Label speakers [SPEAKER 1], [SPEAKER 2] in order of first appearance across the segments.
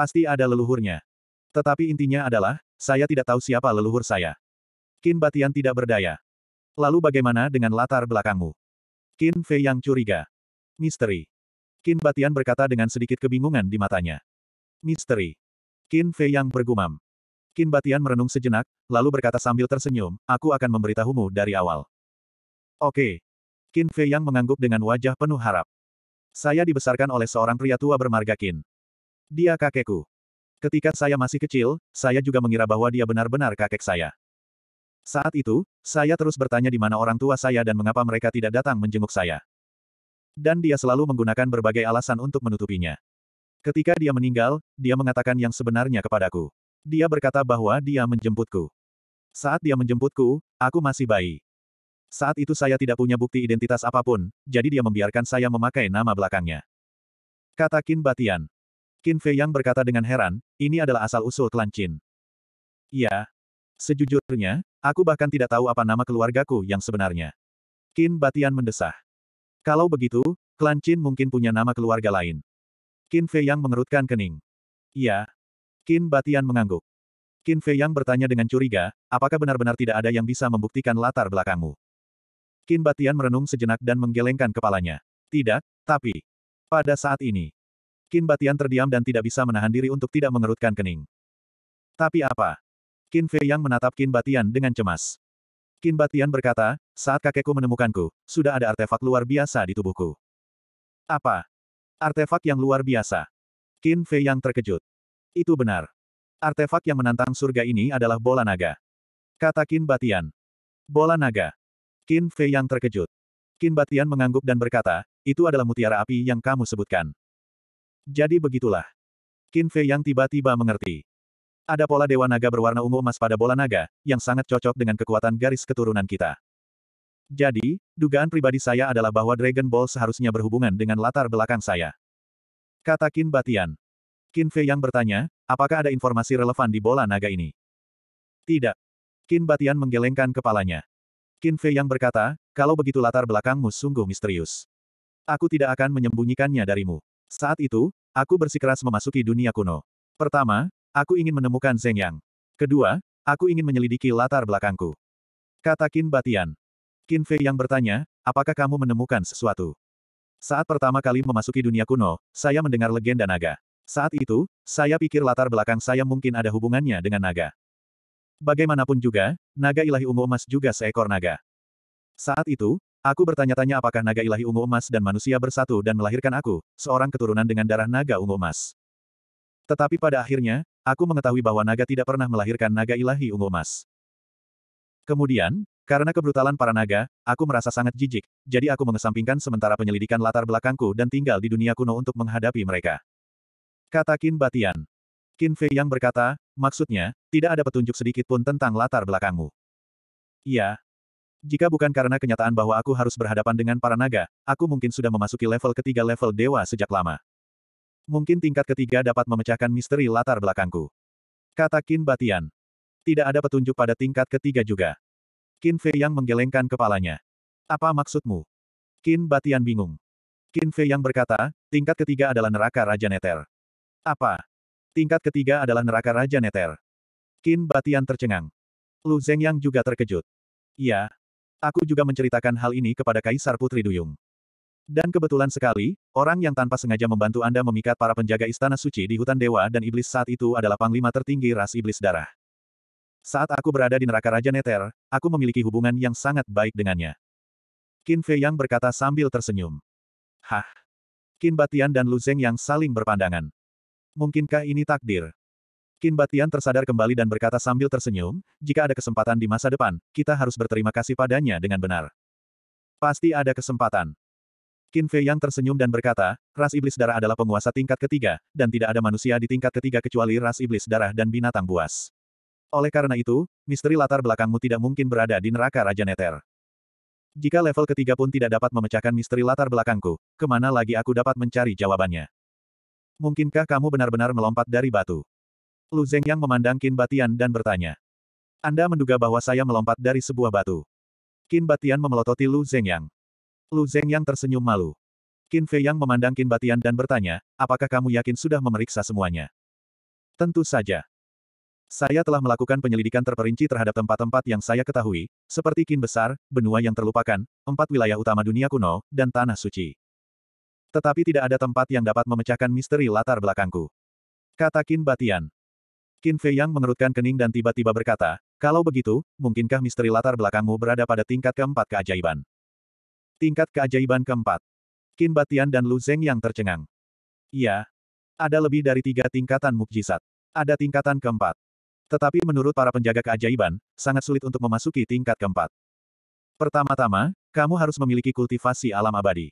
[SPEAKER 1] Pasti ada leluhurnya. Tetapi intinya adalah, saya tidak tahu siapa leluhur saya. Kin Batian tidak berdaya. Lalu bagaimana dengan latar belakangmu? Kin Fei yang curiga. Misteri. Kin Batian berkata dengan sedikit kebingungan di matanya. Misteri. Kin Fei yang bergumam. Kin Batian merenung sejenak, lalu berkata sambil tersenyum, aku akan memberitahumu dari awal. Oke. Kin Fei yang mengangguk dengan wajah penuh harap. Saya dibesarkan oleh seorang pria tua bermarga Qin. Dia kakekku. Ketika saya masih kecil, saya juga mengira bahwa dia benar-benar kakek saya. Saat itu, saya terus bertanya di mana orang tua saya dan mengapa mereka tidak datang menjenguk saya. Dan dia selalu menggunakan berbagai alasan untuk menutupinya. Ketika dia meninggal, dia mengatakan yang sebenarnya kepadaku. Dia berkata bahwa dia menjemputku. Saat dia menjemputku, aku masih bayi. Saat itu saya tidak punya bukti identitas apapun, jadi dia membiarkan saya memakai nama belakangnya. Kata Kin Batian. Qin Fei Yang berkata dengan heran, ini adalah asal-usul klan Qin. Ya. Sejujurnya, aku bahkan tidak tahu apa nama keluargaku yang sebenarnya. Qin Batian mendesah. Kalau begitu, klan Qin mungkin punya nama keluarga lain. Qin Fei Yang mengerutkan kening. Ya. Qin Batian mengangguk. Qin Fei Yang bertanya dengan curiga, apakah benar-benar tidak ada yang bisa membuktikan latar belakangmu? Qin Batian merenung sejenak dan menggelengkan kepalanya. Tidak, tapi... Pada saat ini, Kin Batian terdiam dan tidak bisa menahan diri untuk tidak mengerutkan kening. Tapi apa? Qin Fei yang menatap Kin Batian dengan cemas. Kin Batian berkata, saat kakekku menemukanku, sudah ada artefak luar biasa di tubuhku. Apa? Artefak yang luar biasa. Kin Fei yang terkejut. Itu benar. Artefak yang menantang surga ini adalah bola naga. Kata Kin Batian. Bola naga. Kin Fei yang terkejut. Kin Batian mengangguk dan berkata, itu adalah mutiara api yang kamu sebutkan. Jadi begitulah. Qin Fei yang tiba-tiba mengerti. Ada pola dewa naga berwarna ungu emas pada bola naga, yang sangat cocok dengan kekuatan garis keturunan kita. Jadi, dugaan pribadi saya adalah bahwa Dragon Ball seharusnya berhubungan dengan latar belakang saya. Kata Qin Batian. Qin Fei yang bertanya, apakah ada informasi relevan di bola naga ini? Tidak. Qin Batian menggelengkan kepalanya. Qin Fei yang berkata, kalau begitu latar belakangmu sungguh misterius. Aku tidak akan menyembunyikannya darimu. Saat itu, aku bersikeras memasuki dunia kuno. Pertama, aku ingin menemukan Zeng Yang. Kedua, aku ingin menyelidiki latar belakangku. Kata Qin Batian. Qin Fei yang bertanya, apakah kamu menemukan sesuatu? Saat pertama kali memasuki dunia kuno, saya mendengar legenda naga. Saat itu, saya pikir latar belakang saya mungkin ada hubungannya dengan naga. Bagaimanapun juga, naga ilahi ungu emas juga seekor naga. Saat itu, Aku bertanya-tanya apakah naga ilahi ungu emas dan manusia bersatu dan melahirkan aku, seorang keturunan dengan darah naga ungu emas. Tetapi pada akhirnya, aku mengetahui bahwa naga tidak pernah melahirkan naga ilahi ungu emas. Kemudian, karena kebrutalan para naga, aku merasa sangat jijik, jadi aku mengesampingkan sementara penyelidikan latar belakangku dan tinggal di dunia kuno untuk menghadapi mereka. Kata Kin Batian. Qin Fei yang berkata, maksudnya, tidak ada petunjuk sedikit pun tentang latar belakangmu.
[SPEAKER 2] Iya, jika
[SPEAKER 1] bukan karena kenyataan bahwa aku harus berhadapan dengan para naga, aku mungkin sudah memasuki level ketiga level dewa sejak lama. Mungkin tingkat ketiga dapat memecahkan misteri latar belakangku. Kata Qin Batian. Tidak ada petunjuk pada tingkat ketiga juga. Qin Fei yang menggelengkan kepalanya. Apa maksudmu? Qin Batian bingung. Qin Fei yang berkata, tingkat ketiga adalah neraka Raja Neter. Apa? Tingkat ketiga adalah neraka Raja Neter. Qin Batian tercengang. Lu Zeng yang juga terkejut. Ya. Aku juga menceritakan hal ini kepada Kaisar Putri Duyung. Dan kebetulan sekali, orang yang tanpa sengaja membantu Anda memikat para penjaga istana suci di hutan dewa dan iblis saat itu adalah panglima tertinggi ras iblis darah. Saat aku berada di neraka Raja Neter, aku memiliki hubungan yang sangat baik dengannya. Qin Fei Yang berkata sambil tersenyum. Hah? Qin Batian dan Lu Zeng yang saling berpandangan. Mungkinkah ini takdir? Kin Batian tersadar kembali dan berkata sambil tersenyum, jika ada kesempatan di masa depan, kita harus berterima kasih padanya dengan benar. Pasti ada kesempatan. Qin Fei yang tersenyum dan berkata, ras iblis darah adalah penguasa tingkat ketiga, dan tidak ada manusia di tingkat ketiga kecuali ras iblis darah dan binatang buas. Oleh karena itu, misteri latar belakangmu tidak mungkin berada di neraka Raja Neter. Jika level ketiga pun tidak dapat memecahkan misteri latar belakangku, kemana lagi aku dapat mencari jawabannya? Mungkinkah kamu benar-benar melompat dari batu? Lu Zeng yang memandang Qin Batian dan bertanya. Anda menduga bahwa saya melompat dari sebuah batu. Qin Batian memelototi Lu Zeng yang. Lu Zeng yang tersenyum malu. Qin Fei yang memandang Qin Batian dan bertanya, apakah kamu yakin sudah memeriksa semuanya? Tentu saja. Saya telah melakukan penyelidikan terperinci terhadap tempat-tempat yang saya ketahui, seperti Qin Besar, benua yang terlupakan, empat wilayah utama dunia kuno, dan Tanah Suci. Tetapi tidak ada tempat yang dapat memecahkan misteri latar belakangku. Kata Qin Batian. Qin Fei Yang mengerutkan kening dan tiba-tiba berkata, kalau begitu, mungkinkah misteri latar belakangmu berada pada tingkat keempat keajaiban? Tingkat keajaiban keempat. Qin Batian dan Lu Zeng yang tercengang. Iya. Ada lebih dari tiga tingkatan mukjizat. Ada tingkatan keempat. Tetapi menurut para penjaga keajaiban, sangat sulit untuk memasuki tingkat keempat. Pertama-tama, kamu harus memiliki kultivasi alam abadi.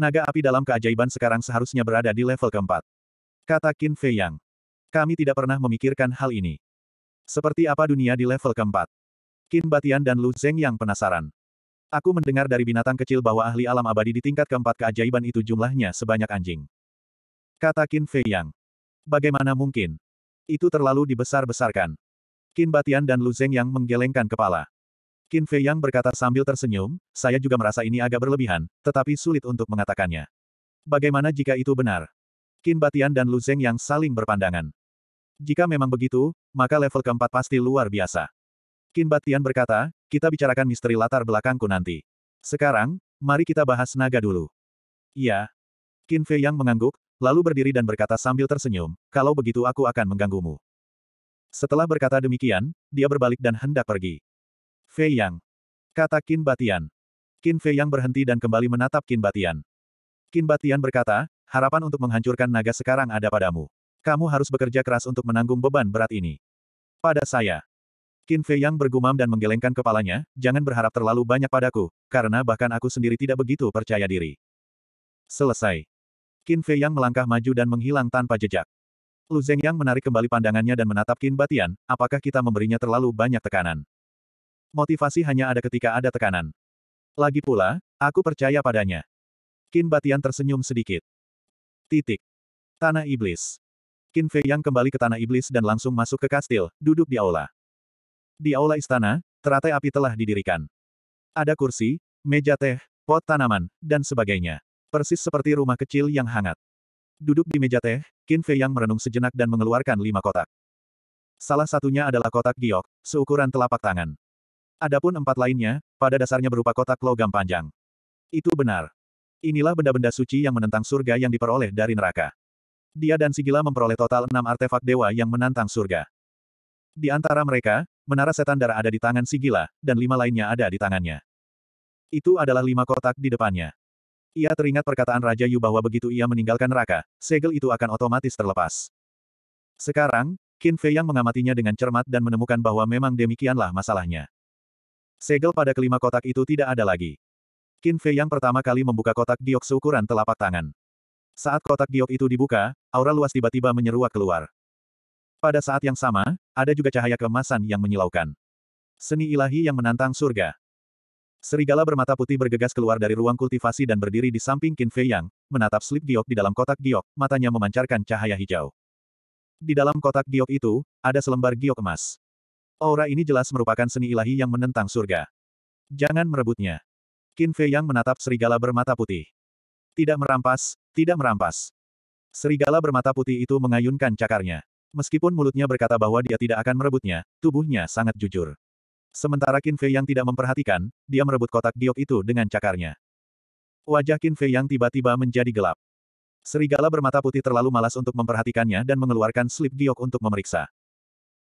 [SPEAKER 1] Naga api dalam keajaiban sekarang seharusnya berada di level keempat. Kata Qin Fei Yang. Kami tidak pernah memikirkan hal ini. Seperti apa dunia di level keempat? Qin Batian dan Lu Zeng yang penasaran. Aku mendengar dari binatang kecil bahwa ahli alam abadi di tingkat keempat keajaiban itu jumlahnya sebanyak anjing. Kata Qin Fei Yang. Bagaimana mungkin? Itu terlalu dibesar-besarkan. Qin Batian dan Lu Zeng yang menggelengkan kepala. Qin Fei Yang berkata sambil tersenyum, saya juga merasa ini agak berlebihan, tetapi sulit untuk mengatakannya. Bagaimana jika itu benar? Qin Batian dan Lu Zeng yang saling berpandangan. Jika memang begitu, maka level keempat pasti luar biasa. Qin Batian berkata, kita bicarakan misteri latar belakangku nanti. Sekarang, mari kita bahas naga dulu. Iya. Qin Fei Yang mengangguk, lalu berdiri dan berkata sambil tersenyum, kalau begitu aku akan mengganggumu. Setelah berkata demikian, dia berbalik dan hendak pergi. Fei Yang. Kata Qin Batian. Qin Fei Yang berhenti dan kembali menatap Qin Batian. Qin Batian berkata, harapan untuk menghancurkan naga sekarang ada padamu. Kamu harus bekerja keras untuk menanggung beban berat ini. Pada saya. Qin Fei yang bergumam dan menggelengkan kepalanya, jangan berharap terlalu banyak padaku, karena bahkan aku sendiri tidak begitu percaya diri. Selesai. Qin Fei yang melangkah maju dan menghilang tanpa jejak. Lu Zeng yang menarik kembali pandangannya dan menatap Qin Batian, apakah kita memberinya terlalu banyak tekanan? Motivasi hanya ada ketika ada tekanan. Lagi pula, aku percaya padanya. Qin Batian tersenyum sedikit. Titik. Tanah Iblis. Qin Fei Yang kembali ke Tanah Iblis dan langsung masuk ke kastil, duduk di aula. Di aula istana, teratai api telah didirikan. Ada kursi, meja teh, pot tanaman, dan sebagainya. Persis seperti rumah kecil yang hangat. Duduk di meja teh, Qin Fei Yang merenung sejenak dan mengeluarkan lima kotak. Salah satunya adalah kotak giok, seukuran telapak tangan. Adapun empat lainnya, pada dasarnya berupa kotak logam panjang. Itu benar. Inilah benda-benda suci yang menentang surga yang diperoleh dari neraka. Dia dan Sigila memperoleh total enam artefak dewa yang menantang surga. Di antara mereka, menara setan darah ada di tangan Sigila, dan lima lainnya ada di tangannya. Itu adalah lima kotak di depannya. Ia teringat perkataan Raja Yu bahwa begitu ia meninggalkan neraka, segel itu akan otomatis terlepas. Sekarang, Qin Fei yang mengamatinya dengan cermat dan menemukan bahwa memang demikianlah masalahnya. Segel pada kelima kotak itu tidak ada lagi. Qin Fei yang pertama kali membuka kotak diok seukuran telapak tangan. Saat kotak giok itu dibuka, aura luas tiba-tiba menyeruak keluar. Pada saat yang sama, ada juga cahaya kemasan yang menyilaukan. Seni ilahi yang menantang surga. Serigala bermata putih bergegas keluar dari ruang kultivasi dan berdiri di samping Qin Fei Yang, menatap slip giok di dalam kotak giok, matanya memancarkan cahaya hijau. Di dalam kotak giok itu, ada selembar giok emas. Aura ini jelas merupakan seni ilahi yang menentang surga. Jangan merebutnya. Qin Fei Yang menatap serigala bermata putih. Tidak merampas, tidak merampas. Serigala bermata putih itu mengayunkan cakarnya. Meskipun mulutnya berkata bahwa dia tidak akan merebutnya, tubuhnya sangat jujur. Sementara Qin Fei yang tidak memperhatikan, dia merebut kotak giok itu dengan cakarnya. Wajah Qin Fei yang tiba-tiba menjadi gelap. Serigala bermata putih terlalu malas untuk memperhatikannya dan mengeluarkan slip giok untuk memeriksa.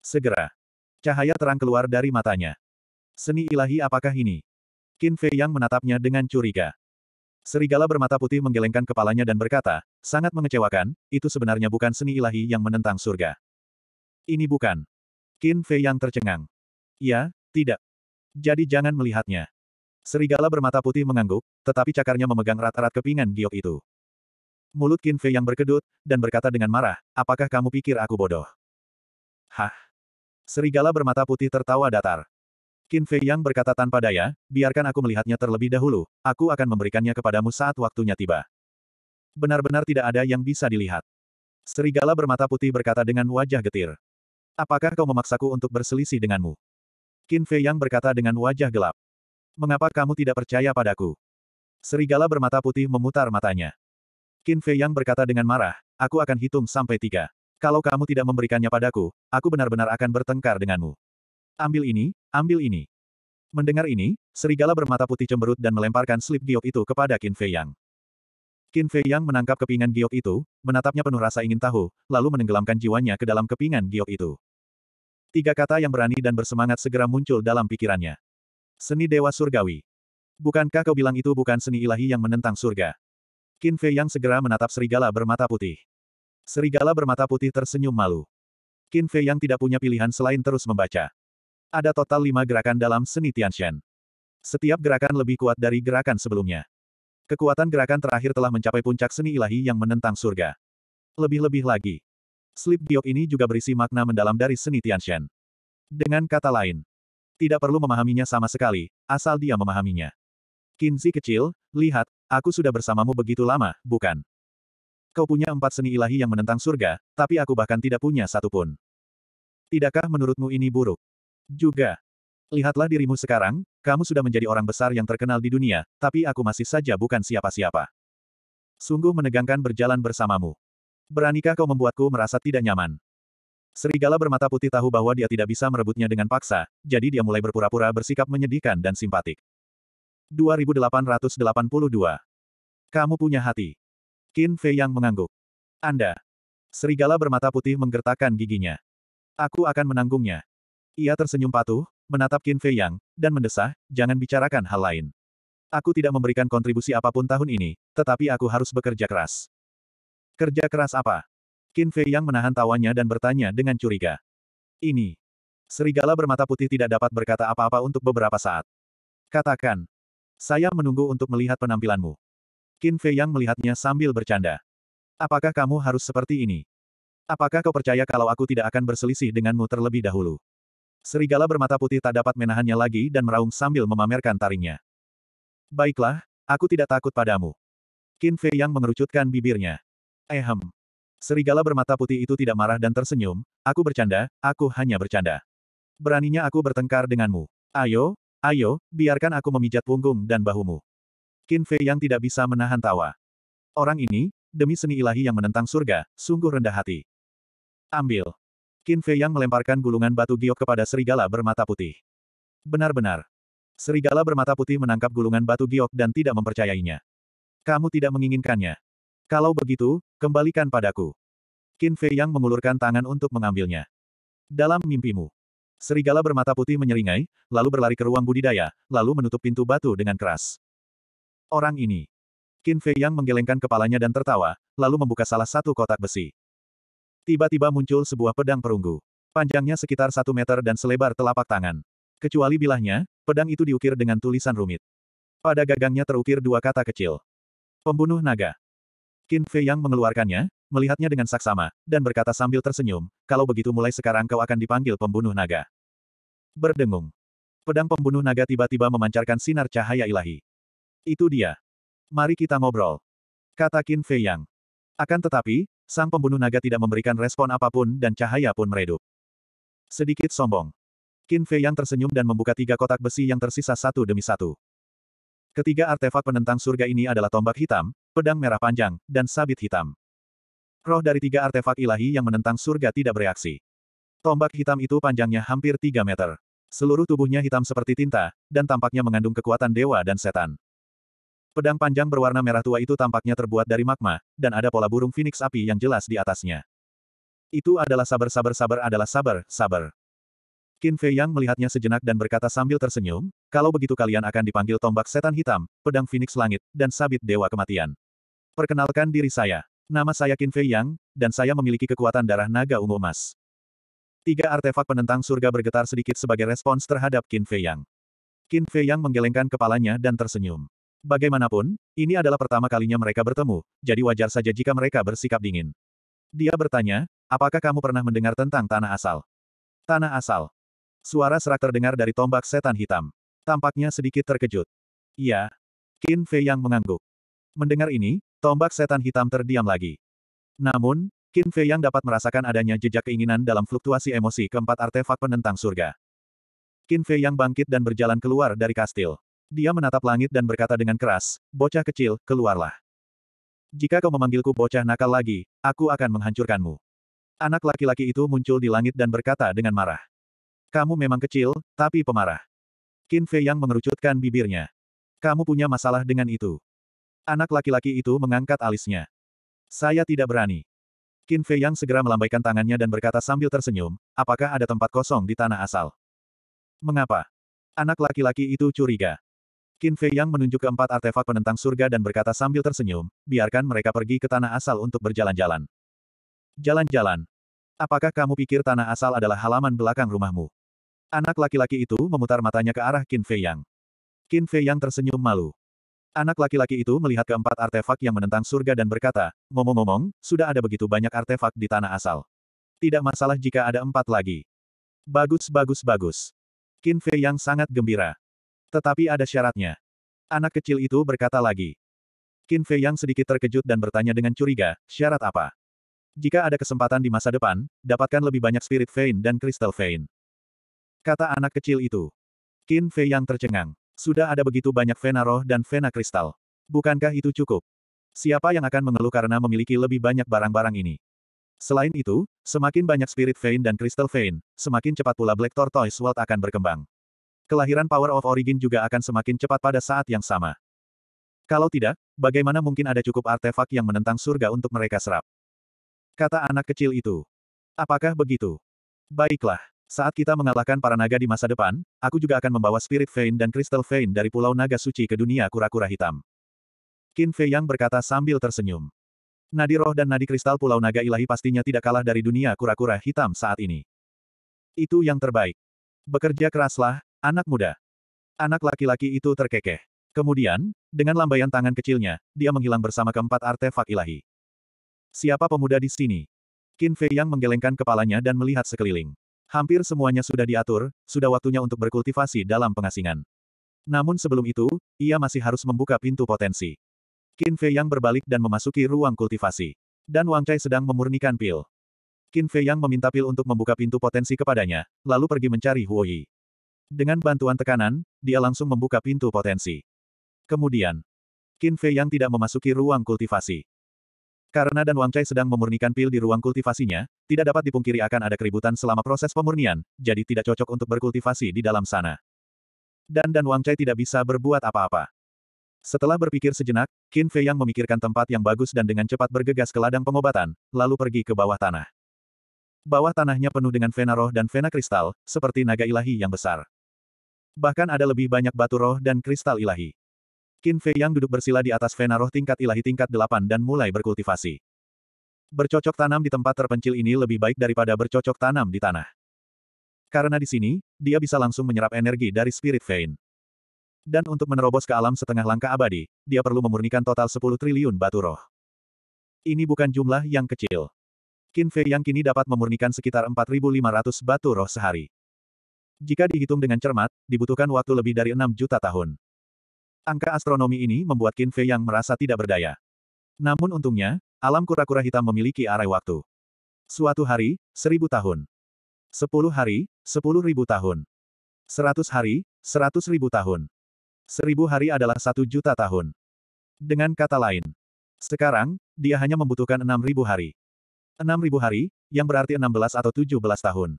[SPEAKER 1] Segera. Cahaya terang keluar dari matanya. Seni ilahi apakah ini? Qin Fei yang menatapnya dengan curiga. Serigala bermata putih menggelengkan kepalanya dan berkata, sangat mengecewakan, itu sebenarnya bukan seni ilahi yang menentang surga. Ini bukan. Qin Fei yang tercengang. Ya, tidak. Jadi jangan melihatnya. Serigala bermata putih mengangguk, tetapi cakarnya memegang erat-erat kepingan giok itu. Mulut Qin Fei yang berkedut, dan berkata dengan marah, apakah kamu pikir aku bodoh? Hah? Serigala bermata putih tertawa datar. Qin Fei Yang berkata tanpa daya, biarkan aku melihatnya terlebih dahulu, aku akan memberikannya kepadamu saat waktunya tiba. Benar-benar tidak ada yang bisa dilihat. Serigala bermata putih berkata dengan wajah getir. Apakah kau memaksaku untuk berselisih denganmu? Qin Fei Yang berkata dengan wajah gelap. Mengapa kamu tidak percaya padaku? Serigala bermata putih memutar matanya. Qin Fei Yang berkata dengan marah, aku akan hitung sampai tiga. Kalau kamu tidak memberikannya padaku, aku benar-benar akan bertengkar denganmu. Ambil ini, ambil ini. Mendengar ini, serigala bermata putih cemberut dan melemparkan slip giok itu kepada Qin Fei Yang. Qin Fei Yang menangkap kepingan giok itu, menatapnya penuh rasa ingin tahu, lalu menenggelamkan jiwanya ke dalam kepingan giok itu. Tiga kata yang berani dan bersemangat segera muncul dalam pikirannya. Seni Dewa Surgawi. Bukankah kau bilang itu bukan seni ilahi yang menentang surga? Qin Fei Yang segera menatap serigala bermata putih. Serigala bermata putih tersenyum malu. Qin Fei Yang tidak punya pilihan selain terus membaca. Ada total lima gerakan dalam seni Tianxian. Setiap gerakan lebih kuat dari gerakan sebelumnya. Kekuatan gerakan terakhir telah mencapai puncak seni ilahi yang menentang surga. Lebih-lebih lagi. Slip giok ini juga berisi makna mendalam dari seni Tianxian. Dengan kata lain, tidak perlu memahaminya sama sekali, asal dia memahaminya. Kinzi kecil, lihat, aku sudah bersamamu begitu lama, bukan? Kau punya empat seni ilahi yang menentang surga, tapi aku bahkan tidak punya satupun. Tidakkah menurutmu ini buruk? juga. Lihatlah dirimu sekarang, kamu sudah menjadi orang besar yang terkenal di dunia, tapi aku masih saja bukan siapa-siapa. Sungguh menegangkan berjalan bersamamu. Beranikah kau membuatku merasa tidak nyaman? Serigala bermata putih tahu bahwa dia tidak bisa merebutnya dengan paksa, jadi dia mulai berpura-pura bersikap menyedihkan dan simpatik. 2882 Kamu punya hati. Qin Fei yang mengangguk. Anda. Serigala bermata putih menggertakkan giginya. Aku akan menanggungnya. Ia tersenyum patuh, menatap Qin Fei Yang, dan mendesah, jangan bicarakan hal lain. Aku tidak memberikan kontribusi apapun tahun ini, tetapi aku harus bekerja keras. Kerja keras apa? Qin Fei Yang menahan tawanya dan bertanya dengan curiga. Ini. Serigala bermata putih tidak dapat berkata apa-apa untuk beberapa saat. Katakan. Saya menunggu untuk melihat penampilanmu. Qin Fei Yang melihatnya sambil bercanda. Apakah kamu harus seperti ini? Apakah kau percaya kalau aku tidak akan berselisih denganmu terlebih dahulu? Serigala bermata putih tak dapat menahannya lagi dan meraung sambil memamerkan taringnya. Baiklah, aku tidak takut padamu. Qin Fei yang mengerucutkan bibirnya. Ehem. Serigala bermata putih itu tidak marah dan tersenyum, aku bercanda, aku hanya bercanda. Beraninya aku bertengkar denganmu. Ayo, ayo, biarkan aku memijat punggung dan bahumu. Qin Fei yang tidak bisa menahan tawa. Orang ini, demi seni ilahi yang menentang surga, sungguh rendah hati. Ambil. Qin Fei yang melemparkan gulungan batu giok kepada serigala bermata putih. Benar-benar. Serigala bermata putih menangkap gulungan batu giok dan tidak mempercayainya. Kamu tidak menginginkannya. Kalau begitu, kembalikan padaku. Qin Fei yang mengulurkan tangan untuk mengambilnya. Dalam mimpimu. Serigala bermata putih menyeringai, lalu berlari ke ruang budidaya, lalu menutup pintu batu dengan keras. Orang ini. Qin Fei yang menggelengkan kepalanya dan tertawa, lalu membuka salah satu kotak besi. Tiba-tiba muncul sebuah pedang perunggu. Panjangnya sekitar satu meter dan selebar telapak tangan. Kecuali bilahnya, pedang itu diukir dengan tulisan rumit. Pada gagangnya terukir dua kata kecil. Pembunuh naga. Qin Fei yang mengeluarkannya, melihatnya dengan saksama, dan berkata sambil tersenyum, kalau begitu mulai sekarang kau akan dipanggil pembunuh naga. Berdengung. Pedang pembunuh naga tiba-tiba memancarkan sinar cahaya ilahi. Itu dia. Mari kita ngobrol. Kata Qin Fei Yang. Akan tetapi, Sang pembunuh naga tidak memberikan respon apapun dan cahaya pun meredup. Sedikit sombong. Qin Fei yang tersenyum dan membuka tiga kotak besi yang tersisa satu demi satu. Ketiga artefak penentang surga ini adalah tombak hitam, pedang merah panjang, dan sabit hitam. Roh dari tiga artefak ilahi yang menentang surga tidak bereaksi. Tombak hitam itu panjangnya hampir tiga meter. Seluruh tubuhnya hitam seperti tinta, dan tampaknya mengandung kekuatan dewa dan setan. Pedang panjang berwarna merah tua itu tampaknya terbuat dari magma, dan ada pola burung phoenix api yang jelas di atasnya. Itu adalah sabar-sabar-sabar adalah sabar-sabar. Qin Fei Yang melihatnya sejenak dan berkata sambil tersenyum, kalau begitu kalian akan dipanggil tombak setan hitam, pedang phoenix langit, dan sabit dewa kematian. Perkenalkan diri saya. Nama saya Qin Fei Yang, dan saya memiliki kekuatan darah naga ungu emas. Tiga artefak penentang surga bergetar sedikit sebagai respons terhadap Qin Fei Yang. Qin Fei Yang menggelengkan kepalanya dan tersenyum. Bagaimanapun, ini adalah pertama kalinya mereka bertemu, jadi wajar saja jika mereka bersikap dingin. Dia bertanya, apakah kamu pernah mendengar tentang tanah asal? Tanah asal. Suara serak terdengar dari tombak setan hitam. Tampaknya sedikit terkejut. Iya. Qin Fei yang mengangguk. Mendengar ini, tombak setan hitam terdiam lagi. Namun, Qin Fei yang dapat merasakan adanya jejak keinginan dalam fluktuasi emosi keempat artefak penentang surga. Qin Fei yang bangkit dan berjalan keluar dari kastil. Dia menatap langit dan berkata dengan keras, bocah kecil, keluarlah. Jika kau memanggilku bocah nakal lagi, aku akan menghancurkanmu. Anak laki-laki itu muncul di langit dan berkata dengan marah. Kamu memang kecil, tapi pemarah. Qin Fei yang mengerucutkan bibirnya. Kamu punya masalah dengan itu. Anak laki-laki itu mengangkat alisnya. Saya tidak berani. Qin Fei yang segera melambaikan tangannya dan berkata sambil tersenyum, apakah ada tempat kosong di tanah asal? Mengapa? Anak laki-laki itu curiga. Qin Fei Yang menunjuk keempat artefak penentang surga dan berkata sambil tersenyum, biarkan mereka pergi ke tanah asal untuk berjalan-jalan. Jalan-jalan. Apakah kamu pikir tanah asal adalah halaman belakang rumahmu? Anak laki-laki itu memutar matanya ke arah Qin Fei Yang. Qin Fei Yang tersenyum malu. Anak laki-laki itu melihat keempat artefak yang menentang surga dan berkata, ngomong-ngomong, sudah ada begitu banyak artefak di tanah asal. Tidak masalah jika ada empat lagi. Bagus bagus bagus. Qin Fei Yang sangat gembira. Tetapi ada syaratnya. Anak kecil itu berkata lagi. Qin Fei yang sedikit terkejut dan bertanya dengan curiga, syarat apa? Jika ada kesempatan di masa depan, dapatkan lebih banyak spirit vein dan Kristal vein. Kata anak kecil itu. Qin Fei yang tercengang. Sudah ada begitu banyak vena roh dan vena kristal. Bukankah itu cukup? Siapa yang akan mengeluh karena memiliki lebih banyak barang-barang ini? Selain itu, semakin banyak spirit vein dan Kristal vein, semakin cepat pula Black Tortoise World akan berkembang. Kelahiran Power of Origin juga akan semakin cepat pada saat yang sama. Kalau tidak, bagaimana mungkin ada cukup artefak yang menentang surga untuk mereka serap? Kata anak kecil itu. Apakah begitu? Baiklah, saat kita mengalahkan para naga di masa depan, aku juga akan membawa Spirit Vein dan Crystal Vein dari Pulau Naga Suci ke dunia kura-kura hitam. Qin Fei Yang berkata sambil tersenyum. Nadi roh dan nadi kristal Pulau Naga Ilahi pastinya tidak kalah dari dunia kura-kura hitam saat ini. Itu yang terbaik. Bekerja keraslah, Anak muda. Anak laki-laki itu terkekeh. Kemudian, dengan lambaian tangan kecilnya, dia menghilang bersama keempat artefak ilahi. Siapa pemuda di sini? Qin Fei Yang menggelengkan kepalanya dan melihat sekeliling. Hampir semuanya sudah diatur, sudah waktunya untuk berkultivasi dalam pengasingan. Namun sebelum itu, ia masih harus membuka pintu potensi. Qin Fei Yang berbalik dan memasuki ruang kultivasi. Dan Wang Chai sedang memurnikan pil. Qin Fei Yang meminta pil untuk membuka pintu potensi kepadanya, lalu pergi mencari Huo Yi. Dengan bantuan tekanan, dia langsung membuka pintu potensi. Kemudian, Qin Fei yang tidak memasuki ruang kultivasi. Karena Dan Wang Chai sedang memurnikan pil di ruang kultivasinya, tidak dapat dipungkiri akan ada keributan selama proses pemurnian, jadi tidak cocok untuk berkultivasi di dalam sana. Dan Dan Wang Chai tidak bisa berbuat apa-apa. Setelah berpikir sejenak, Qin Fei yang memikirkan tempat yang bagus dan dengan cepat bergegas ke ladang pengobatan, lalu pergi ke bawah tanah. Bawah tanahnya penuh dengan vena roh dan vena kristal, seperti naga ilahi yang besar. Bahkan ada lebih banyak batu roh dan kristal ilahi. Qin Fei yang duduk bersila di atas vena roh tingkat ilahi tingkat 8 dan mulai berkultivasi. Bercocok tanam di tempat terpencil ini lebih baik daripada bercocok tanam di tanah. Karena di sini, dia bisa langsung menyerap energi dari Spirit Vein. Dan untuk menerobos ke alam setengah langkah abadi, dia perlu memurnikan total 10 triliun batu roh. Ini bukan jumlah yang kecil. Qin Fei yang kini dapat memurnikan sekitar 4.500 batu roh sehari. Jika dihitung dengan cermat, dibutuhkan waktu lebih dari 6 juta tahun. Angka astronomi ini membuat Qin Fei yang merasa tidak berdaya. Namun untungnya, alam kura-kura hitam memiliki arai waktu. Suatu hari, seribu tahun. Sepuluh hari, sepuluh ribu tahun. Seratus hari, seratus ribu tahun. Seribu hari adalah satu juta tahun. Dengan kata lain, sekarang, dia hanya membutuhkan enam ribu hari. Enam ribu hari, yang berarti enam belas atau tujuh belas tahun.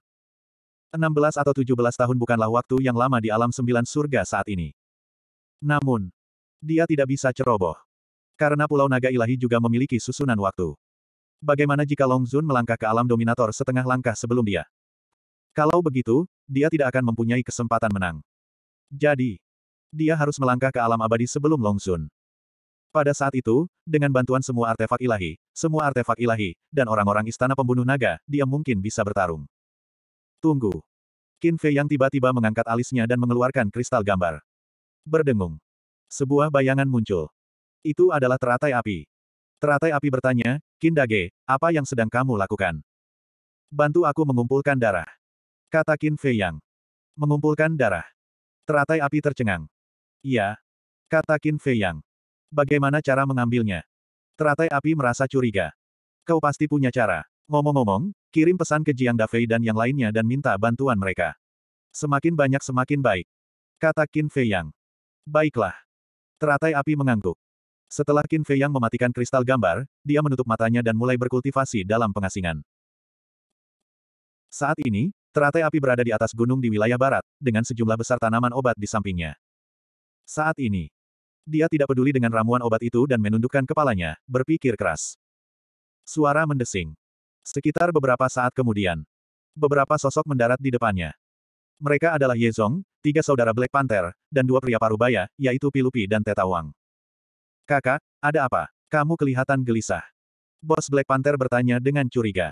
[SPEAKER 1] 16 atau 17 tahun bukanlah waktu yang lama di alam sembilan surga saat ini. Namun, dia tidak bisa ceroboh. Karena Pulau Naga Ilahi juga memiliki susunan waktu. Bagaimana jika Long Zun melangkah ke alam dominator setengah langkah sebelum dia? Kalau begitu, dia tidak akan mempunyai kesempatan menang. Jadi, dia harus melangkah ke alam abadi sebelum Long Zun. Pada saat itu, dengan bantuan semua artefak ilahi, semua artefak ilahi, dan orang-orang istana pembunuh naga, dia mungkin bisa bertarung. Tunggu. Qin Fei yang tiba-tiba mengangkat alisnya dan mengeluarkan kristal gambar. Berdengung. Sebuah bayangan muncul. Itu adalah teratai api. Teratai api bertanya, Qin Dage, apa yang sedang kamu lakukan? Bantu aku mengumpulkan darah. Kata Qin Fei Yang. Mengumpulkan darah. Teratai api tercengang. Iya. Kata Qin Fei Yang. Bagaimana cara mengambilnya? Teratai api merasa curiga. Kau pasti punya cara. Ngomong-ngomong, kirim pesan ke Jiang Dafei dan yang lainnya dan minta bantuan mereka. Semakin banyak semakin baik. Kata Qin Fei Yang. Baiklah. Teratai api mengangguk. Setelah Qin Fei Yang mematikan kristal gambar, dia menutup matanya dan mulai berkultivasi dalam pengasingan. Saat ini, teratai api berada di atas gunung di wilayah barat, dengan sejumlah besar tanaman obat di sampingnya. Saat ini, dia tidak peduli dengan ramuan obat itu dan menundukkan kepalanya, berpikir keras. Suara mendesing. Sekitar beberapa saat kemudian, beberapa sosok mendarat di depannya. Mereka adalah Yezong, tiga saudara Black Panther, dan dua pria parubaya, yaitu Pilupi dan Tetawang. Kakak, ada apa? Kamu kelihatan gelisah. Bos Black Panther bertanya dengan curiga.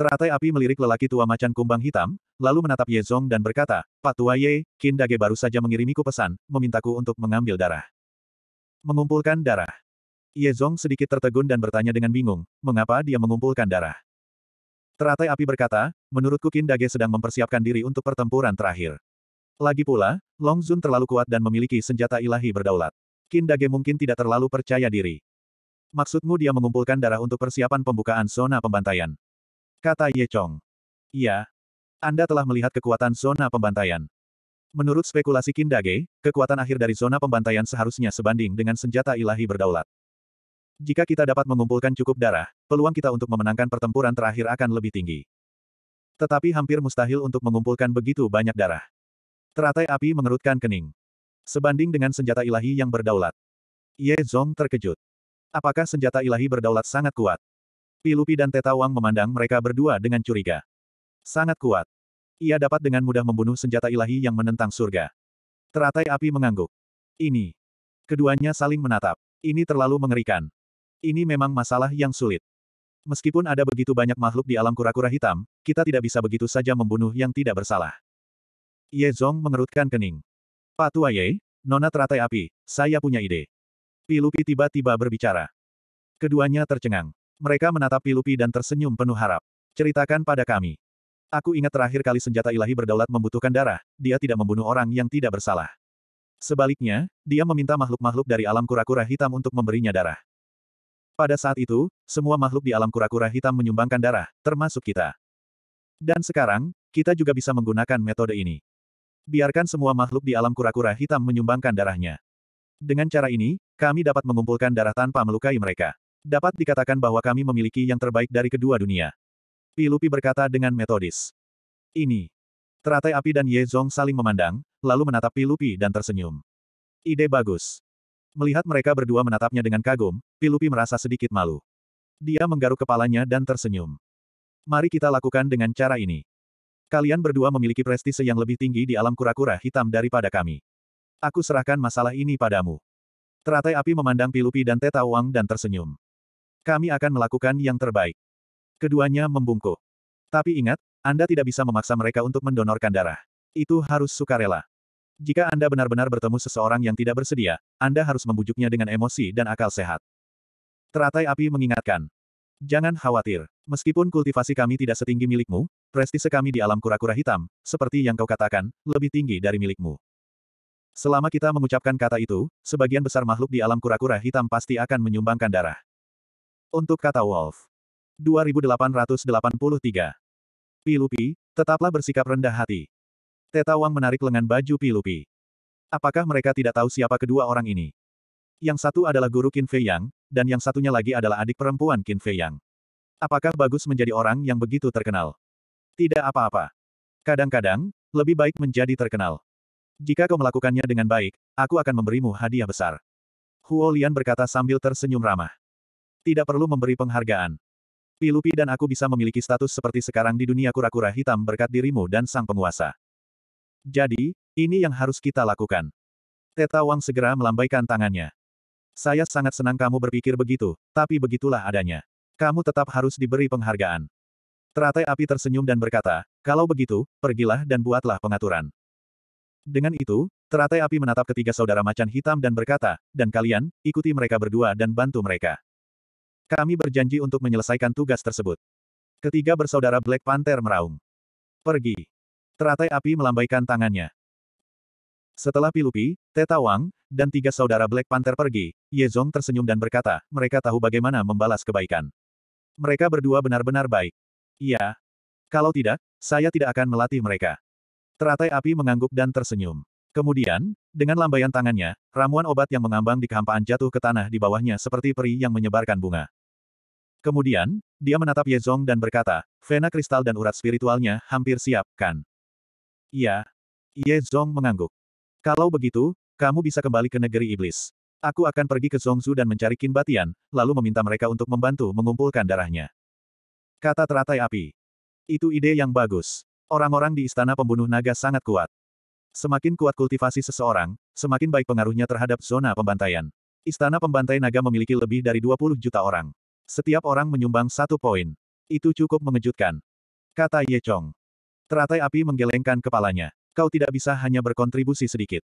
[SPEAKER 1] Teratai api melirik lelaki tua macan kumbang hitam, lalu menatap Yezong dan berkata, Pak Tua Ye, Kindage baru saja mengirimiku pesan, memintaku untuk mengambil darah. Mengumpulkan darah. Yezong sedikit tertegun dan bertanya dengan bingung, mengapa dia mengumpulkan darah? Teratai api berkata, menurutku Kindage sedang mempersiapkan diri untuk pertempuran terakhir. Lagi pula, Long Zun terlalu kuat dan memiliki senjata ilahi berdaulat. Kindage mungkin tidak terlalu percaya diri. Maksudmu dia mengumpulkan darah untuk persiapan pembukaan zona pembantaian? Kata Ye Chong. Iya. Anda telah melihat kekuatan zona pembantaian. Menurut spekulasi Kindage, kekuatan akhir dari zona pembantaian seharusnya sebanding dengan senjata ilahi berdaulat. Jika kita dapat mengumpulkan cukup darah, peluang kita untuk memenangkan pertempuran terakhir akan lebih tinggi. Tetapi hampir mustahil untuk mengumpulkan begitu banyak darah. Teratai api mengerutkan kening. Sebanding dengan senjata ilahi yang berdaulat. Ye Zong terkejut. Apakah senjata ilahi berdaulat sangat kuat? Pilupi dan Tetawang memandang mereka berdua dengan curiga. Sangat kuat. Ia dapat dengan mudah membunuh senjata ilahi yang menentang surga. Teratai api mengangguk. Ini. Keduanya saling menatap. Ini terlalu mengerikan. Ini memang masalah yang sulit. Meskipun ada begitu banyak makhluk di alam kura-kura hitam, kita tidak bisa begitu saja membunuh yang tidak bersalah. Ye Zong mengerutkan kening. Pak Tua Ye, Nona teratai api, saya punya ide. Pilupi tiba-tiba berbicara. Keduanya tercengang. Mereka menatap Pilupi dan tersenyum penuh harap. Ceritakan pada kami. Aku ingat terakhir kali senjata ilahi berdaulat membutuhkan darah, dia tidak membunuh orang yang tidak bersalah. Sebaliknya, dia meminta makhluk-makhluk dari alam kura-kura hitam untuk memberinya darah. Pada saat itu, semua makhluk di alam kura-kura hitam menyumbangkan darah, termasuk kita. Dan sekarang, kita juga bisa menggunakan metode ini. Biarkan semua makhluk di alam kura-kura hitam menyumbangkan darahnya. Dengan cara ini, kami dapat mengumpulkan darah tanpa melukai mereka. Dapat dikatakan bahwa kami memiliki yang terbaik dari kedua dunia. Pilupi berkata dengan metodis. Ini. Teratai api dan Ye Zong saling memandang, lalu menatap Pilupi dan tersenyum. Ide bagus. Melihat mereka berdua menatapnya dengan kagum, Pilupi merasa sedikit malu. Dia menggaruk kepalanya dan tersenyum. Mari kita lakukan dengan cara ini. Kalian berdua memiliki prestise yang lebih tinggi di alam kura-kura hitam daripada kami. Aku serahkan masalah ini padamu. Teratai api memandang Pilupi dan Teta Wang dan tersenyum. Kami akan melakukan yang terbaik. Keduanya membungkuk. Tapi ingat, Anda tidak bisa memaksa mereka untuk mendonorkan darah. Itu harus sukarela. Jika Anda benar-benar bertemu seseorang yang tidak bersedia, Anda harus membujuknya dengan emosi dan akal sehat. Teratai api mengingatkan. Jangan khawatir. Meskipun kultivasi kami tidak setinggi milikmu, prestise kami di alam kura-kura hitam, seperti yang kau katakan, lebih tinggi dari milikmu. Selama kita mengucapkan kata itu, sebagian besar makhluk di alam kura-kura hitam pasti akan menyumbangkan darah. Untuk kata Wolf. 2883. Pilupi, tetaplah bersikap rendah hati. Tetawang menarik lengan baju Pilupi. Apakah mereka tidak tahu siapa kedua orang ini? Yang satu adalah guru Qin Fei Yang, dan yang satunya lagi adalah adik perempuan Qin Fei Yang. Apakah bagus menjadi orang yang begitu terkenal? Tidak apa-apa. Kadang-kadang, lebih baik menjadi terkenal. Jika kau melakukannya dengan baik, aku akan memberimu hadiah besar. Huo Lian berkata sambil tersenyum ramah. Tidak perlu memberi penghargaan. Pilupi dan aku bisa memiliki status seperti sekarang di dunia kura-kura hitam berkat dirimu dan sang penguasa. Jadi, ini yang harus kita lakukan. Teta Wang segera melambaikan tangannya. Saya sangat senang kamu berpikir begitu, tapi begitulah adanya. Kamu tetap harus diberi penghargaan. Teratai api tersenyum dan berkata, kalau begitu, pergilah dan buatlah pengaturan. Dengan itu, teratai api menatap ketiga saudara macan hitam dan berkata, dan kalian, ikuti mereka berdua dan bantu mereka. Kami berjanji untuk menyelesaikan tugas tersebut. Ketiga bersaudara Black Panther meraung. Pergi. Teratai api melambaikan tangannya. Setelah Pilupi, Teta Wang, dan tiga saudara Black Panther pergi, Ye Yezong tersenyum dan berkata, mereka tahu bagaimana membalas kebaikan. Mereka berdua benar-benar baik. Iya. Kalau tidak, saya tidak akan melatih mereka. Teratai api mengangguk dan tersenyum. Kemudian, dengan lambaian tangannya, ramuan obat yang mengambang di kehampaan jatuh ke tanah di bawahnya seperti peri yang menyebarkan bunga. Kemudian, dia menatap Ye Yezong dan berkata, Vena kristal dan urat spiritualnya hampir siap, kan? Iya. Ye Zong mengangguk. Kalau begitu, kamu bisa kembali ke negeri iblis. Aku akan pergi ke Zongzu dan mencari Qin Batian, lalu meminta mereka untuk membantu mengumpulkan darahnya. Kata teratai api. Itu ide yang bagus. Orang-orang di istana pembunuh naga sangat kuat. Semakin kuat kultivasi seseorang, semakin baik pengaruhnya terhadap zona pembantaian. Istana pembantai naga memiliki lebih dari 20 juta orang. Setiap orang menyumbang satu poin. Itu cukup mengejutkan. Kata Ye Chong. Teratai api menggelengkan kepalanya. Kau tidak bisa hanya berkontribusi sedikit.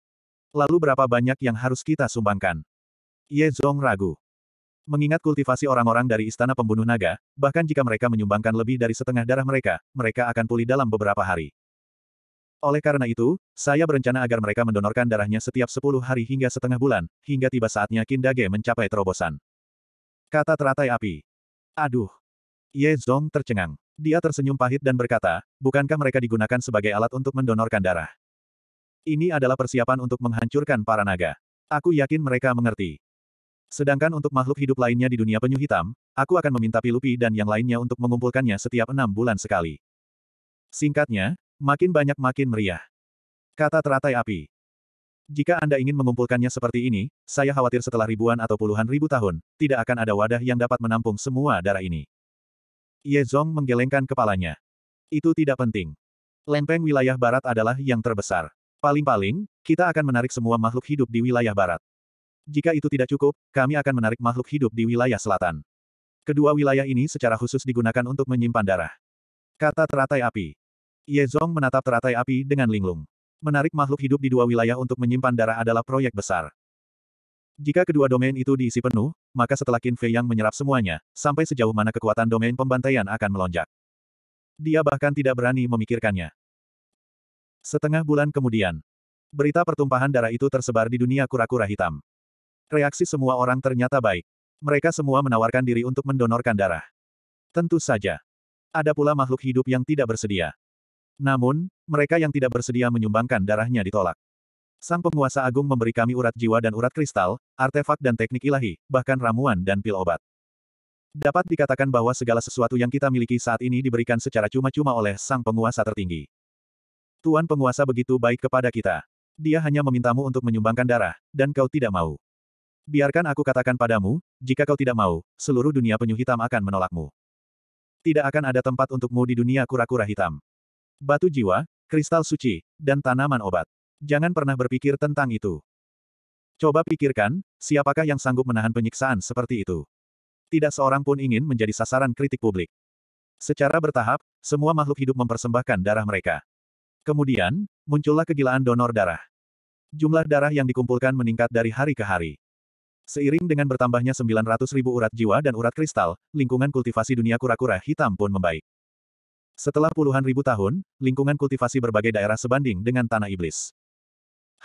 [SPEAKER 1] Lalu berapa banyak yang harus kita sumbangkan? Ye Zong ragu. Mengingat kultivasi orang-orang dari Istana Pembunuh Naga, bahkan jika mereka menyumbangkan lebih dari setengah darah mereka, mereka akan pulih dalam beberapa hari. Oleh karena itu, saya berencana agar mereka mendonorkan darahnya setiap 10 hari hingga setengah bulan, hingga tiba saatnya Kindage mencapai terobosan. Kata teratai api. Aduh. Ye Zong tercengang. Dia tersenyum pahit dan berkata, bukankah mereka digunakan sebagai alat untuk mendonorkan darah? Ini adalah persiapan untuk menghancurkan para naga. Aku yakin mereka mengerti. Sedangkan untuk makhluk hidup lainnya di dunia penyu hitam, aku akan meminta Pilupi dan yang lainnya untuk mengumpulkannya setiap enam bulan sekali. Singkatnya, makin banyak makin meriah. Kata teratai api. Jika Anda ingin mengumpulkannya seperti ini, saya khawatir setelah ribuan atau puluhan ribu tahun, tidak akan ada wadah yang dapat menampung semua darah ini. Ye Zong menggelengkan kepalanya. Itu tidak penting. Lempeng wilayah barat adalah yang terbesar. Paling-paling, kita akan menarik semua makhluk hidup di wilayah barat. Jika itu tidak cukup, kami akan menarik makhluk hidup di wilayah selatan. Kedua wilayah ini secara khusus digunakan untuk menyimpan darah. Kata teratai api. Ye Zong menatap teratai api dengan linglung. Menarik makhluk hidup di dua wilayah untuk menyimpan darah adalah proyek besar. Jika kedua domain itu diisi penuh, maka setelah Qin Fei yang menyerap semuanya, sampai sejauh mana kekuatan domain pembantaian akan melonjak. Dia bahkan tidak berani memikirkannya. Setengah bulan kemudian, berita pertumpahan darah itu tersebar di dunia kura-kura hitam. Reaksi semua orang ternyata baik. Mereka semua menawarkan diri untuk mendonorkan darah. Tentu saja. Ada pula makhluk hidup yang tidak bersedia. Namun, mereka yang tidak bersedia menyumbangkan darahnya ditolak. Sang penguasa agung memberi kami urat jiwa dan urat kristal, artefak dan teknik ilahi, bahkan ramuan dan pil obat. Dapat dikatakan bahwa segala sesuatu yang kita miliki saat ini diberikan secara cuma-cuma oleh sang penguasa tertinggi. Tuan penguasa begitu baik kepada kita. Dia hanya memintamu untuk menyumbangkan darah, dan kau tidak mau. Biarkan aku katakan padamu, jika kau tidak mau, seluruh dunia penyu hitam akan menolakmu. Tidak akan ada tempat untukmu di dunia kura-kura hitam. Batu jiwa, kristal suci, dan tanaman obat. Jangan pernah berpikir tentang itu. Coba pikirkan, siapakah yang sanggup menahan penyiksaan seperti itu? Tidak seorang pun ingin menjadi sasaran kritik publik. Secara bertahap, semua makhluk hidup mempersembahkan darah mereka. Kemudian, muncullah kegilaan donor darah. Jumlah darah yang dikumpulkan meningkat dari hari ke hari. Seiring dengan bertambahnya 900 ribu urat jiwa dan urat kristal, lingkungan kultivasi dunia kura-kura hitam pun membaik. Setelah puluhan ribu tahun, lingkungan kultivasi berbagai daerah sebanding dengan tanah iblis.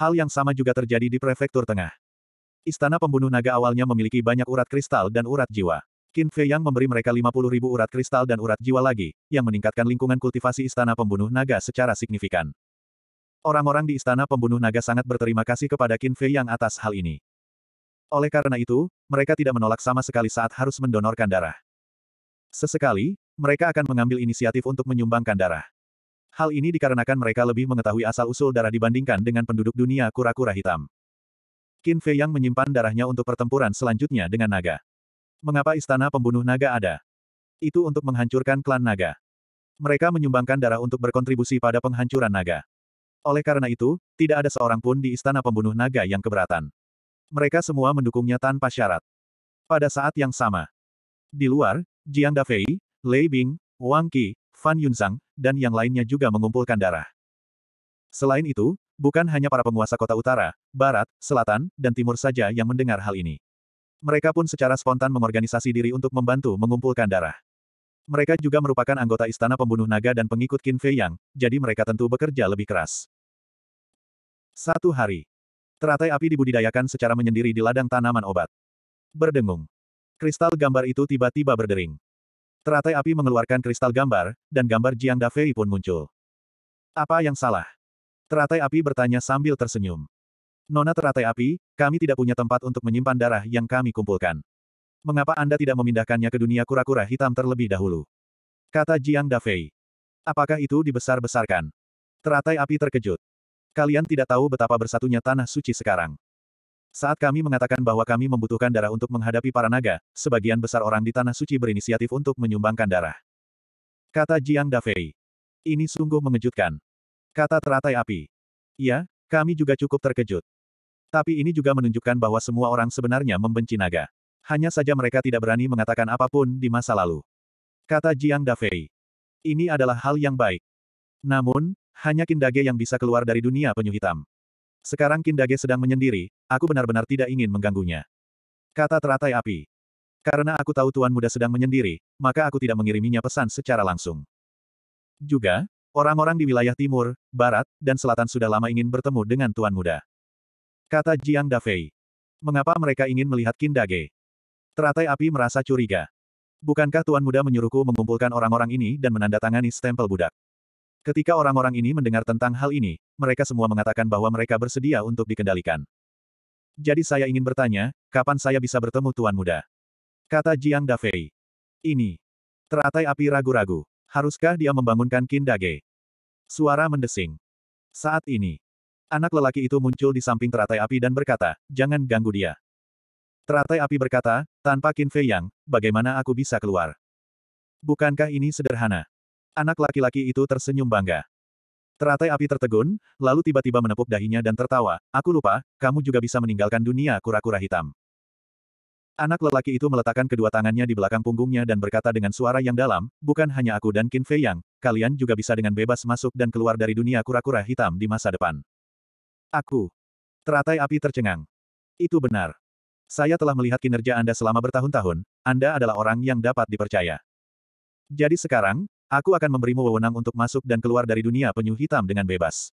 [SPEAKER 1] Hal yang sama juga terjadi di prefektur tengah. Istana pembunuh naga awalnya memiliki banyak urat kristal dan urat jiwa. Qin Fei Yang memberi mereka 50 ribu urat kristal dan urat jiwa lagi, yang meningkatkan lingkungan kultivasi istana pembunuh naga secara signifikan. Orang-orang di istana pembunuh naga sangat berterima kasih kepada Qin Fei Yang atas hal ini. Oleh karena itu, mereka tidak menolak sama sekali saat harus mendonorkan darah. Sesekali, mereka akan mengambil inisiatif untuk menyumbangkan darah. Hal ini dikarenakan mereka lebih mengetahui asal-usul darah dibandingkan dengan penduduk dunia kura-kura hitam. Qin Fei yang menyimpan darahnya untuk pertempuran selanjutnya dengan naga. Mengapa istana pembunuh naga ada? Itu untuk menghancurkan klan naga. Mereka menyumbangkan darah untuk berkontribusi pada penghancuran naga. Oleh karena itu, tidak ada seorang pun di istana pembunuh naga yang keberatan. Mereka semua mendukungnya tanpa syarat. Pada saat yang sama. Di luar, Jiang Dafei, Lei Bing, Wang Qi, Fan Yunzang, dan yang lainnya juga mengumpulkan darah. Selain itu, bukan hanya para penguasa kota utara, barat, selatan, dan timur saja yang mendengar hal ini. Mereka pun secara spontan mengorganisasi diri untuk membantu mengumpulkan darah. Mereka juga merupakan anggota Istana Pembunuh Naga dan pengikut Qin Fei Yang, jadi mereka tentu bekerja lebih keras. Satu hari. Teratai api dibudidayakan secara menyendiri di ladang tanaman obat. Berdengung. Kristal gambar itu tiba-tiba berdering. Teratai api mengeluarkan kristal gambar, dan gambar Jiang Dafei pun muncul. Apa yang salah? Teratai api bertanya sambil tersenyum. Nona teratai api, kami tidak punya tempat untuk menyimpan darah yang kami kumpulkan. Mengapa Anda tidak memindahkannya ke dunia kura-kura hitam terlebih dahulu? Kata Jiang Dafei. Apakah itu dibesar-besarkan? Teratai api terkejut. Kalian tidak tahu betapa bersatunya tanah suci sekarang. Saat kami mengatakan bahwa kami membutuhkan darah untuk menghadapi para naga, sebagian besar orang di Tanah Suci berinisiatif untuk menyumbangkan darah. Kata Jiang Dafei. Ini sungguh mengejutkan. Kata teratai api. Ya, kami juga cukup terkejut. Tapi ini juga menunjukkan bahwa semua orang sebenarnya membenci naga. Hanya saja mereka tidak berani mengatakan apapun di masa lalu. Kata Jiang Dafei. Ini adalah hal yang baik. Namun, hanya Kindage yang bisa keluar dari dunia penyu hitam. Sekarang Kindage sedang menyendiri, aku benar-benar tidak ingin mengganggunya. Kata teratai api. Karena aku tahu Tuan Muda sedang menyendiri, maka aku tidak mengiriminya pesan secara langsung. Juga, orang-orang di wilayah timur, barat, dan selatan sudah lama ingin bertemu dengan Tuan Muda. Kata Jiang Dafei. Mengapa mereka ingin melihat Kindage? Teratai api merasa curiga. Bukankah Tuan Muda menyuruhku mengumpulkan orang-orang ini dan menandatangani stempel budak? Ketika orang-orang ini mendengar tentang hal ini, mereka semua mengatakan bahwa mereka bersedia untuk dikendalikan. Jadi saya ingin bertanya, kapan saya bisa bertemu Tuan Muda? Kata Jiang Dafei. Ini. Teratai api ragu-ragu. Haruskah dia membangunkan Kindage? Suara mendesing. Saat ini. Anak lelaki itu muncul di samping teratai api dan berkata, jangan ganggu dia. Teratai api berkata, tanpa Qin Fei Yang, bagaimana aku bisa keluar? Bukankah ini sederhana? Anak laki-laki itu tersenyum bangga. Teratai api tertegun, lalu tiba-tiba menepuk dahinya dan tertawa, aku lupa, kamu juga bisa meninggalkan dunia kura-kura hitam. Anak lelaki itu meletakkan kedua tangannya di belakang punggungnya dan berkata dengan suara yang dalam, bukan hanya aku dan Qin Fei Yang, kalian juga bisa dengan bebas masuk dan keluar dari dunia kura-kura hitam di masa depan. Aku. Teratai api tercengang. Itu benar. Saya telah melihat kinerja Anda selama bertahun-tahun, Anda adalah orang yang dapat dipercaya. Jadi sekarang, Aku akan memberimu wewenang untuk masuk dan keluar dari dunia penyu hitam dengan bebas.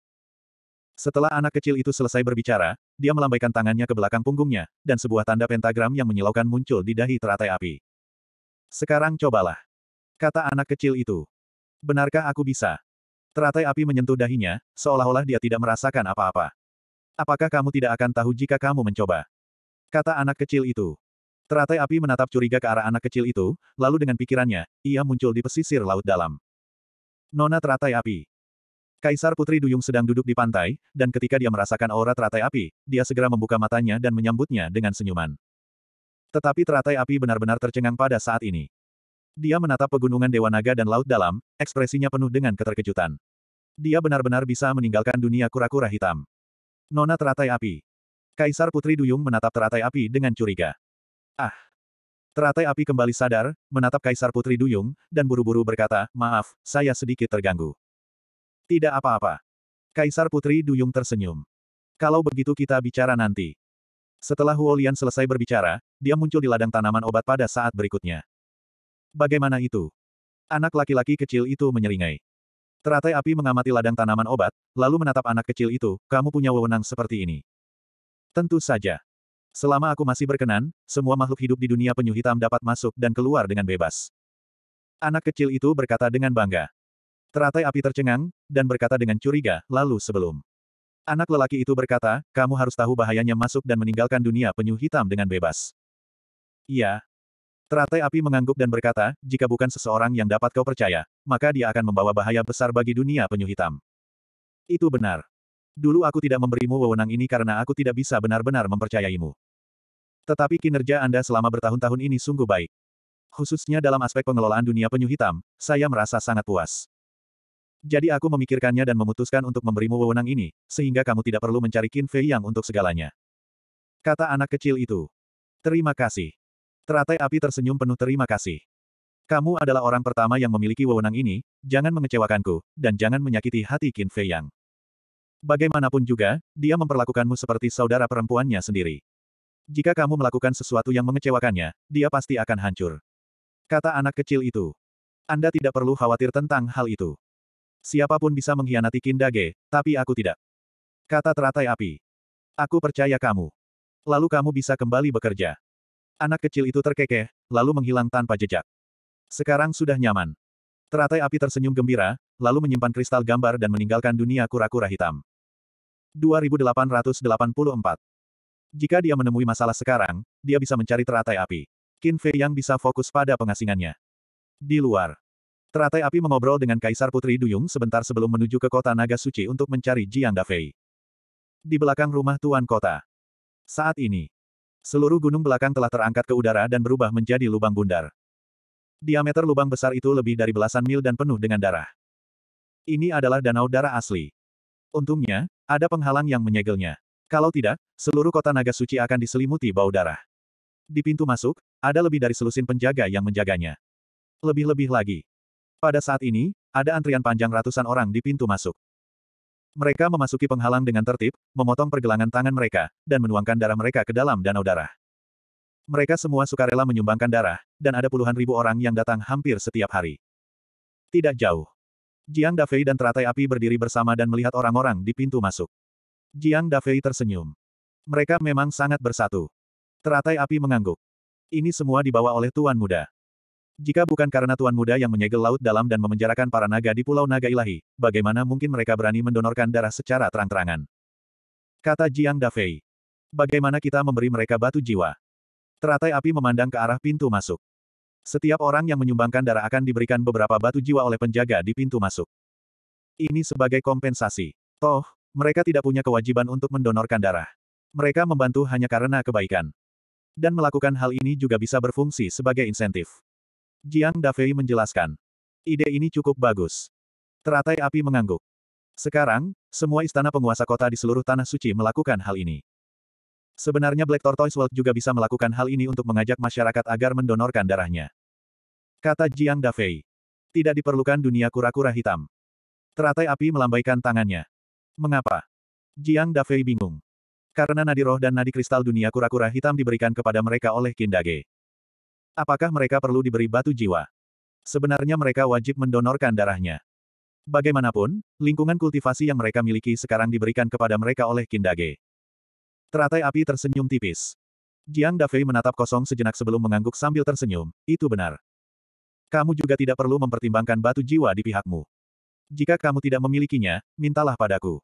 [SPEAKER 1] Setelah anak kecil itu selesai berbicara, dia melambaikan tangannya ke belakang punggungnya, dan sebuah tanda pentagram yang menyilaukan muncul di dahi teratai api. Sekarang cobalah. Kata anak kecil itu. Benarkah aku bisa? Teratai api menyentuh dahinya, seolah-olah dia tidak merasakan apa-apa. Apakah kamu tidak akan tahu jika kamu mencoba? Kata anak kecil itu. Teratai api menatap curiga ke arah anak kecil itu, lalu dengan pikirannya, ia muncul di pesisir laut dalam. Nona teratai api. Kaisar Putri Duyung sedang duduk di pantai, dan ketika dia merasakan aura teratai api, dia segera membuka matanya dan menyambutnya dengan senyuman. Tetapi teratai api benar-benar tercengang pada saat ini. Dia menatap pegunungan Dewa Naga dan Laut Dalam, ekspresinya penuh dengan keterkejutan. Dia benar-benar bisa meninggalkan dunia kura-kura hitam. Nona teratai api. Kaisar Putri Duyung menatap teratai api dengan curiga. Ah! Teratai api kembali sadar, menatap Kaisar Putri Duyung, dan buru-buru berkata, maaf, saya sedikit terganggu. Tidak apa-apa. Kaisar Putri Duyung tersenyum. Kalau begitu kita bicara nanti. Setelah Huolian selesai berbicara, dia muncul di ladang tanaman obat pada saat berikutnya. Bagaimana itu? Anak laki-laki kecil itu menyeringai. Teratai api mengamati ladang tanaman obat, lalu menatap anak kecil itu, kamu punya wewenang seperti ini. Tentu saja. Selama aku masih berkenan, semua makhluk hidup di dunia penyu hitam dapat masuk dan keluar dengan bebas. Anak kecil itu berkata dengan bangga. Teratai api tercengang, dan berkata dengan curiga, lalu sebelum. Anak lelaki itu berkata, kamu harus tahu bahayanya masuk dan meninggalkan dunia penyu hitam dengan bebas. Iya. Teratai api mengangguk dan berkata, jika bukan seseorang yang dapat kau percaya, maka dia akan membawa bahaya besar bagi dunia penyu hitam. Itu benar. Dulu aku tidak memberimu wewenang ini karena aku tidak bisa benar-benar mempercayaimu. Tetapi kinerja Anda selama bertahun-tahun ini sungguh baik. Khususnya dalam aspek pengelolaan dunia penyu hitam, saya merasa sangat puas. Jadi aku memikirkannya dan memutuskan untuk memberimu wewenang ini, sehingga kamu tidak perlu mencari Qin Fei Yang untuk segalanya. Kata anak kecil itu. Terima kasih. Teratai api tersenyum penuh terima kasih. Kamu adalah orang pertama yang memiliki wewenang ini, jangan mengecewakanku, dan jangan menyakiti hati Qin Fei Yang. Bagaimanapun juga, dia memperlakukanmu seperti saudara perempuannya sendiri. Jika kamu melakukan sesuatu yang mengecewakannya, dia pasti akan hancur. Kata anak kecil itu. Anda tidak perlu khawatir tentang hal itu. Siapapun bisa mengkhianati Kindage, tapi aku tidak. Kata teratai api. Aku percaya kamu. Lalu kamu bisa kembali bekerja. Anak kecil itu terkekeh, lalu menghilang tanpa jejak. Sekarang sudah nyaman. Teratai api tersenyum gembira, lalu menyimpan kristal gambar dan meninggalkan dunia kura-kura hitam. 2884 jika dia menemui masalah sekarang, dia bisa mencari teratai api. Qin Fei yang bisa fokus pada pengasingannya. Di luar, teratai api mengobrol dengan Kaisar Putri Duyung sebentar sebelum menuju ke kota Naga Suci untuk mencari Jiang Dafei. Di belakang rumah Tuan Kota. Saat ini, seluruh gunung belakang telah terangkat ke udara dan berubah menjadi lubang bundar. Diameter lubang besar itu lebih dari belasan mil dan penuh dengan darah. Ini adalah danau darah asli. Untungnya, ada penghalang yang menyegelnya. Kalau tidak, seluruh kota naga suci akan diselimuti bau darah. Di pintu masuk, ada lebih dari selusin penjaga yang menjaganya. Lebih-lebih lagi. Pada saat ini, ada antrian panjang ratusan orang di pintu masuk. Mereka memasuki penghalang dengan tertib, memotong pergelangan tangan mereka, dan menuangkan darah mereka ke dalam danau darah. Mereka semua sukarela menyumbangkan darah, dan ada puluhan ribu orang yang datang hampir setiap hari. Tidak jauh. Jiang Dafei dan teratai api berdiri bersama dan melihat orang-orang di pintu masuk. Jiang Dafei tersenyum. Mereka memang sangat bersatu. Teratai api mengangguk. Ini semua dibawa oleh Tuan Muda. Jika bukan karena Tuan Muda yang menyegel laut dalam dan memenjarakan para naga di Pulau Naga Ilahi, bagaimana mungkin mereka berani mendonorkan darah secara terang-terangan? Kata Jiang Dafei. Bagaimana kita memberi mereka batu jiwa? Teratai api memandang ke arah pintu masuk. Setiap orang yang menyumbangkan darah akan diberikan beberapa batu jiwa oleh penjaga di pintu masuk. Ini sebagai kompensasi. Toh, mereka tidak punya kewajiban untuk mendonorkan darah. Mereka membantu hanya karena kebaikan. Dan melakukan hal ini juga bisa berfungsi sebagai insentif. Jiang Dafei menjelaskan. Ide ini cukup bagus. Teratai api mengangguk. Sekarang, semua istana penguasa kota di seluruh tanah suci melakukan hal ini. Sebenarnya Black Tortoise World juga bisa melakukan hal ini untuk mengajak masyarakat agar mendonorkan darahnya. Kata Jiang Dafei. Tidak diperlukan dunia kura-kura hitam. Teratai api melambaikan tangannya. Mengapa? Jiang Dafei bingung. Karena nadi roh dan nadi kristal dunia kura-kura hitam diberikan kepada mereka oleh Kindage. Apakah mereka perlu diberi batu jiwa? Sebenarnya mereka wajib mendonorkan darahnya. Bagaimanapun, lingkungan kultivasi yang mereka miliki sekarang diberikan kepada mereka oleh Kindage. Teratai api tersenyum tipis. Jiang Dafei menatap kosong sejenak sebelum mengangguk sambil tersenyum, itu benar. Kamu juga tidak perlu mempertimbangkan batu jiwa di pihakmu. Jika kamu tidak memilikinya, mintalah padaku.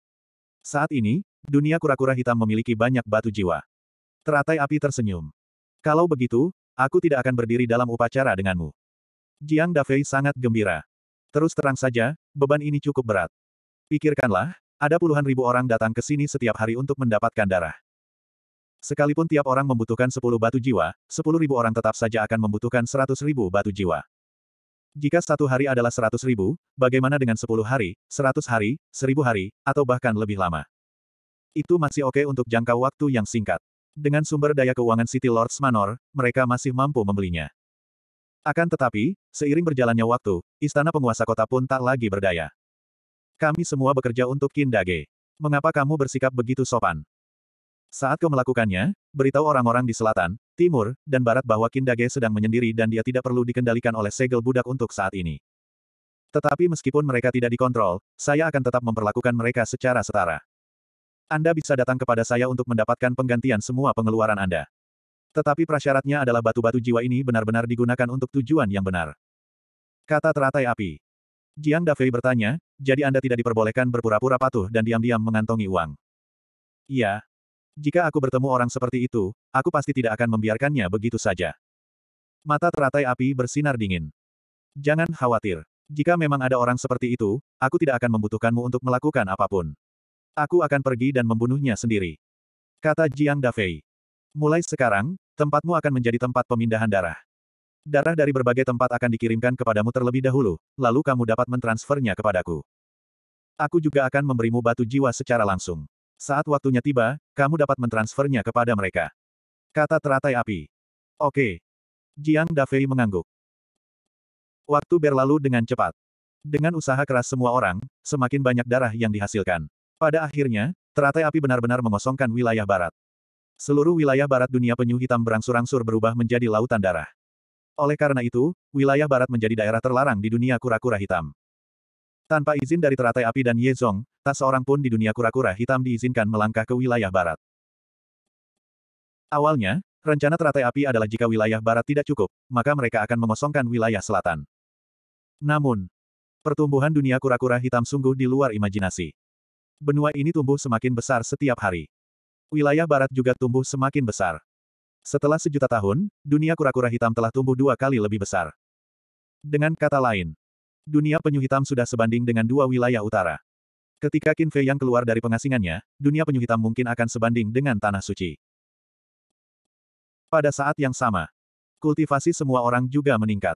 [SPEAKER 1] Saat ini, dunia kura-kura hitam memiliki banyak batu jiwa. Teratai api tersenyum. Kalau begitu, aku tidak akan berdiri dalam upacara denganmu. Jiang Dafei sangat gembira. Terus terang saja, beban ini cukup berat. Pikirkanlah, ada puluhan ribu orang datang ke sini setiap hari untuk mendapatkan darah. Sekalipun tiap orang membutuhkan sepuluh batu jiwa, sepuluh ribu orang tetap saja akan membutuhkan seratus ribu batu jiwa. Jika satu hari adalah seratus ribu, bagaimana dengan sepuluh hari, seratus hari, seribu hari, atau bahkan lebih lama? Itu masih oke untuk jangka waktu yang singkat. Dengan sumber daya keuangan City Lords Manor, mereka masih mampu membelinya. Akan tetapi, seiring berjalannya waktu, istana penguasa kota pun tak lagi berdaya. Kami semua bekerja untuk Kindage. Mengapa kamu bersikap begitu sopan? Saat kau melakukannya, beritahu orang-orang di selatan, timur, dan barat bahwa Kindage sedang menyendiri dan dia tidak perlu dikendalikan oleh segel budak untuk saat ini. Tetapi meskipun mereka tidak dikontrol, saya akan tetap memperlakukan mereka secara setara. Anda bisa datang kepada saya untuk mendapatkan penggantian semua pengeluaran Anda. Tetapi prasyaratnya adalah batu-batu jiwa ini benar-benar digunakan untuk tujuan yang benar. Kata teratai api. Jiang Dafei bertanya, jadi Anda tidak diperbolehkan berpura-pura patuh dan diam-diam mengantongi uang. Iya, jika aku bertemu orang seperti itu, aku pasti tidak akan membiarkannya begitu saja. Mata teratai api bersinar dingin. Jangan khawatir. Jika memang ada orang seperti itu, aku tidak akan membutuhkanmu untuk melakukan apapun. Aku akan pergi dan membunuhnya sendiri. Kata Jiang Dafei. Mulai sekarang, tempatmu akan menjadi tempat pemindahan darah. Darah dari berbagai tempat akan dikirimkan kepadamu terlebih dahulu, lalu kamu dapat mentransfernya kepadaku. Aku juga akan memberimu batu jiwa secara langsung. Saat waktunya tiba, kamu dapat mentransfernya kepada mereka. Kata teratai api. Oke. Jiang Dafei mengangguk. Waktu berlalu dengan cepat. Dengan usaha keras semua orang, semakin banyak darah yang dihasilkan. Pada akhirnya, teratai api benar-benar mengosongkan wilayah barat. Seluruh wilayah barat dunia penyu hitam berangsur-angsur berubah menjadi lautan darah. Oleh karena itu, wilayah barat menjadi daerah terlarang di dunia kura-kura hitam. Tanpa izin dari teratai api dan Ye Zong, tak seorang pun di dunia kura-kura hitam diizinkan melangkah ke wilayah barat. Awalnya, rencana teratai api adalah jika wilayah barat tidak cukup, maka mereka akan mengosongkan wilayah selatan. Namun, pertumbuhan dunia kura-kura hitam sungguh di luar imajinasi. Benua ini tumbuh semakin besar setiap hari. Wilayah barat juga tumbuh semakin besar. Setelah sejuta tahun, dunia kura-kura hitam telah tumbuh dua kali lebih besar. Dengan kata lain, dunia penyu hitam sudah sebanding dengan dua wilayah utara. Ketika Qin Fei yang keluar dari pengasingannya, dunia penyu hitam mungkin akan sebanding dengan tanah suci. Pada saat yang sama, kultivasi semua orang juga meningkat.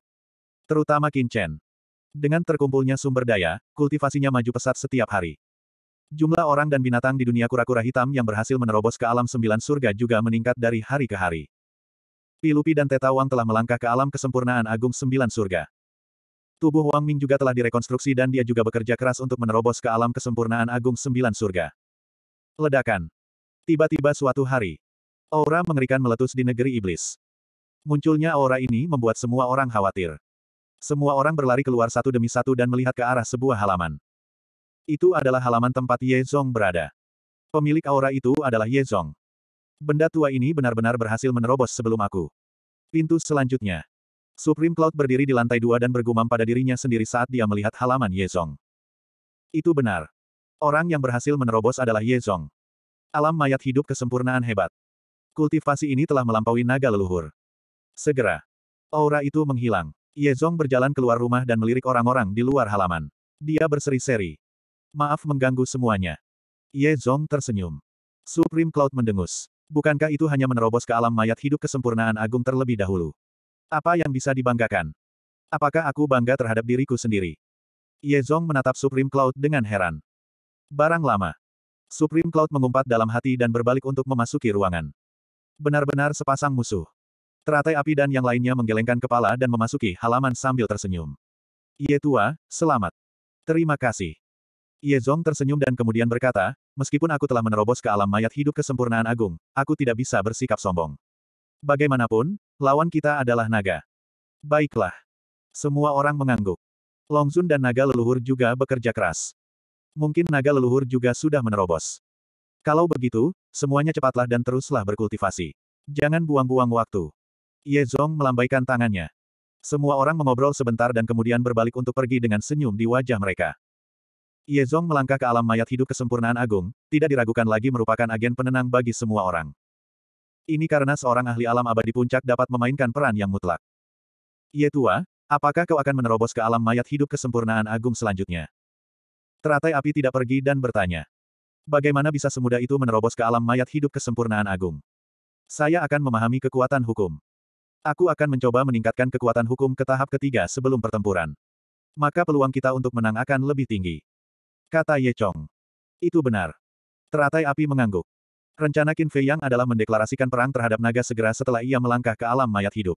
[SPEAKER 1] Terutama Qin Chen. Dengan terkumpulnya sumber daya, kultivasinya maju pesat setiap hari. Jumlah orang dan binatang di dunia kura-kura hitam yang berhasil menerobos ke alam sembilan surga juga meningkat dari hari ke hari. Pilupi dan Tetawang telah melangkah ke alam kesempurnaan agung sembilan surga. Tubuh Wang Ming juga telah direkonstruksi dan dia juga bekerja keras untuk menerobos ke alam kesempurnaan agung sembilan surga. Ledakan. Tiba-tiba suatu hari, aura mengerikan meletus di negeri iblis. Munculnya aura ini membuat semua orang khawatir. Semua orang berlari keluar satu demi satu dan melihat ke arah sebuah halaman. Itu adalah halaman tempat Ye Zong berada. Pemilik aura itu adalah Ye Zong. Benda tua ini benar-benar berhasil menerobos sebelum aku. Pintu selanjutnya. Supreme Cloud berdiri di lantai dua dan bergumam pada dirinya sendiri saat dia melihat halaman Ye Zong. Itu benar. Orang yang berhasil menerobos adalah Ye Zong. Alam mayat hidup kesempurnaan hebat. Kultivasi ini telah melampaui naga leluhur. Segera. Aura itu menghilang. Ye Zong berjalan keluar rumah dan melirik orang-orang di luar halaman. Dia berseri-seri. Maaf mengganggu semuanya. Ye Zong tersenyum. Supreme Cloud mendengus. Bukankah itu hanya menerobos ke alam mayat hidup kesempurnaan agung terlebih dahulu? Apa yang bisa dibanggakan? Apakah aku bangga terhadap diriku sendiri? Ye Zong menatap Supreme Cloud dengan heran. Barang lama. Supreme Cloud mengumpat dalam hati dan berbalik untuk memasuki ruangan. Benar-benar sepasang musuh. Teratai api dan yang lainnya menggelengkan kepala dan memasuki halaman sambil tersenyum. Ye tua, selamat. Terima kasih. Ye Zong tersenyum dan kemudian berkata, meskipun aku telah menerobos ke alam mayat hidup kesempurnaan agung, aku tidak bisa bersikap sombong. Bagaimanapun, lawan kita adalah naga. Baiklah. Semua orang mengangguk. Longzun dan naga leluhur juga bekerja keras. Mungkin naga leluhur juga sudah menerobos. Kalau begitu, semuanya cepatlah dan teruslah berkultivasi. Jangan buang-buang waktu. Ye Zong melambaikan tangannya. Semua orang mengobrol sebentar dan kemudian berbalik untuk pergi dengan senyum di wajah mereka. Ye Zong melangkah ke alam mayat hidup kesempurnaan agung, tidak diragukan lagi merupakan agen penenang bagi semua orang. Ini karena seorang ahli alam abadi puncak dapat memainkan peran yang mutlak. Ye tua, apakah kau akan menerobos ke alam mayat hidup kesempurnaan agung selanjutnya? Teratai api tidak pergi dan bertanya. Bagaimana bisa semudah itu menerobos ke alam mayat hidup kesempurnaan agung? Saya akan memahami kekuatan hukum. Aku akan mencoba meningkatkan kekuatan hukum ke tahap ketiga sebelum pertempuran. Maka peluang kita untuk menang akan lebih tinggi. Kata Ye Chong. Itu benar. Teratai api mengangguk. Rencana Qin Fei Yang adalah mendeklarasikan perang terhadap naga segera setelah ia melangkah ke alam mayat hidup.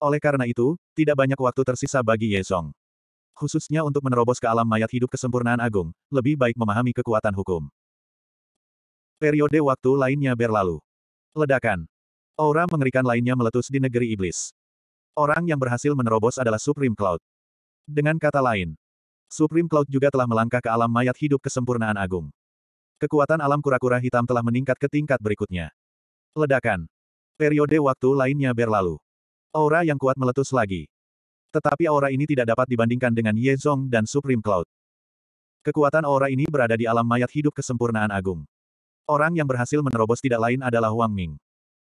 [SPEAKER 1] Oleh karena itu, tidak banyak waktu tersisa bagi Ye Song. Khususnya untuk menerobos ke alam mayat hidup kesempurnaan agung, lebih baik memahami kekuatan hukum. Periode waktu lainnya berlalu. Ledakan. Aura mengerikan lainnya meletus di negeri iblis. Orang yang berhasil menerobos adalah Supreme Cloud. Dengan kata lain, Supreme Cloud juga telah melangkah ke alam mayat hidup kesempurnaan agung. Kekuatan alam kura-kura hitam telah meningkat ke tingkat berikutnya. Ledakan. Periode waktu lainnya berlalu. Aura yang kuat meletus lagi. Tetapi aura ini tidak dapat dibandingkan dengan Ye Zong dan Supreme Cloud. Kekuatan aura ini berada di alam mayat hidup kesempurnaan agung. Orang yang berhasil menerobos tidak lain adalah Wang Ming.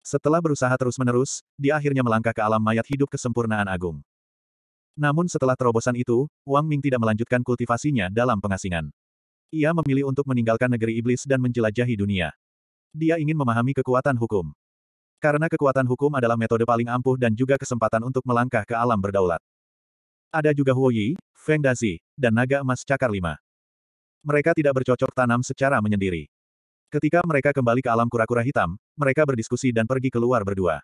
[SPEAKER 1] Setelah berusaha terus-menerus, dia akhirnya melangkah ke alam mayat hidup kesempurnaan agung. Namun setelah terobosan itu, Wang Ming tidak melanjutkan kultivasinya dalam pengasingan. Ia memilih untuk meninggalkan negeri iblis dan menjelajahi dunia. Dia ingin memahami kekuatan hukum. Karena kekuatan hukum adalah metode paling ampuh dan juga kesempatan untuk melangkah ke alam berdaulat. Ada juga Huoyi, Feng Dazi, dan naga emas cakar lima. Mereka tidak bercocok tanam secara menyendiri. Ketika mereka kembali ke alam kura-kura hitam, mereka berdiskusi dan pergi keluar berdua.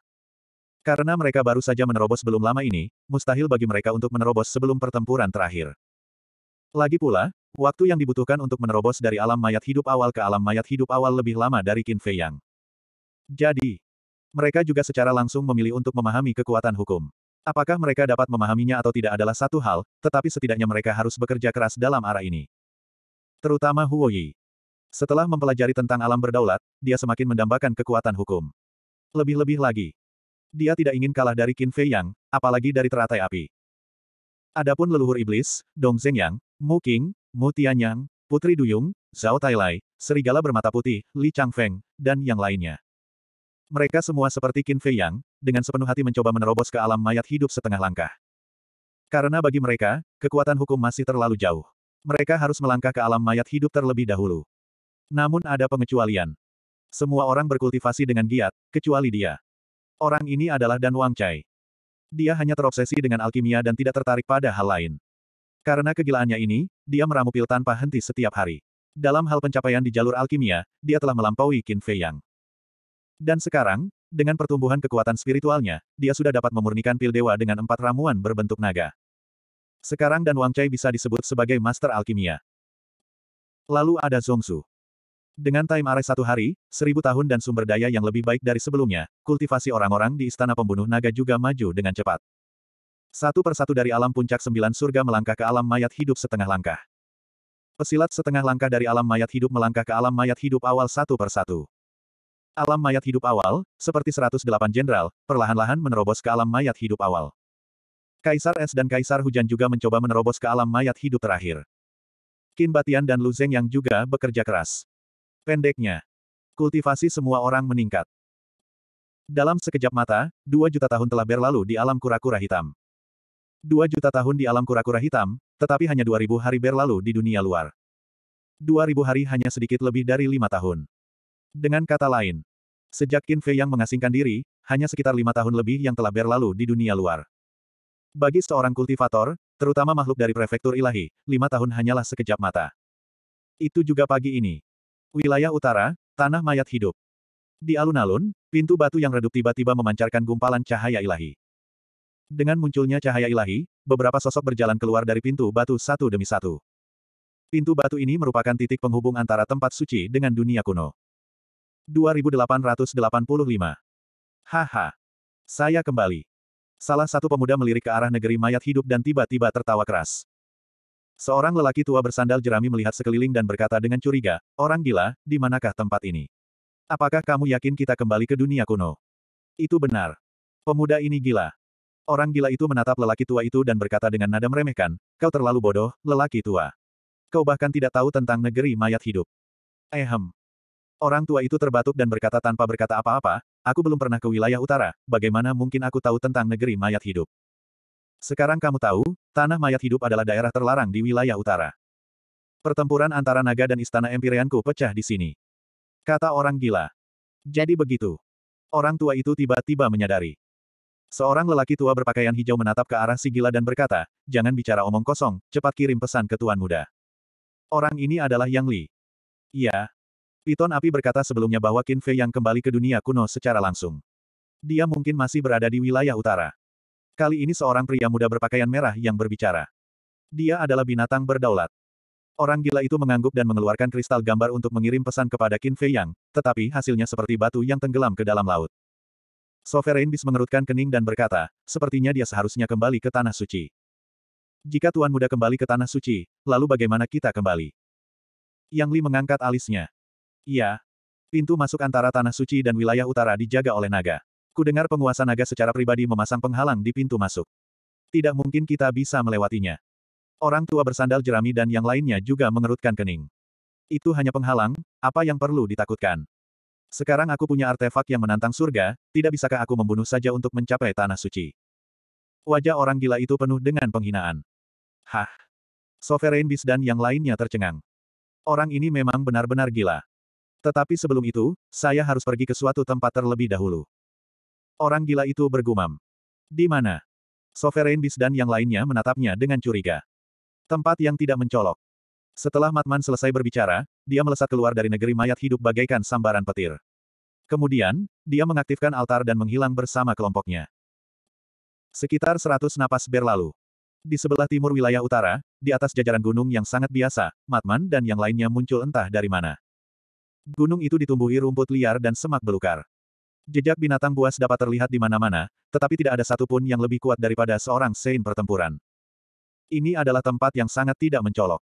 [SPEAKER 1] Karena mereka baru saja menerobos belum lama ini, mustahil bagi mereka untuk menerobos sebelum pertempuran terakhir. Lagi pula, Waktu yang dibutuhkan untuk menerobos dari alam mayat hidup awal ke alam mayat hidup awal lebih lama dari Qin Fei Yang. Jadi, mereka juga secara langsung memilih untuk memahami kekuatan hukum. Apakah mereka dapat memahaminya atau tidak adalah satu hal, tetapi setidaknya mereka harus bekerja keras dalam arah ini. Terutama Huo Yi. Setelah mempelajari tentang alam berdaulat, dia semakin mendambakan kekuatan hukum. Lebih-lebih lagi. Dia tidak ingin kalah dari Qin Fei Yang, apalagi dari teratai api. Adapun leluhur iblis, Dong Yang, Mu King, Mu Tianyang, Putri Duyung, Zhao Tailai, Serigala Bermata Putih, Li Changfeng, dan yang lainnya. Mereka semua seperti Qin Fei Yang, dengan sepenuh hati mencoba menerobos ke alam mayat hidup setengah langkah. Karena bagi mereka, kekuatan hukum masih terlalu jauh. Mereka harus melangkah ke alam mayat hidup terlebih dahulu. Namun ada pengecualian. Semua orang berkultivasi dengan giat, kecuali dia. Orang ini adalah Dan Wang Chai. Dia hanya terobsesi dengan alkimia dan tidak tertarik pada hal lain. Karena kegilaannya ini, dia meramu pil tanpa henti setiap hari. Dalam hal pencapaian di jalur alkimia, dia telah melampaui Qin Fei Yang. Dan sekarang, dengan pertumbuhan kekuatan spiritualnya, dia sudah dapat memurnikan pil dewa dengan empat ramuan berbentuk naga. Sekarang Dan Wang Chai bisa disebut sebagai master alkimia. Lalu ada Zongsu. Dengan time array satu hari, seribu tahun dan sumber daya yang lebih baik dari sebelumnya, kultivasi orang-orang di Istana Pembunuh Naga juga maju dengan cepat. Satu persatu dari alam puncak sembilan surga melangkah ke alam mayat hidup setengah langkah. Pesilat setengah langkah dari alam mayat hidup melangkah ke alam mayat hidup awal satu persatu. Alam mayat hidup awal, seperti 108 jenderal, perlahan-lahan menerobos ke alam mayat hidup awal. Kaisar Es dan Kaisar Hujan juga mencoba menerobos ke alam mayat hidup terakhir. Qin Batian dan Lu Zeng yang juga bekerja keras. Pendeknya, kultivasi semua orang meningkat. Dalam sekejap mata, dua juta tahun telah berlalu di alam kura-kura hitam. 2 juta tahun di alam kura-kura hitam, tetapi hanya 2.000 hari berlalu di dunia luar. 2.000 hari hanya sedikit lebih dari lima tahun. Dengan kata lain, sejak Qin Fei yang mengasingkan diri, hanya sekitar lima tahun lebih yang telah berlalu di dunia luar. Bagi seorang kultivator, terutama makhluk dari prefektur ilahi, lima tahun hanyalah sekejap mata. Itu juga pagi ini. Wilayah utara, tanah mayat hidup. Di alun-alun, pintu batu yang redup tiba-tiba memancarkan gumpalan cahaya ilahi. Dengan munculnya cahaya ilahi, beberapa sosok berjalan keluar dari pintu batu satu demi satu. Pintu batu ini merupakan titik penghubung antara tempat suci dengan dunia kuno. 2885. Haha. Saya kembali. Salah satu pemuda melirik ke arah negeri mayat hidup dan tiba-tiba tertawa keras. Seorang lelaki tua bersandal jerami melihat sekeliling dan berkata dengan curiga, Orang gila, di manakah tempat ini? Apakah kamu yakin kita kembali ke dunia kuno? Itu benar. Pemuda ini gila. Orang gila itu menatap lelaki tua itu dan berkata dengan nada meremehkan, kau terlalu bodoh, lelaki tua. Kau bahkan tidak tahu tentang negeri mayat hidup. Ehem. Orang tua itu terbatuk dan berkata tanpa berkata apa-apa, aku belum pernah ke wilayah utara, bagaimana mungkin aku tahu tentang negeri mayat hidup. Sekarang kamu tahu, tanah mayat hidup adalah daerah terlarang di wilayah utara. Pertempuran antara naga dan istana empirianku pecah di sini. Kata orang gila. Jadi begitu. Orang tua itu tiba-tiba menyadari. Seorang lelaki tua berpakaian hijau menatap ke arah si gila dan berkata, jangan bicara omong kosong, cepat kirim pesan ke tuan muda. Orang ini adalah Yang Li. Iya. Piton api berkata sebelumnya bahwa Qin Fei yang kembali ke dunia kuno secara langsung. Dia mungkin masih berada di wilayah utara. Kali ini seorang pria muda berpakaian merah yang berbicara. Dia adalah binatang berdaulat. Orang gila itu mengangguk dan mengeluarkan kristal gambar untuk mengirim pesan kepada Qin Fei Yang, tetapi hasilnya seperti batu yang tenggelam ke dalam laut. Sovereign bis mengerutkan kening dan berkata, sepertinya dia seharusnya kembali ke Tanah Suci. Jika Tuan Muda kembali ke Tanah Suci, lalu bagaimana kita kembali? Yang Li mengangkat
[SPEAKER 2] alisnya. Iya.
[SPEAKER 1] Pintu masuk antara Tanah Suci dan wilayah utara dijaga oleh naga. Kudengar penguasa naga secara pribadi memasang penghalang di pintu masuk. Tidak mungkin kita bisa melewatinya. Orang tua bersandal jerami dan yang lainnya juga mengerutkan kening. Itu hanya penghalang, apa yang perlu ditakutkan? Sekarang aku punya artefak yang menantang surga, tidak bisakah aku membunuh saja untuk mencapai tanah suci? Wajah orang gila itu penuh dengan penghinaan. Hah! Sovereign Beast dan yang lainnya tercengang. Orang ini memang benar-benar gila. Tetapi sebelum itu, saya harus pergi ke suatu tempat terlebih dahulu. Orang gila itu bergumam. Di mana? Sovereign Beast dan yang lainnya menatapnya dengan curiga. Tempat yang tidak mencolok. Setelah Matman selesai berbicara, dia melesat keluar dari negeri mayat hidup bagaikan sambaran petir. Kemudian, dia mengaktifkan altar dan menghilang bersama kelompoknya. Sekitar seratus napas berlalu. Di sebelah timur wilayah utara, di atas jajaran gunung yang sangat biasa, Matman dan yang lainnya muncul entah dari mana. Gunung itu ditumbuhi rumput liar dan semak belukar. Jejak binatang buas dapat terlihat di mana-mana, tetapi tidak ada satupun yang lebih kuat daripada seorang sein pertempuran. Ini adalah tempat yang sangat tidak mencolok.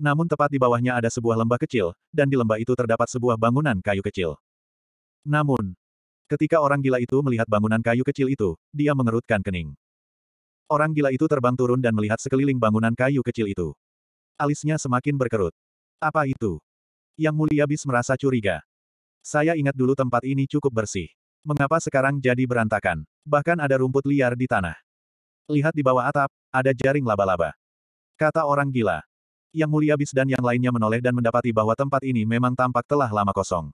[SPEAKER 1] Namun tepat di bawahnya ada sebuah lembah kecil, dan di lembah itu terdapat sebuah bangunan kayu kecil. Namun, ketika orang gila itu melihat bangunan kayu kecil itu, dia mengerutkan kening. Orang gila itu terbang turun dan melihat sekeliling bangunan kayu kecil itu. Alisnya semakin berkerut. Apa itu? Yang mulia bis merasa curiga. Saya ingat dulu tempat ini cukup bersih. Mengapa sekarang jadi berantakan? Bahkan ada rumput liar di tanah. Lihat di bawah atap, ada jaring laba-laba. Kata orang gila. Yang Mulia Bis dan yang lainnya menoleh dan mendapati bahwa tempat ini memang tampak telah lama kosong.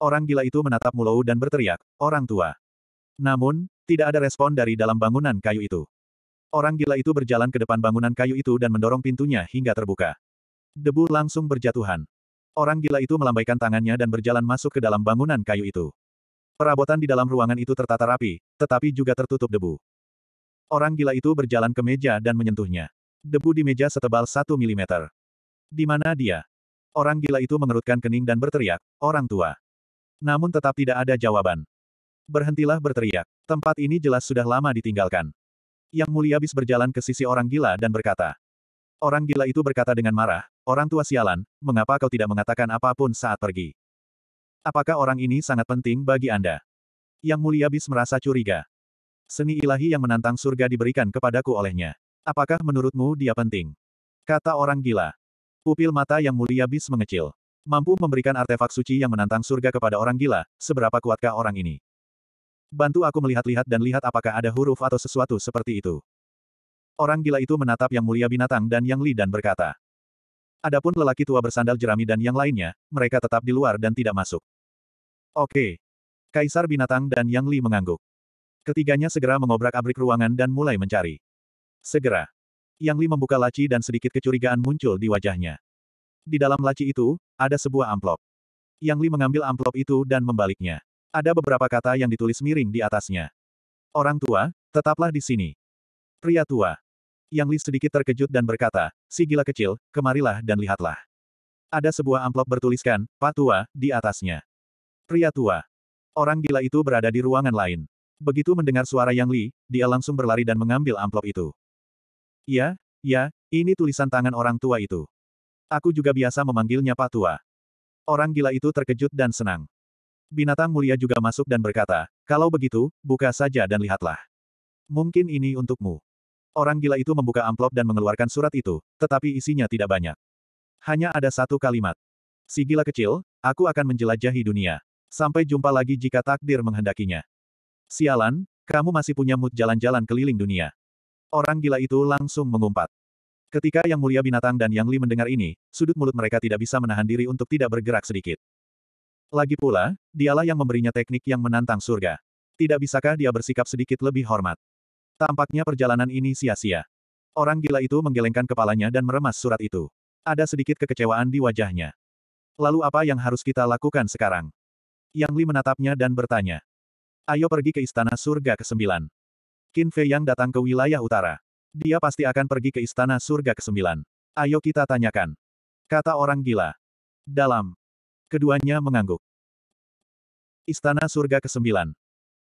[SPEAKER 1] Orang gila itu menatap Mulou dan berteriak, orang tua. Namun, tidak ada respon dari dalam bangunan kayu itu. Orang gila itu berjalan ke depan bangunan kayu itu dan mendorong pintunya hingga terbuka. Debu langsung berjatuhan. Orang gila itu melambaikan tangannya dan berjalan masuk ke dalam bangunan kayu itu. Perabotan di dalam ruangan itu tertata rapi, tetapi juga tertutup debu. Orang gila itu berjalan ke meja dan menyentuhnya debu di meja setebal satu milimeter. Di mana dia? Orang gila itu mengerutkan kening dan berteriak, orang tua. Namun tetap tidak ada jawaban. Berhentilah berteriak, tempat ini jelas sudah lama ditinggalkan. Yang mulia bis berjalan ke sisi orang gila dan berkata. Orang gila itu berkata dengan marah, orang tua sialan, mengapa kau tidak mengatakan apapun saat pergi? Apakah orang ini sangat penting bagi Anda? Yang mulia bis merasa curiga. Seni ilahi yang menantang surga diberikan kepadaku olehnya. Apakah menurutmu dia penting? Kata orang gila. Pupil mata yang mulia bis mengecil. Mampu memberikan artefak suci yang menantang surga kepada orang gila, seberapa kuatkah orang ini? Bantu aku melihat-lihat dan lihat apakah ada huruf atau sesuatu seperti itu. Orang gila itu menatap yang mulia binatang dan yang li dan berkata. Adapun lelaki tua bersandal jerami dan yang lainnya, mereka tetap di luar dan tidak masuk. Oke. Kaisar binatang dan yang li mengangguk. Ketiganya segera mengobrak-abrik ruangan dan mulai mencari. Segera. Yang Li membuka laci dan sedikit kecurigaan muncul di wajahnya. Di dalam laci itu, ada sebuah amplop. Yang Li mengambil amplop itu dan membaliknya. Ada beberapa kata yang ditulis miring di atasnya. Orang tua, tetaplah di sini. Pria tua. Yang Li sedikit terkejut dan berkata, si gila kecil, kemarilah dan lihatlah. Ada sebuah amplop bertuliskan, Pak Tua, di atasnya. Pria tua. Orang gila itu berada di ruangan lain. Begitu mendengar suara Yang Li, dia langsung berlari dan mengambil amplop itu. Ya, ya, ini tulisan tangan orang tua itu. Aku juga biasa memanggilnya Pak Tua. Orang gila itu terkejut dan senang. Binatang mulia juga masuk dan berkata, kalau begitu, buka saja dan lihatlah. Mungkin ini untukmu. Orang gila itu membuka amplop dan mengeluarkan surat itu, tetapi isinya tidak banyak. Hanya ada satu kalimat. Si gila kecil, aku akan menjelajahi dunia. Sampai jumpa lagi jika takdir menghendakinya. Sialan, kamu masih punya mood jalan-jalan keliling dunia. Orang gila itu langsung mengumpat. Ketika Yang Mulia Binatang dan Yang Li mendengar ini, sudut mulut mereka tidak bisa menahan diri untuk tidak bergerak sedikit. Lagi pula, dialah yang memberinya teknik yang menantang surga. Tidak bisakah dia bersikap sedikit lebih hormat? Tampaknya perjalanan ini sia-sia. Orang gila itu menggelengkan kepalanya dan meremas surat itu. Ada sedikit kekecewaan di wajahnya. Lalu apa yang harus kita lakukan sekarang? Yang Li menatapnya dan bertanya. Ayo pergi ke istana surga ke-9. Qin Fei yang datang ke wilayah utara. Dia pasti akan pergi ke istana surga ke-9. Ayo kita tanyakan. Kata orang gila. Dalam. Keduanya mengangguk. Istana surga ke-9.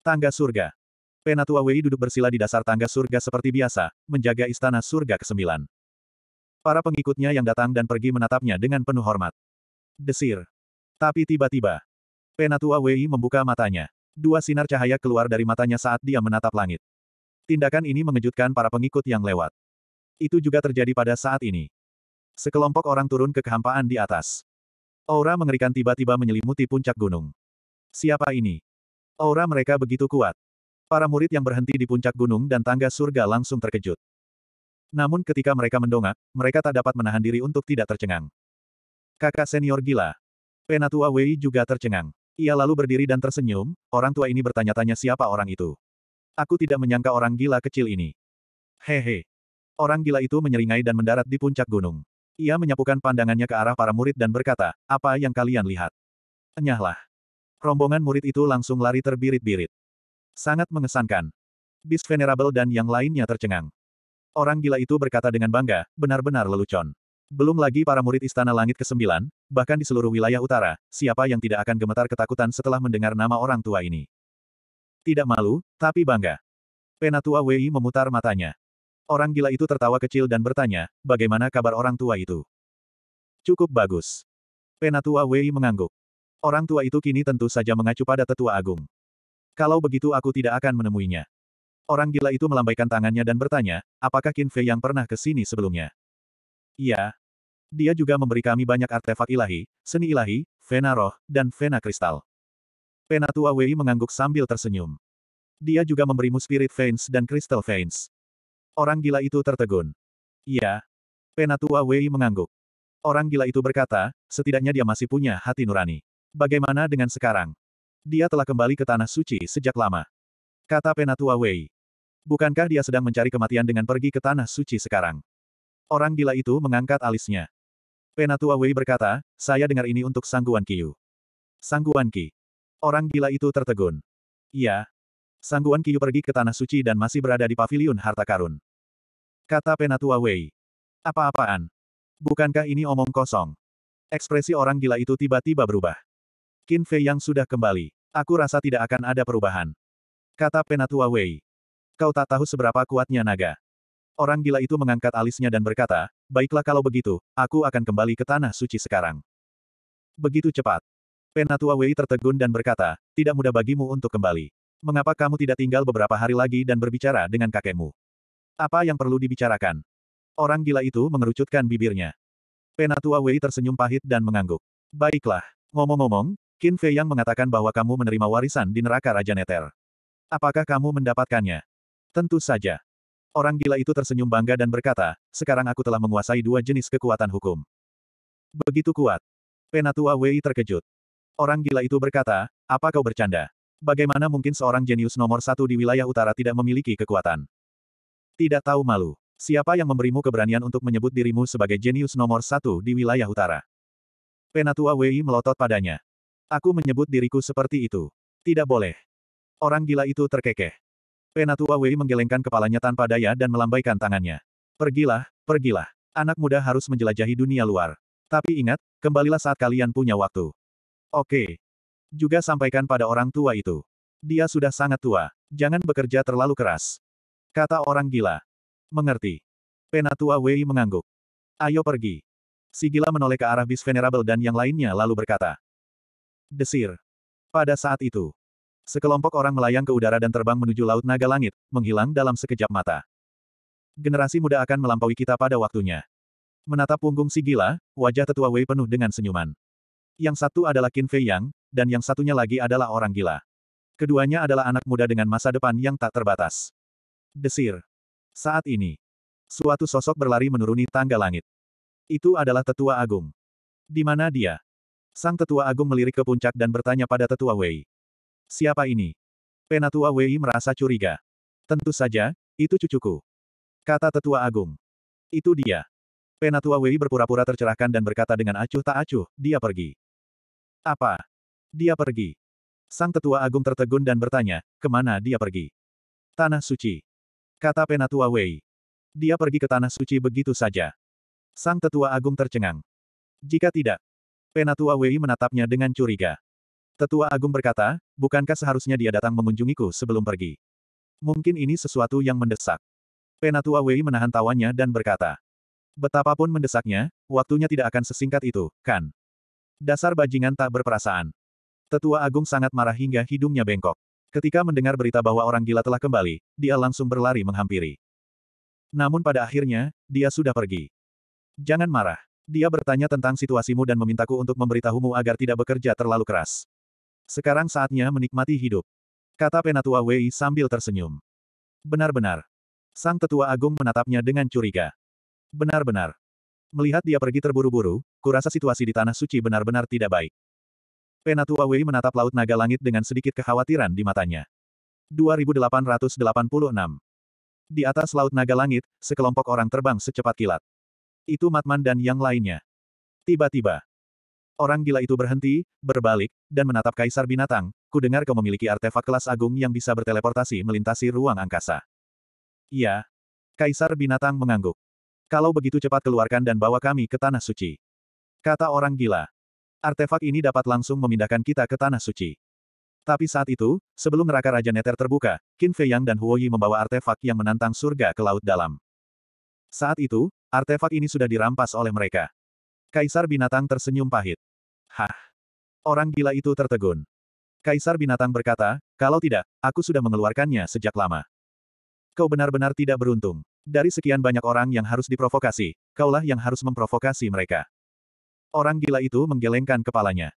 [SPEAKER 1] Tangga surga. Penatua Wei duduk bersila di dasar tangga surga seperti biasa, menjaga istana surga ke-9. Para pengikutnya yang datang dan pergi menatapnya dengan penuh hormat. Desir. Tapi tiba-tiba, Penatua Wei membuka matanya. Dua sinar cahaya keluar dari matanya saat dia menatap langit. Tindakan ini mengejutkan para pengikut yang lewat. Itu juga terjadi pada saat ini. Sekelompok orang turun ke kehampaan di atas. Aura mengerikan tiba-tiba menyelimuti puncak gunung. Siapa ini? Aura mereka begitu kuat. Para murid yang berhenti di puncak gunung dan tangga surga langsung terkejut. Namun ketika mereka mendongak, mereka tak dapat menahan diri untuk tidak tercengang. Kakak senior gila. Penatua Wei juga tercengang. Ia lalu berdiri dan tersenyum, orang tua ini bertanya-tanya siapa orang itu. Aku tidak menyangka orang gila kecil ini. Hehe. Orang gila itu menyeringai dan mendarat di puncak gunung. Ia menyapukan pandangannya ke arah para murid dan berkata, apa yang kalian lihat? Enyahlah. Rombongan murid itu langsung lari terbirit-birit. Sangat mengesankan. Bis Venerable dan yang lainnya tercengang. Orang gila itu berkata dengan bangga, benar-benar lelucon. Belum lagi para murid Istana Langit ke-9, bahkan di seluruh wilayah utara, siapa yang tidak akan gemetar ketakutan setelah mendengar nama orang tua ini. Tidak malu, tapi bangga. Penatua Wei memutar matanya. Orang gila itu tertawa kecil dan bertanya, bagaimana kabar orang tua itu? Cukup bagus. Penatua Wei mengangguk. Orang tua itu kini tentu saja mengacu pada tetua agung. Kalau begitu aku tidak akan menemuinya. Orang gila itu melambaikan tangannya dan bertanya, apakah Qin Fei yang pernah ke sini sebelumnya? Iya. Dia juga memberi kami banyak artefak ilahi, seni ilahi, vena roh, dan vena kristal. Penatua Wei mengangguk sambil tersenyum. Dia juga memberimu Spirit Veins dan Crystal Veins. Orang gila itu tertegun. Iya. Penatua Wei mengangguk. Orang gila itu berkata, setidaknya dia masih punya hati nurani. Bagaimana dengan sekarang? Dia telah kembali ke Tanah Suci sejak lama. Kata Penatua Wei. Bukankah dia sedang mencari kematian dengan pergi ke Tanah Suci sekarang? Orang gila itu mengangkat alisnya. Penatua Wei berkata, saya dengar ini untuk Sangguan Kiyu. Sangguan Ki. Orang gila itu tertegun. Iya. Sangguan Kiyu pergi ke Tanah Suci dan masih berada di paviliun harta karun. Kata Penatua Wei. Apa-apaan? Bukankah ini omong kosong? Ekspresi orang gila itu tiba-tiba berubah. Qin Fei yang sudah kembali. Aku rasa tidak akan ada perubahan. Kata Penatua Wei. Kau tak tahu seberapa kuatnya naga. Orang gila itu mengangkat alisnya dan berkata, Baiklah kalau begitu, aku akan kembali ke Tanah Suci sekarang. Begitu cepat. Penatua Wei tertegun dan berkata, tidak mudah bagimu untuk kembali. Mengapa kamu tidak tinggal beberapa hari lagi dan berbicara dengan kakekmu? Apa yang perlu dibicarakan? Orang gila itu mengerucutkan bibirnya. Penatua Wei tersenyum pahit dan mengangguk. Baiklah. Ngomong-ngomong, Qin Fei yang mengatakan bahwa kamu menerima warisan di neraka Raja Neter. Apakah kamu mendapatkannya? Tentu saja. Orang gila itu tersenyum bangga dan berkata, sekarang aku telah menguasai dua jenis kekuatan hukum. Begitu kuat. Penatua Wei terkejut. Orang gila itu berkata, apa kau bercanda? Bagaimana mungkin seorang jenius nomor satu di wilayah utara tidak memiliki kekuatan? Tidak tahu malu. Siapa yang memberimu keberanian untuk menyebut dirimu sebagai jenius nomor satu di wilayah utara? Penatua Wei melotot padanya. Aku menyebut diriku seperti itu. Tidak boleh. Orang gila itu terkekeh. Penatua Wei menggelengkan kepalanya tanpa daya dan melambaikan tangannya. Pergilah, pergilah. Anak muda harus menjelajahi dunia luar. Tapi ingat, kembalilah saat kalian punya waktu. Oke. Juga sampaikan pada orang tua itu. Dia sudah sangat tua. Jangan bekerja terlalu keras. Kata orang gila. Mengerti. Penatua Wei mengangguk. Ayo pergi. Si gila menoleh ke arah bis venerable dan yang lainnya lalu berkata. Desir. Pada saat itu, sekelompok orang melayang ke udara dan terbang menuju Laut Naga Langit, menghilang dalam sekejap mata. Generasi muda akan melampaui kita pada waktunya. Menatap punggung si gila, wajah tetua Wei penuh dengan senyuman. Yang satu adalah Qin Fei Yang, dan yang satunya lagi adalah orang gila. Keduanya adalah anak muda dengan masa depan yang tak terbatas. Desir. Saat ini, suatu sosok berlari menuruni tangga langit. Itu adalah tetua agung. Di mana dia? Sang tetua agung melirik ke puncak dan bertanya pada tetua Wei. Siapa ini? Penatua Wei merasa curiga. Tentu saja, itu cucuku. Kata tetua agung. Itu dia. Penatua Wei berpura-pura tercerahkan dan berkata dengan acuh tak acuh, dia pergi. Apa? Dia pergi. Sang tetua agung tertegun dan bertanya, kemana dia pergi? Tanah suci. Kata penatua Wei. Dia pergi ke tanah suci begitu saja. Sang tetua agung tercengang. Jika tidak, penatua Wei menatapnya dengan curiga. Tetua agung berkata, bukankah seharusnya dia datang mengunjungiku sebelum pergi? Mungkin ini sesuatu yang mendesak. Penatua Wei menahan tawanya dan berkata, betapapun mendesaknya, waktunya tidak akan sesingkat itu, kan? Dasar bajingan tak berperasaan. Tetua Agung sangat marah hingga hidungnya bengkok. Ketika mendengar berita bahwa orang gila telah kembali, dia langsung berlari menghampiri. Namun pada akhirnya, dia sudah pergi. Jangan marah. Dia bertanya tentang situasimu dan memintaku untuk memberitahumu agar tidak bekerja terlalu keras. Sekarang saatnya menikmati hidup. Kata Penatua Wei sambil tersenyum. Benar-benar. Sang tetua agung menatapnya dengan curiga. Benar-benar. Melihat dia pergi terburu-buru, kurasa situasi di Tanah Suci benar-benar tidak baik. Penatua Wei menatap Laut Naga Langit dengan sedikit kekhawatiran di matanya. 2886 Di atas Laut Naga Langit, sekelompok orang terbang secepat kilat. Itu Matman dan yang lainnya. Tiba-tiba, orang gila itu berhenti, berbalik, dan menatap Kaisar Binatang, ku dengar kau memiliki artefak kelas agung yang bisa berteleportasi melintasi ruang angkasa. Iya. Kaisar Binatang mengangguk. Kalau begitu cepat keluarkan dan bawa kami ke tanah suci. Kata orang gila. Artefak ini dapat langsung memindahkan kita ke tanah suci. Tapi saat itu, sebelum neraka Raja Neter terbuka, Qin Fei Yang dan Huo Yi membawa artefak yang menantang surga ke laut dalam. Saat itu, artefak ini sudah dirampas oleh mereka. Kaisar binatang tersenyum pahit. Hah! Orang gila itu tertegun. Kaisar binatang berkata, kalau tidak, aku sudah mengeluarkannya sejak lama. Kau benar-benar tidak beruntung. Dari sekian banyak orang yang harus diprovokasi, kaulah yang harus memprovokasi mereka. Orang gila itu menggelengkan kepalanya.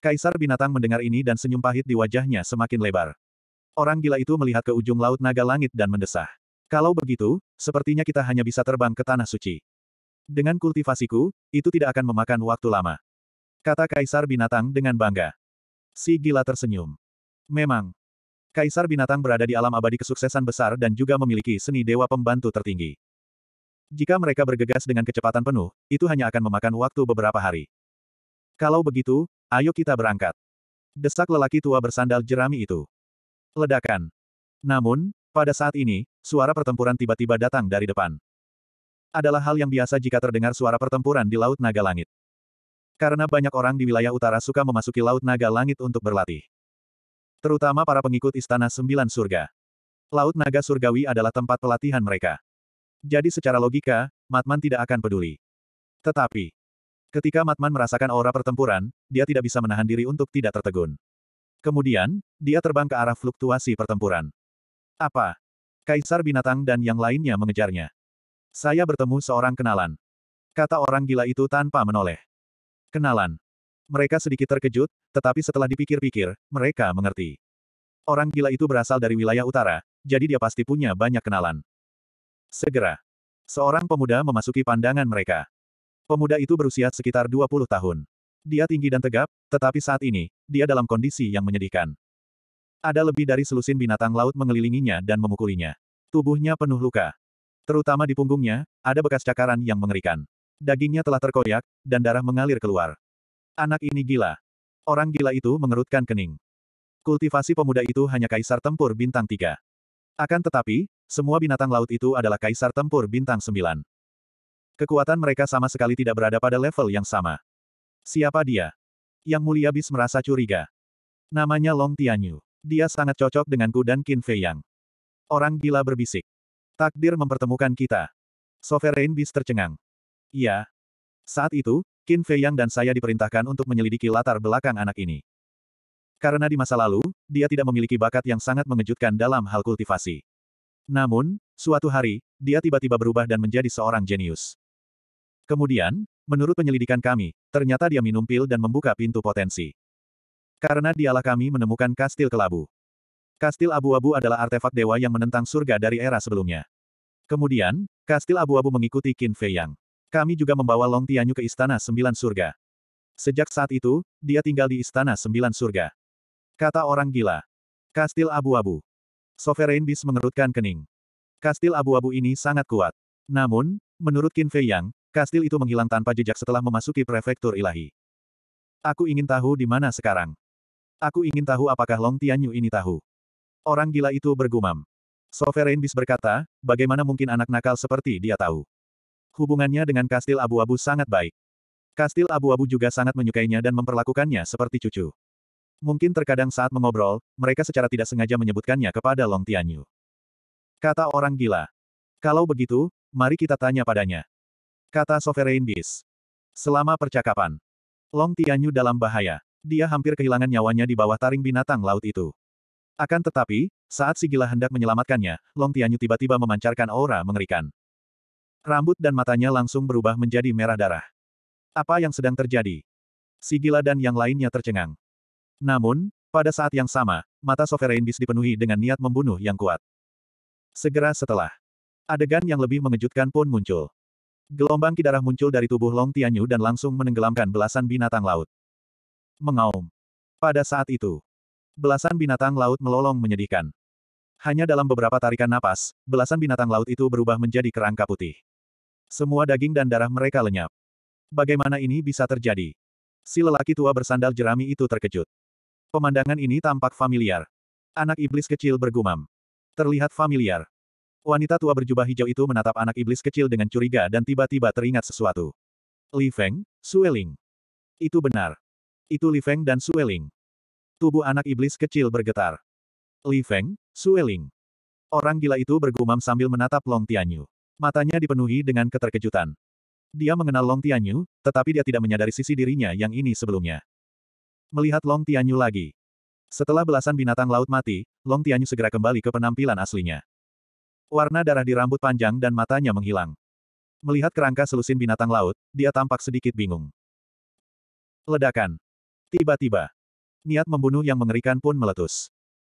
[SPEAKER 1] Kaisar binatang mendengar ini dan senyum pahit di wajahnya semakin lebar. Orang gila itu melihat ke ujung laut naga langit dan mendesah. Kalau begitu, sepertinya kita hanya bisa terbang ke tanah suci. Dengan kultivasiku, itu tidak akan memakan waktu lama. Kata kaisar binatang dengan bangga. Si gila tersenyum. Memang, Kaisar binatang berada di alam abadi kesuksesan besar dan juga memiliki seni dewa pembantu tertinggi. Jika mereka bergegas dengan kecepatan penuh, itu hanya akan memakan waktu beberapa hari. Kalau begitu, ayo kita berangkat. Desak lelaki tua bersandal jerami itu. Ledakan. Namun, pada saat ini, suara pertempuran tiba-tiba datang dari depan. Adalah hal yang biasa jika terdengar suara pertempuran di Laut Naga Langit. Karena banyak orang di wilayah utara suka memasuki Laut Naga Langit untuk berlatih terutama para pengikut Istana Sembilan Surga. Laut Naga Surgawi adalah tempat pelatihan mereka. Jadi secara logika, Matman tidak akan peduli. Tetapi, ketika Matman merasakan aura pertempuran, dia tidak bisa menahan diri untuk tidak tertegun. Kemudian, dia terbang ke arah fluktuasi pertempuran. Apa? Kaisar binatang dan yang lainnya mengejarnya. Saya bertemu seorang kenalan. Kata orang gila itu tanpa menoleh. Kenalan. Mereka sedikit terkejut, tetapi setelah dipikir-pikir, mereka mengerti. Orang gila itu berasal dari wilayah utara, jadi dia pasti punya banyak kenalan. Segera, seorang pemuda memasuki pandangan mereka. Pemuda itu berusia sekitar 20 tahun. Dia tinggi dan tegap, tetapi saat ini, dia dalam kondisi yang menyedihkan. Ada lebih dari selusin binatang laut mengelilinginya dan memukulinya. Tubuhnya penuh luka. Terutama di punggungnya, ada bekas cakaran yang mengerikan. Dagingnya telah terkoyak, dan darah mengalir keluar. Anak ini gila. Orang gila itu mengerutkan kening. Kultivasi pemuda itu hanya kaisar tempur bintang tiga. Akan tetapi, semua binatang laut itu adalah kaisar tempur bintang sembilan. Kekuatan mereka sama sekali tidak berada pada level yang sama. Siapa dia? Yang mulia bis merasa curiga. Namanya Long Tianyu. Dia sangat cocok denganku dan Qin Fei Yang. Orang gila berbisik. Takdir mempertemukan kita. Sovereign bis tercengang. Iya. Saat itu, Qin Fei Yang dan saya diperintahkan untuk menyelidiki latar belakang anak ini. Karena di masa lalu, dia tidak memiliki bakat yang sangat mengejutkan dalam hal kultivasi. Namun, suatu hari, dia tiba-tiba berubah dan menjadi seorang jenius. Kemudian, menurut penyelidikan kami, ternyata dia minum pil dan membuka pintu potensi. Karena dialah kami menemukan kastil kelabu. Kastil abu-abu adalah artefak dewa yang menentang surga dari era sebelumnya. Kemudian, kastil abu-abu mengikuti Qin Fei Yang. Kami juga membawa Long Tianyu ke Istana Sembilan Surga. Sejak saat itu, dia tinggal di Istana Sembilan Surga. Kata orang gila. Kastil abu-abu. Sovereign Beast mengerutkan kening. Kastil abu-abu ini sangat kuat. Namun, menurut Qin Fei Yang, kastil itu menghilang tanpa jejak setelah memasuki prefektur ilahi. Aku ingin tahu di mana sekarang. Aku ingin tahu apakah Long Tianyu ini tahu. Orang gila itu bergumam. Sovereign Beast berkata, bagaimana mungkin anak nakal seperti dia tahu. Hubungannya dengan kastil abu-abu sangat baik. Kastil abu-abu juga sangat menyukainya dan memperlakukannya seperti cucu. Mungkin terkadang saat mengobrol, mereka secara tidak sengaja menyebutkannya kepada Long Tianyu. Kata orang gila. Kalau begitu, mari kita tanya padanya. Kata Sovereign Beast. Selama percakapan, Long Tianyu dalam bahaya. Dia hampir kehilangan nyawanya di bawah taring binatang laut itu. Akan tetapi, saat si gila hendak menyelamatkannya, Long Tianyu tiba-tiba memancarkan aura mengerikan. Rambut dan matanya langsung berubah menjadi merah darah. Apa yang sedang terjadi? Sigila dan yang lainnya tercengang. Namun, pada saat yang sama, mata Sovereign Beast dipenuhi dengan niat membunuh yang kuat. Segera setelah, adegan yang lebih mengejutkan pun muncul. Gelombang kidarah muncul dari tubuh Long Tianyu dan langsung menenggelamkan belasan binatang laut. Mengaum. Pada saat itu, belasan binatang laut melolong menyedihkan. Hanya dalam beberapa tarikan napas, belasan binatang laut itu berubah menjadi kerangka putih. Semua daging dan darah mereka lenyap. Bagaimana ini bisa terjadi? Si lelaki tua bersandal jerami itu terkejut. Pemandangan ini tampak familiar. Anak iblis kecil bergumam. Terlihat familiar. Wanita tua berjubah hijau itu menatap anak iblis kecil dengan curiga dan tiba-tiba teringat sesuatu. Li Feng, Sueling. Itu benar. Itu Li Feng dan Sueling. Tubuh anak iblis kecil bergetar. Li Feng, Sueling. Orang gila itu bergumam sambil menatap Long Tianyu. Matanya dipenuhi dengan keterkejutan. Dia mengenal Long Tianyu, tetapi dia tidak menyadari sisi dirinya yang ini sebelumnya. Melihat Long Tianyu lagi. Setelah belasan binatang laut mati, Long Tianyu segera kembali ke penampilan aslinya. Warna darah di rambut panjang dan matanya menghilang. Melihat kerangka selusin binatang laut, dia tampak sedikit bingung. Ledakan. Tiba-tiba. Niat membunuh yang mengerikan pun meletus.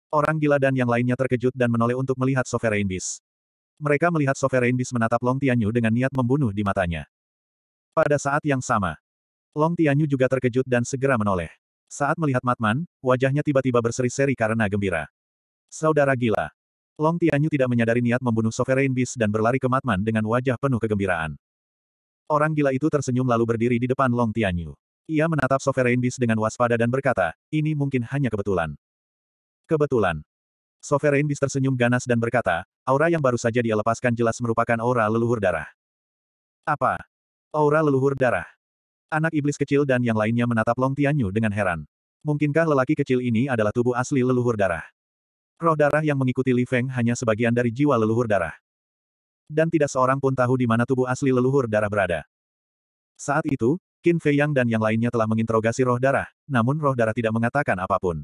[SPEAKER 1] Orang gila dan yang lainnya terkejut dan menoleh untuk melihat Sovereign Beast. Mereka melihat Sovereign Beast menatap Long Tianyu dengan niat membunuh di matanya. Pada saat yang sama, Long Tianyu juga terkejut dan segera menoleh. Saat melihat Matman, wajahnya tiba-tiba berseri-seri karena gembira. Saudara gila. Long Tianyu tidak menyadari niat membunuh Sovereign Beast dan berlari ke Matman dengan wajah penuh kegembiraan. Orang gila itu tersenyum lalu berdiri di depan Long Tianyu. Ia menatap Sovereign Beast dengan waspada dan berkata, ini mungkin hanya kebetulan. Kebetulan. Sovereign Beast tersenyum ganas dan berkata, aura yang baru saja dia lepaskan jelas merupakan aura leluhur darah. Apa? Aura leluhur darah. Anak iblis kecil dan yang lainnya menatap Long Tianyu dengan heran. Mungkinkah lelaki kecil ini adalah tubuh asli leluhur darah? Roh darah yang mengikuti Li Feng hanya sebagian dari jiwa leluhur darah. Dan tidak seorang pun tahu di mana tubuh asli leluhur darah berada. Saat itu, Qin Fei Yang dan yang lainnya telah menginterogasi roh darah, namun roh darah tidak mengatakan apapun.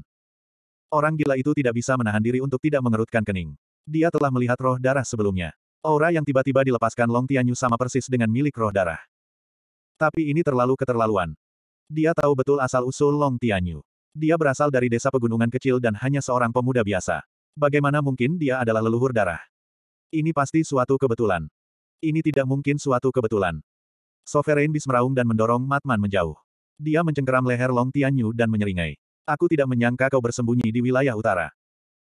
[SPEAKER 1] Orang gila itu tidak bisa menahan diri untuk tidak mengerutkan kening. Dia telah melihat roh darah sebelumnya. Aura yang tiba-tiba dilepaskan Long Tianyu sama persis dengan milik roh darah. Tapi ini terlalu keterlaluan. Dia tahu betul asal-usul Long Tianyu. Dia berasal dari desa pegunungan kecil dan hanya seorang pemuda biasa. Bagaimana mungkin dia adalah leluhur darah? Ini pasti suatu kebetulan. Ini tidak mungkin suatu kebetulan. Sovereign Bis meraung dan mendorong Matman menjauh. Dia mencengkeram leher Long Tianyu dan menyeringai. Aku tidak menyangka kau bersembunyi di wilayah utara.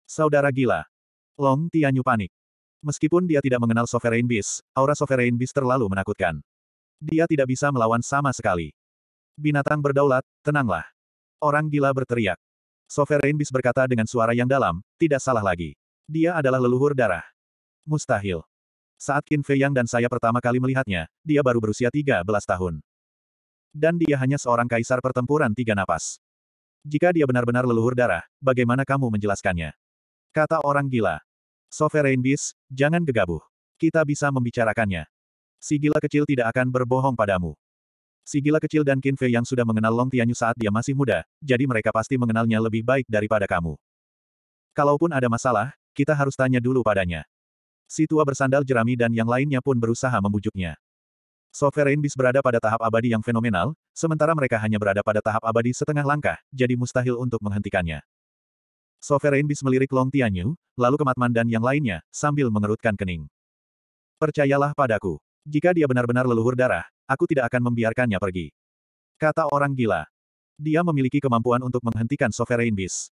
[SPEAKER 1] Saudara gila. Long Tianyu panik. Meskipun dia tidak mengenal Sovereign Beast, aura Sovereign Beast terlalu menakutkan. Dia tidak bisa melawan sama sekali. Binatang berdaulat, tenanglah. Orang gila berteriak. Sovereign Beast berkata dengan suara yang dalam, tidak salah lagi. Dia adalah leluhur darah. Mustahil. Saat Qin Fei Yang dan saya pertama kali melihatnya, dia baru berusia 13 tahun. Dan dia hanya seorang kaisar pertempuran tiga napas. Jika dia benar-benar leluhur darah, bagaimana kamu menjelaskannya? Kata orang gila. Sovereign Beast, jangan gegabah. Kita bisa membicarakannya. Si gila kecil tidak akan berbohong padamu. Si gila kecil dan Kinfe yang sudah mengenal Long Tianyu saat dia masih muda, jadi mereka pasti mengenalnya lebih baik daripada kamu. Kalaupun ada masalah, kita harus tanya dulu padanya. Si tua bersandal jerami dan yang lainnya pun berusaha membujuknya. Sovereign Beast berada pada tahap abadi yang fenomenal, sementara mereka hanya berada pada tahap abadi setengah langkah, jadi mustahil untuk menghentikannya. Sovereign Beast melirik Long Tianyu, lalu Kematman dan yang lainnya, sambil mengerutkan kening. Percayalah padaku. Jika dia benar-benar leluhur darah, aku tidak akan membiarkannya pergi. Kata orang gila. Dia memiliki kemampuan untuk menghentikan Sovereign Beast.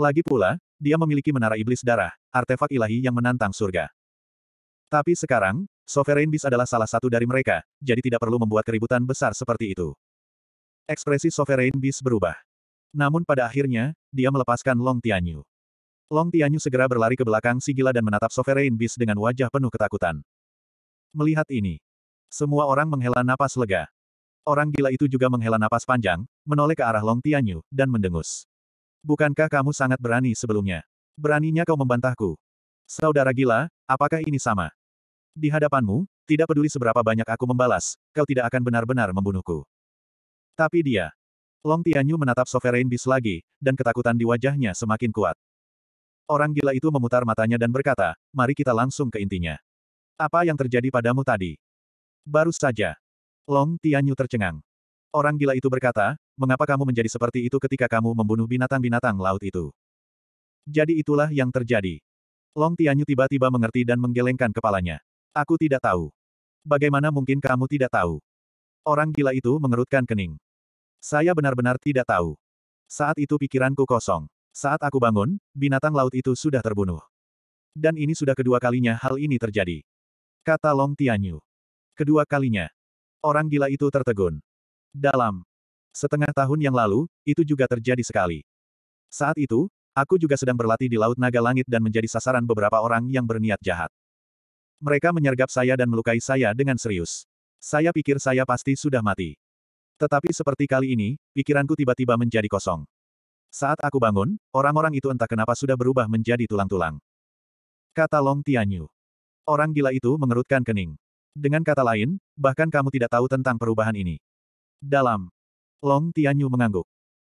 [SPEAKER 1] Lagi pula, dia memiliki menara iblis darah, artefak ilahi yang menantang surga. Tapi sekarang, Sovereign Beast adalah salah satu dari mereka, jadi tidak perlu membuat keributan besar seperti itu. Ekspresi Sovereign Beast berubah. Namun pada akhirnya, dia melepaskan Long Tianyu. Long Tianyu segera berlari ke belakang si gila dan menatap Sovereign Beast dengan wajah penuh ketakutan. Melihat ini, semua orang menghela napas lega. Orang gila itu juga menghela napas panjang, menoleh ke arah Long Tianyu, dan mendengus. Bukankah kamu sangat berani sebelumnya? Beraninya kau membantahku? Saudara gila, apakah ini sama? Di hadapanmu, tidak peduli seberapa banyak aku membalas, kau tidak akan benar-benar membunuhku. Tapi dia. Long Tianyu menatap Sovereign Beast lagi, dan ketakutan di wajahnya semakin kuat. Orang gila itu memutar matanya dan berkata, mari kita langsung ke intinya. Apa yang terjadi padamu tadi? Baru saja. Long Tianyu tercengang. Orang gila itu berkata, mengapa kamu menjadi seperti itu ketika kamu membunuh binatang-binatang laut itu? Jadi itulah yang terjadi. Long Tianyu tiba-tiba mengerti dan menggelengkan kepalanya. Aku tidak tahu. Bagaimana mungkin kamu tidak tahu? Orang gila itu mengerutkan kening. Saya benar-benar tidak tahu. Saat itu pikiranku kosong. Saat aku bangun, binatang laut itu sudah terbunuh. Dan ini sudah kedua kalinya hal ini terjadi. Kata Long Tianyu. Kedua kalinya. Orang gila itu tertegun. Dalam setengah tahun yang lalu, itu juga terjadi sekali. Saat itu, aku juga sedang berlatih di Laut Naga Langit dan menjadi sasaran beberapa orang yang berniat jahat. Mereka menyergap saya dan melukai saya dengan serius. Saya pikir saya pasti sudah mati. Tetapi seperti kali ini, pikiranku tiba-tiba menjadi kosong. Saat aku bangun, orang-orang itu entah kenapa sudah berubah menjadi tulang-tulang. Kata Long Tianyu. Orang gila itu mengerutkan kening. Dengan kata lain, bahkan kamu tidak tahu tentang perubahan ini. Dalam. Long Tianyu mengangguk.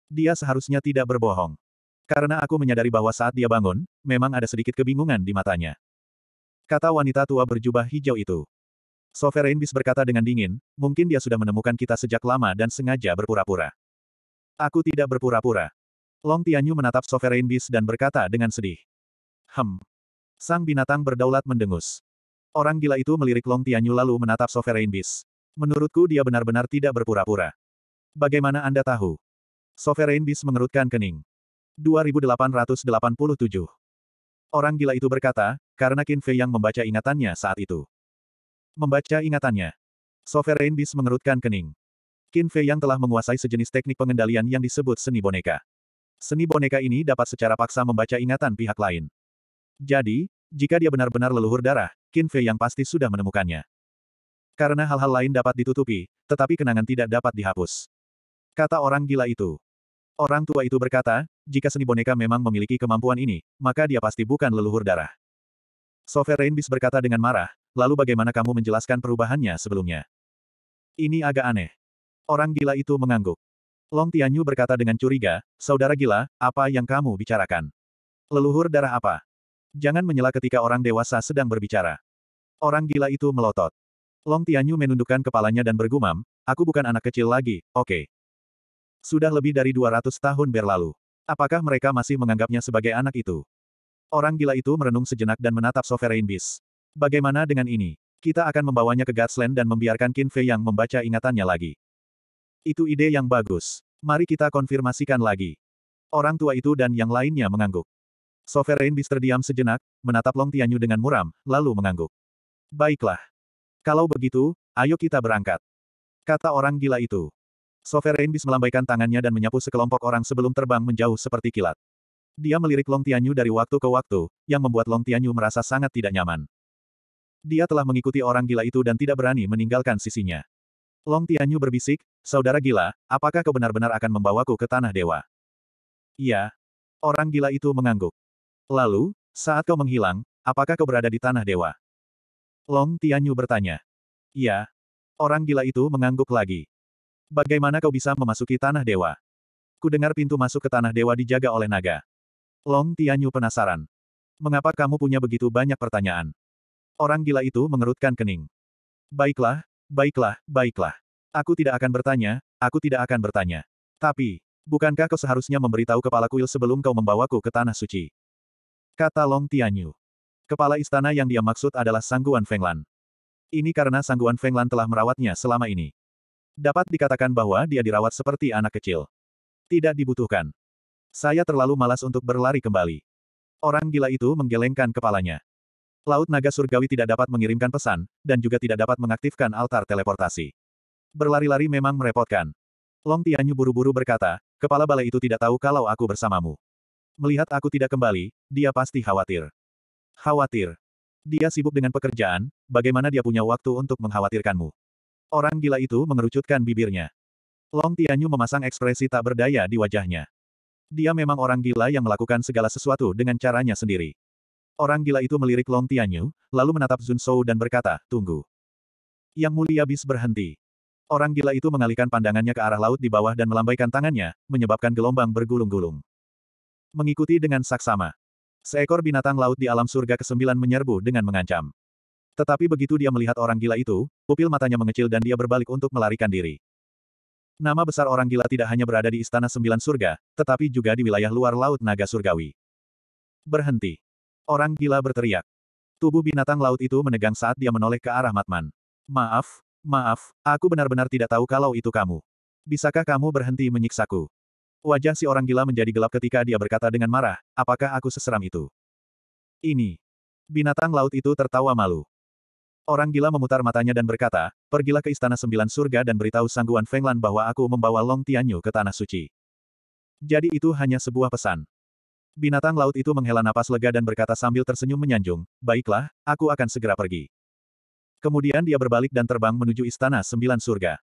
[SPEAKER 1] Dia seharusnya tidak berbohong. Karena aku menyadari bahwa saat dia bangun, memang ada sedikit kebingungan di matanya. Kata wanita tua berjubah hijau itu. Sovereign Beast berkata dengan dingin, mungkin dia sudah menemukan kita sejak lama dan sengaja berpura-pura. Aku tidak berpura-pura. Long Tianyu menatap Sovereign Beast dan berkata dengan sedih. Hem. Sang binatang berdaulat mendengus. Orang gila itu melirik Long Tianyu lalu menatap Sovereign Beast. Menurutku dia benar-benar tidak berpura-pura. Bagaimana Anda tahu? Sovereign Beast mengerutkan kening. 2887 Orang gila itu berkata, karena Qin Fei yang membaca ingatannya saat itu. Membaca ingatannya. Sovereign Beast mengerutkan kening. Qin Fei yang telah menguasai sejenis teknik pengendalian yang disebut seni boneka. Seni boneka ini dapat secara paksa membaca ingatan pihak lain. Jadi, jika dia benar-benar leluhur darah, Qin Fei yang pasti sudah menemukannya. Karena hal-hal lain dapat ditutupi, tetapi kenangan tidak dapat dihapus. Kata orang gila itu. Orang tua itu berkata, jika seni boneka memang memiliki kemampuan ini, maka dia pasti bukan leluhur darah. Sovereign Beast berkata dengan marah, lalu bagaimana kamu menjelaskan perubahannya sebelumnya? Ini agak aneh. Orang gila itu mengangguk. Long Tianyu berkata dengan curiga, Saudara gila, apa yang kamu bicarakan? Leluhur darah apa? Jangan menyela ketika orang dewasa sedang berbicara. Orang gila itu melotot. Long Tianyu menundukkan kepalanya dan bergumam, aku bukan anak kecil lagi, oke. Okay. Sudah lebih dari 200 tahun berlalu. Apakah mereka masih menganggapnya sebagai anak itu? Orang gila itu merenung sejenak dan menatap Sovereign Beast. Bagaimana dengan ini? Kita akan membawanya ke Gatsland dan membiarkan Qin Fei yang membaca ingatannya lagi. Itu ide yang bagus. Mari kita konfirmasikan lagi. Orang tua itu dan yang lainnya mengangguk. Sovereign Beast terdiam sejenak, menatap Long Tianyu dengan muram, lalu mengangguk. Baiklah. Kalau begitu, ayo kita berangkat. Kata orang gila itu. Sovereign Beast melambaikan tangannya dan menyapu sekelompok orang sebelum terbang menjauh seperti kilat. Dia melirik Long Tianyu dari waktu ke waktu, yang membuat Long Tianyu merasa sangat tidak nyaman. Dia telah mengikuti orang gila itu dan tidak berani meninggalkan sisinya. Long Tianyu berbisik, Saudara gila, apakah kau benar-benar akan membawaku ke tanah
[SPEAKER 2] dewa? Iya.
[SPEAKER 1] Orang gila itu mengangguk. Lalu, saat kau menghilang, apakah kau berada di tanah dewa? Long Tianyu bertanya. Iya. Orang gila itu mengangguk lagi. Bagaimana kau bisa memasuki tanah dewa? Kudengar pintu masuk ke tanah dewa dijaga oleh naga. Long Tianyu penasaran. Mengapa kamu punya begitu banyak pertanyaan? Orang gila itu mengerutkan kening. Baiklah, baiklah, baiklah. Aku tidak akan bertanya, aku tidak akan bertanya. Tapi, bukankah kau seharusnya memberitahu kepala kuil sebelum kau membawaku ke tanah suci? Kata Long Tianyu. Kepala istana yang dia maksud adalah Sangguan Fenglan. Ini karena Sangguan Fenglan telah merawatnya selama ini. Dapat dikatakan bahwa dia dirawat seperti anak kecil. Tidak dibutuhkan. Saya terlalu malas untuk berlari kembali. Orang gila itu menggelengkan kepalanya. Laut naga surgawi tidak dapat mengirimkan pesan, dan juga tidak dapat mengaktifkan altar teleportasi. Berlari-lari memang merepotkan. Long Tianyu buru-buru berkata, kepala balai itu tidak tahu kalau aku bersamamu. Melihat aku tidak kembali, dia pasti khawatir. Khawatir. Dia sibuk dengan pekerjaan, bagaimana dia punya waktu untuk mengkhawatirkanmu? Orang gila itu mengerucutkan bibirnya. Long Tianyu memasang ekspresi tak berdaya di wajahnya. Dia memang orang gila yang melakukan segala sesuatu dengan caranya sendiri. Orang gila itu melirik Long Tianyu, lalu menatap Zun Shou dan berkata, tunggu. Yang mulia bis berhenti. Orang gila itu mengalihkan pandangannya ke arah laut di bawah dan melambaikan tangannya, menyebabkan gelombang bergulung-gulung. Mengikuti dengan saksama. Seekor binatang laut di alam surga ke-9 menyerbu dengan mengancam. Tetapi begitu dia melihat orang gila itu, pupil matanya mengecil dan dia berbalik untuk melarikan diri. Nama besar orang gila tidak hanya berada di Istana Sembilan Surga, tetapi juga di wilayah luar Laut Naga Surgawi. Berhenti. Orang gila berteriak. Tubuh binatang laut itu menegang saat dia menoleh ke arah Matman. Maaf, maaf, aku benar-benar tidak tahu kalau itu kamu. Bisakah kamu berhenti menyiksaku? Wajah si orang gila menjadi gelap ketika dia berkata dengan marah, apakah aku seseram itu? Ini. Binatang laut itu tertawa malu. Orang gila memutar matanya dan berkata, pergilah ke Istana Sembilan Surga dan beritahu Sangguan Fenglan bahwa aku membawa Long Tianyu ke Tanah Suci. Jadi itu hanya sebuah pesan. Binatang laut itu menghela napas lega dan berkata sambil tersenyum menyanjung, baiklah, aku akan segera pergi. Kemudian dia berbalik dan terbang menuju Istana Sembilan Surga.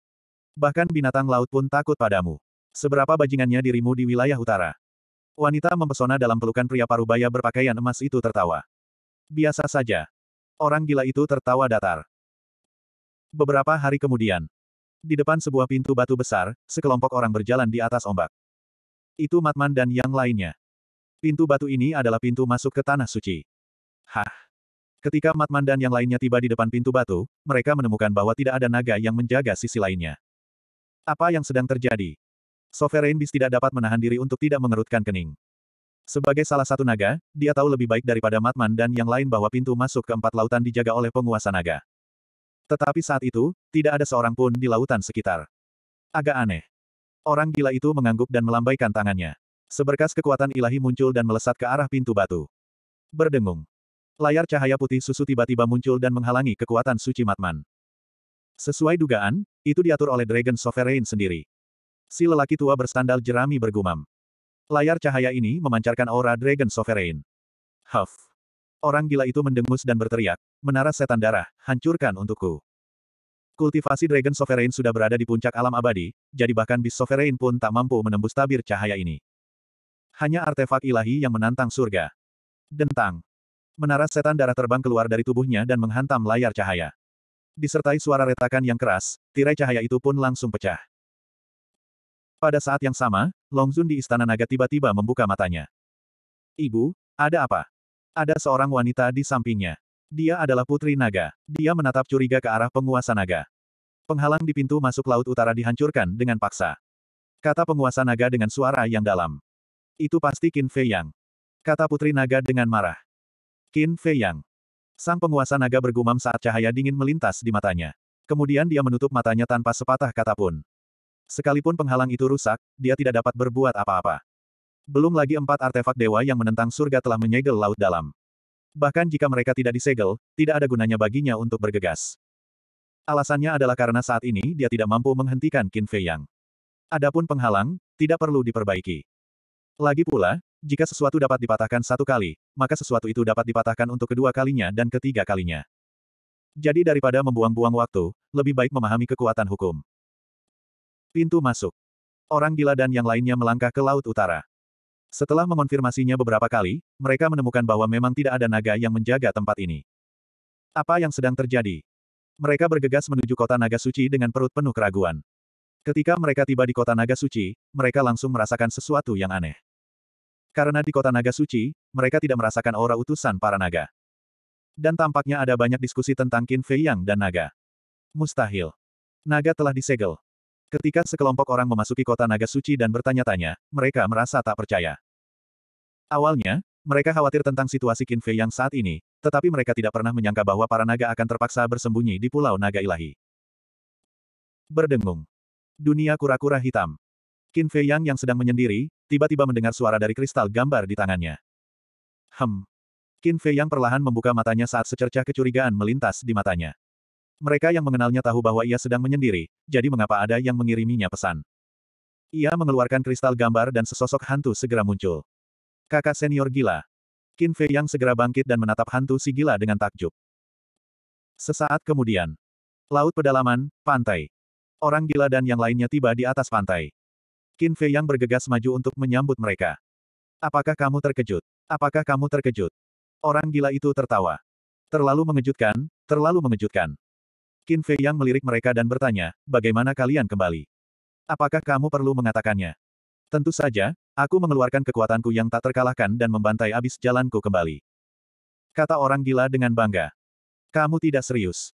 [SPEAKER 1] Bahkan binatang laut pun takut padamu. Seberapa bajingannya dirimu di wilayah utara. Wanita mempesona dalam pelukan pria parubaya berpakaian emas itu tertawa. Biasa saja, Orang gila itu tertawa datar. Beberapa hari kemudian, di depan sebuah pintu batu besar, sekelompok orang berjalan di atas ombak. Itu Matman dan yang lainnya. Pintu batu ini adalah pintu masuk ke tanah suci. Hah! Ketika Matman dan yang lainnya tiba di depan pintu batu, mereka menemukan bahwa tidak ada naga yang menjaga sisi lainnya. Apa yang sedang terjadi? Sovereign Beast tidak dapat menahan diri untuk tidak mengerutkan kening. Sebagai salah satu naga, dia tahu lebih baik daripada Matman dan yang lain bahwa pintu masuk ke empat lautan dijaga oleh penguasa naga. Tetapi saat itu, tidak ada seorang pun di lautan sekitar. Agak aneh. Orang gila itu mengangguk dan melambaikan tangannya. Seberkas kekuatan ilahi muncul dan melesat ke arah pintu batu. Berdengung. Layar cahaya putih susu tiba-tiba muncul dan menghalangi kekuatan suci Matman. Sesuai dugaan, itu diatur oleh Dragon Sovereign sendiri. Si lelaki tua berstandal jerami bergumam. Layar cahaya ini memancarkan aura Dragon Sovereign. Huff. Orang gila itu mendengus dan berteriak, menara setan darah, hancurkan untukku. Kultivasi Dragon Sovereign sudah berada di puncak alam abadi, jadi bahkan Beast Sovereign pun tak mampu menembus tabir cahaya ini. Hanya artefak ilahi yang menantang surga. Dentang. Menara setan darah terbang keluar dari tubuhnya dan menghantam layar cahaya. Disertai suara retakan yang keras, tirai cahaya itu pun langsung pecah. Pada saat yang sama, Long Longzun di Istana Naga tiba-tiba membuka matanya. Ibu, ada apa? Ada seorang wanita di sampingnya. Dia adalah Putri Naga. Dia menatap curiga ke arah penguasa naga. Penghalang di pintu masuk Laut Utara dihancurkan dengan paksa. Kata penguasa naga dengan suara yang dalam. Itu pasti Qin Fei Yang. Kata Putri Naga dengan marah. Qin Fei Yang. Sang penguasa naga bergumam saat cahaya dingin melintas di matanya. Kemudian dia menutup matanya tanpa sepatah kata pun. Sekalipun penghalang itu rusak, dia tidak dapat berbuat apa-apa. Belum lagi empat artefak dewa yang menentang surga telah menyegel laut dalam. Bahkan jika mereka tidak disegel, tidak ada gunanya baginya untuk bergegas. Alasannya adalah karena saat ini dia tidak mampu menghentikan Qin Fei Yang. Adapun penghalang, tidak perlu diperbaiki. Lagi pula, jika sesuatu dapat dipatahkan satu kali, maka sesuatu itu dapat dipatahkan untuk kedua kalinya dan ketiga kalinya. Jadi daripada membuang-buang waktu, lebih baik memahami kekuatan hukum. Pintu masuk. Orang gila dan yang lainnya melangkah ke Laut Utara. Setelah mengonfirmasinya beberapa kali, mereka menemukan bahwa memang tidak ada naga yang menjaga tempat ini. Apa yang sedang terjadi? Mereka bergegas menuju kota naga suci dengan perut penuh keraguan. Ketika mereka tiba di kota naga suci, mereka langsung merasakan sesuatu yang aneh. Karena di kota naga suci, mereka tidak merasakan aura utusan para naga. Dan tampaknya ada banyak diskusi tentang Qin Fei Yang dan naga. Mustahil. Naga telah disegel. Ketika sekelompok orang memasuki kota naga suci dan bertanya-tanya, mereka merasa tak percaya. Awalnya, mereka khawatir tentang situasi Kinfei yang saat ini, tetapi mereka tidak pernah menyangka bahwa para naga akan terpaksa bersembunyi di Pulau Naga Ilahi. Berdengung. Dunia kura-kura hitam. Kinfei Yang yang sedang menyendiri, tiba-tiba mendengar suara dari kristal gambar di tangannya. Hem. Kinfei Yang perlahan membuka matanya saat secercah kecurigaan melintas di matanya. Mereka yang mengenalnya tahu bahwa ia sedang menyendiri, jadi mengapa ada yang mengiriminya pesan. Ia mengeluarkan kristal gambar dan sesosok hantu segera muncul. Kakak senior gila. Qin Fei yang segera bangkit dan menatap hantu si gila dengan takjub. Sesaat kemudian. Laut pedalaman, pantai. Orang gila dan yang lainnya tiba di atas pantai. Qin Fei yang bergegas maju untuk menyambut mereka. Apakah kamu terkejut? Apakah kamu terkejut? Orang gila itu tertawa. Terlalu mengejutkan, terlalu mengejutkan. Qin Fei Yang melirik mereka dan bertanya, bagaimana kalian kembali? Apakah kamu perlu mengatakannya? Tentu saja, aku mengeluarkan kekuatanku yang tak terkalahkan dan membantai abis jalanku kembali. Kata orang gila dengan bangga. Kamu tidak serius.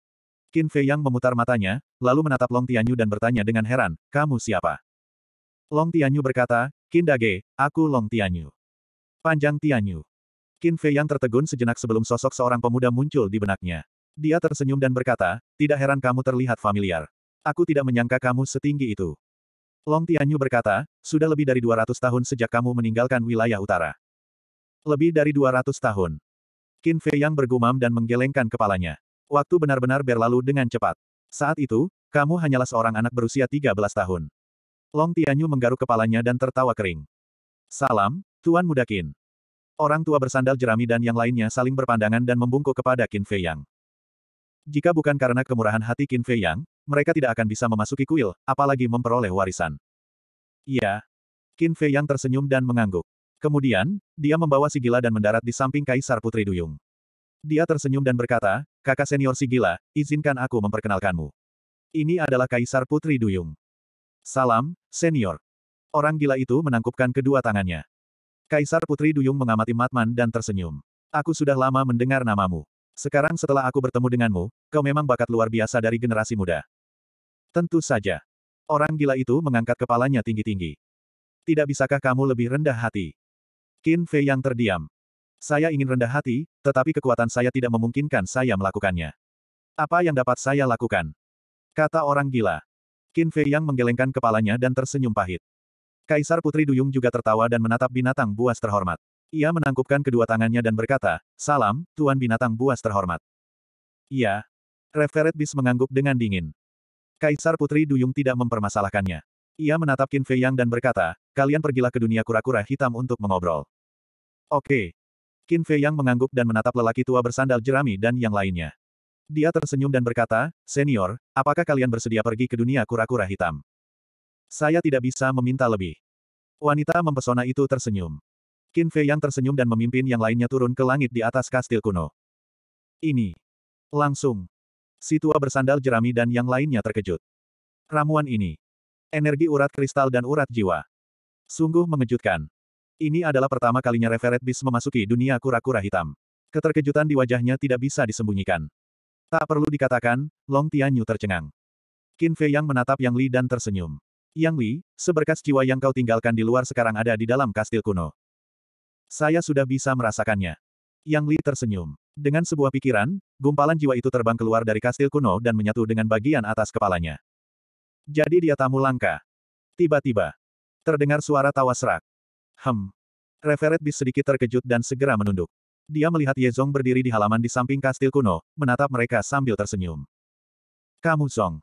[SPEAKER 1] Qin Fei Yang memutar matanya, lalu menatap Long Tianyu dan bertanya dengan heran, kamu siapa? Long Tianyu berkata, Qin Dage, aku Long Tianyu. Panjang Tianyu. Qin Fei Yang tertegun sejenak sebelum sosok seorang pemuda muncul di benaknya. Dia tersenyum dan berkata, tidak heran kamu terlihat familiar. Aku tidak menyangka kamu setinggi itu. Long Tianyu berkata, sudah lebih dari 200 tahun sejak kamu meninggalkan wilayah utara. Lebih dari 200 tahun. Qin Fei Yang bergumam dan menggelengkan kepalanya. Waktu benar-benar berlalu dengan cepat. Saat itu, kamu hanyalah seorang anak berusia 13 tahun. Long Tianyu menggaruk kepalanya dan tertawa kering. Salam, Tuan Muda Qin. Orang tua bersandal jerami dan yang lainnya saling berpandangan dan membungkuk kepada Qin Fei Yang. Jika bukan karena kemurahan hati Qin Fei Yang, mereka tidak akan bisa memasuki kuil, apalagi memperoleh warisan. Iya. Qin Fei Yang tersenyum dan mengangguk. Kemudian, dia membawa si gila dan mendarat di samping Kaisar Putri Duyung. Dia tersenyum dan berkata, kakak senior si gila, izinkan aku memperkenalkanmu. Ini adalah Kaisar Putri Duyung. Salam, senior. Orang gila itu menangkupkan kedua tangannya. Kaisar Putri Duyung mengamati Matman dan tersenyum. Aku sudah lama mendengar namamu. Sekarang setelah aku bertemu denganmu, kau memang bakat luar biasa dari generasi muda. Tentu saja. Orang gila itu mengangkat kepalanya tinggi-tinggi. Tidak bisakah kamu lebih rendah hati? Qin Fei yang terdiam. Saya ingin rendah hati, tetapi kekuatan saya tidak memungkinkan saya melakukannya. Apa yang dapat saya lakukan? Kata orang gila. Qin Fei yang menggelengkan kepalanya dan tersenyum pahit. Kaisar Putri Duyung juga tertawa dan menatap binatang buas terhormat. Ia menangkupkan kedua tangannya dan berkata, Salam, Tuan Binatang Buas terhormat. Iya. Referet Bis mengangguk dengan dingin. Kaisar Putri Duyung tidak mempermasalahkannya. Ia menatap Qin Fei Yang dan berkata, kalian pergilah ke dunia kura-kura hitam untuk mengobrol. Oke. Qin Fei Yang mengangguk dan menatap lelaki tua bersandal jerami dan yang lainnya. Dia tersenyum dan berkata, Senior, apakah kalian bersedia pergi ke dunia kura-kura hitam? Saya tidak bisa meminta lebih. Wanita mempesona itu tersenyum. Qin Fei yang tersenyum dan memimpin yang lainnya turun ke langit di atas kastil kuno. Ini. Langsung. Si tua bersandal jerami dan yang lainnya terkejut. Ramuan ini. Energi urat kristal dan urat jiwa. Sungguh mengejutkan. Ini adalah pertama kalinya Referet Bis memasuki dunia kura-kura hitam. Keterkejutan di wajahnya tidak bisa disembunyikan. Tak perlu dikatakan, Long Tianyu tercengang. Qin Fei yang menatap Yang Li dan tersenyum. Yang Li, seberkas jiwa yang kau tinggalkan di luar sekarang ada di dalam kastil kuno. Saya sudah bisa merasakannya. Yang Li tersenyum. Dengan sebuah pikiran, gumpalan jiwa itu terbang keluar dari kastil kuno dan menyatu dengan bagian atas kepalanya. Jadi dia tamu langka. Tiba-tiba. Terdengar suara tawa serak. Hem. Referet Bis sedikit terkejut dan segera menunduk. Dia melihat Ye Yezong berdiri di halaman di samping kastil kuno, menatap mereka sambil tersenyum. Kamu Zong.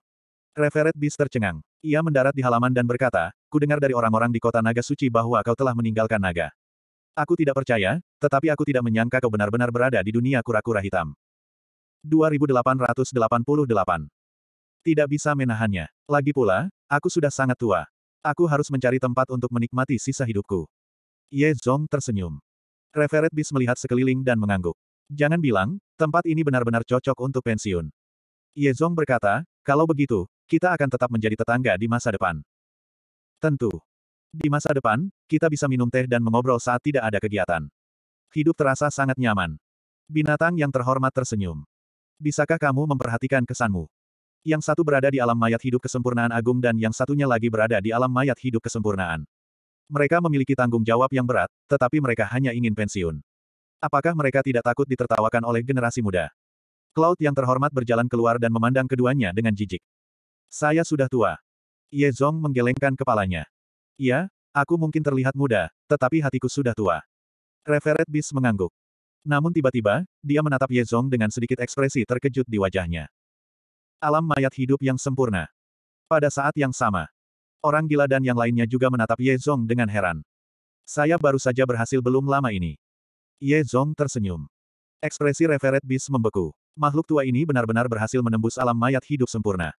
[SPEAKER 1] Referet Bis tercengang. Ia mendarat di halaman dan berkata, "Kudengar dari orang-orang di kota naga suci bahwa kau telah meninggalkan naga. Aku tidak percaya, tetapi aku tidak menyangka kau benar-benar berada di dunia kura-kura hitam. 2888. Tidak bisa menahannya. Lagi pula, aku sudah sangat tua. Aku harus mencari tempat untuk menikmati sisa hidupku. Ye Zong tersenyum. Reveret Bis melihat sekeliling dan mengangguk. Jangan bilang, tempat ini benar-benar cocok untuk pensiun. Ye Zong berkata, kalau begitu, kita akan tetap menjadi tetangga di masa depan. Tentu. Di masa depan, kita bisa minum teh dan mengobrol saat tidak ada kegiatan. Hidup terasa sangat nyaman. Binatang yang terhormat tersenyum. Bisakah kamu memperhatikan kesanmu? Yang satu berada di alam mayat hidup kesempurnaan agung dan yang satunya lagi berada di alam mayat hidup kesempurnaan. Mereka memiliki tanggung jawab yang berat, tetapi mereka hanya ingin pensiun. Apakah mereka tidak takut ditertawakan oleh generasi muda? Cloud yang terhormat berjalan keluar dan memandang keduanya dengan jijik. Saya sudah tua. Ye Zong menggelengkan kepalanya. Ya, aku mungkin terlihat muda, tetapi hatiku sudah tua. Referet Bis mengangguk. Namun tiba-tiba, dia menatap Ye Zong dengan sedikit ekspresi terkejut di wajahnya. Alam mayat hidup yang sempurna. Pada saat yang sama, orang gila dan yang lainnya juga menatap Ye Zong dengan heran. Saya baru saja berhasil belum lama ini. Ye Zong tersenyum. Ekspresi Referet Bis membeku. Makhluk tua ini benar-benar berhasil menembus alam mayat hidup sempurna.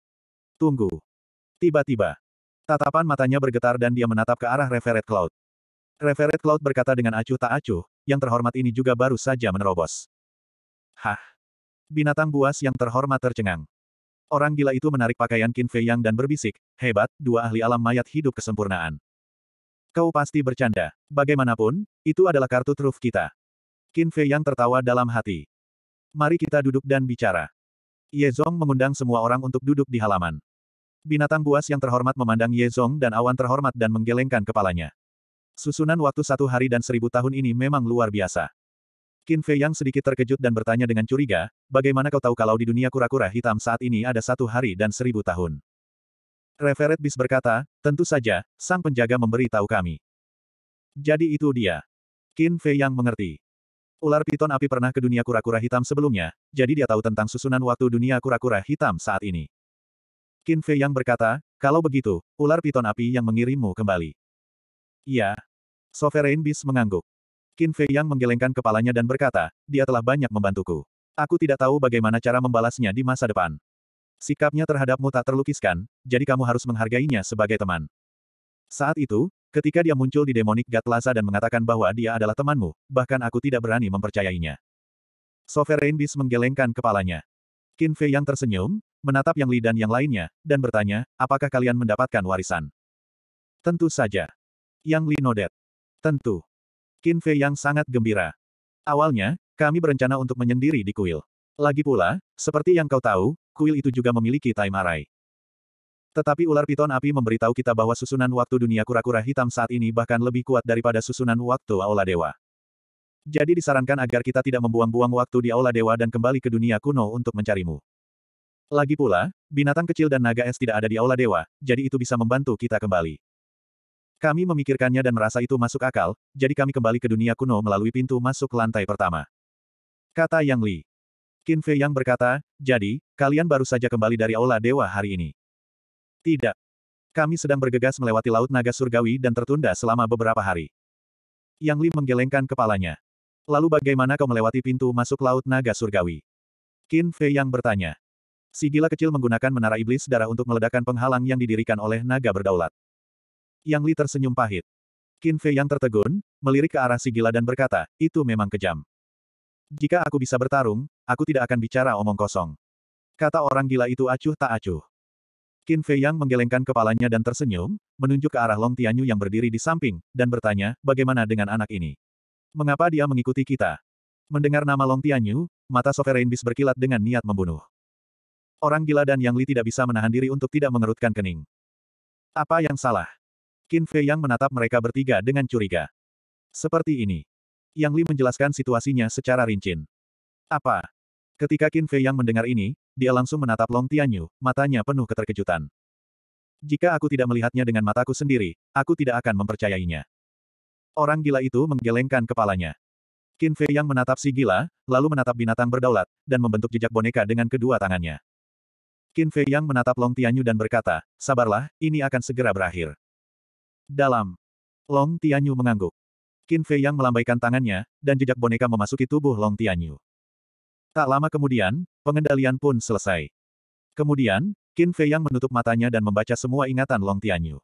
[SPEAKER 1] Tunggu. Tiba-tiba, Tatapan matanya bergetar dan dia menatap ke arah Reveret Cloud. Reveret Cloud berkata dengan acuh tak acuh, yang terhormat ini juga baru saja menerobos. Hah? Binatang buas yang terhormat tercengang. Orang gila itu menarik pakaian Qin Fei Yang dan berbisik, hebat, dua ahli alam mayat hidup kesempurnaan. Kau pasti bercanda. Bagaimanapun, itu adalah kartu truf kita. Qin Fei Yang tertawa dalam hati. Mari kita duduk dan bicara. Ye Zong mengundang semua orang untuk duduk di halaman. Binatang buas yang terhormat memandang Ye Zong dan awan terhormat dan menggelengkan kepalanya. Susunan waktu satu hari dan seribu tahun ini memang luar biasa. Qin Fei yang sedikit terkejut dan bertanya dengan curiga, bagaimana kau tahu kalau di dunia kura-kura hitam saat ini ada satu hari dan seribu tahun? Referet Bis berkata, tentu saja, sang penjaga memberi tahu kami. Jadi itu dia. Qin Fei yang mengerti. Ular piton api pernah ke dunia kura-kura hitam sebelumnya, jadi dia tahu tentang susunan waktu dunia kura-kura hitam saat ini. Qin Fei yang berkata, kalau begitu, ular piton api yang mengirimmu kembali. Iya. Sovereign Beast mengangguk. Qin Fei yang menggelengkan kepalanya dan berkata, dia telah banyak membantuku. Aku tidak tahu bagaimana cara membalasnya di masa depan. Sikapnya terhadapmu tak terlukiskan, jadi kamu harus menghargainya sebagai teman. Saat itu, ketika dia muncul di Demonic God Plaza dan mengatakan bahwa dia adalah temanmu, bahkan aku tidak berani mempercayainya. Sovereign Beast menggelengkan kepalanya. Qin Fei yang tersenyum, menatap Yang Li dan yang lainnya, dan bertanya, apakah kalian mendapatkan warisan? Tentu saja. Yang Li nodet. Tentu. Qin Fei yang sangat gembira. Awalnya, kami berencana untuk menyendiri di kuil. Lagi pula, seperti yang kau tahu, kuil itu juga memiliki taimarai. Tetapi ular piton api memberitahu kita bahwa susunan waktu dunia kura-kura hitam saat ini bahkan lebih kuat daripada susunan waktu Aula Dewa. Jadi disarankan agar kita tidak membuang-buang waktu di Aula Dewa dan kembali ke dunia kuno untuk mencarimu. Lagi pula, binatang kecil dan naga es tidak ada di Aula Dewa, jadi itu bisa membantu kita kembali. Kami memikirkannya dan merasa itu masuk akal, jadi kami kembali ke dunia kuno melalui pintu masuk lantai pertama. Kata Yang Li. Qin Fei Yang berkata, jadi, kalian baru saja kembali dari Aula Dewa hari ini. Tidak. Kami sedang bergegas melewati Laut Naga Surgawi dan tertunda selama beberapa hari. Yang Li menggelengkan kepalanya. Lalu bagaimana kau melewati pintu masuk Laut Naga Surgawi? Qin Fei Yang bertanya. Si gila kecil menggunakan menara iblis darah untuk meledakkan penghalang yang didirikan oleh naga berdaulat. Yang Li tersenyum pahit. Qin Fei yang tertegun, melirik ke arah si gila dan berkata, itu memang kejam. Jika aku bisa bertarung, aku tidak akan bicara omong kosong. Kata orang gila itu acuh tak acuh. Qin Fei yang menggelengkan kepalanya dan tersenyum, menunjuk ke arah Long Tianyu yang berdiri di samping, dan bertanya, bagaimana dengan anak ini? Mengapa dia mengikuti kita? Mendengar nama Long Tianyu, mata Sovereign Beast berkilat dengan niat membunuh. Orang gila dan Yang Li tidak bisa menahan diri untuk tidak mengerutkan kening. Apa yang salah? Qin Fei Yang menatap mereka bertiga dengan curiga. Seperti ini. Yang Li menjelaskan situasinya secara rinci. Apa? Ketika Qin Fei Yang mendengar ini, dia langsung menatap Long Tianyu, matanya penuh keterkejutan. Jika aku tidak melihatnya dengan mataku sendiri, aku tidak akan mempercayainya. Orang gila itu menggelengkan kepalanya. Qin Fei Yang menatap si gila, lalu menatap binatang berdaulat, dan membentuk jejak boneka dengan kedua tangannya. Qin Fei Yang menatap Long Tianyu dan berkata, sabarlah, ini akan segera berakhir. Dalam. Long Tianyu mengangguk. Qin Fei Yang melambaikan tangannya, dan jejak boneka memasuki tubuh Long Tianyu. Tak lama kemudian, pengendalian pun selesai. Kemudian, Qin Fei Yang menutup matanya dan membaca semua ingatan Long Tianyu.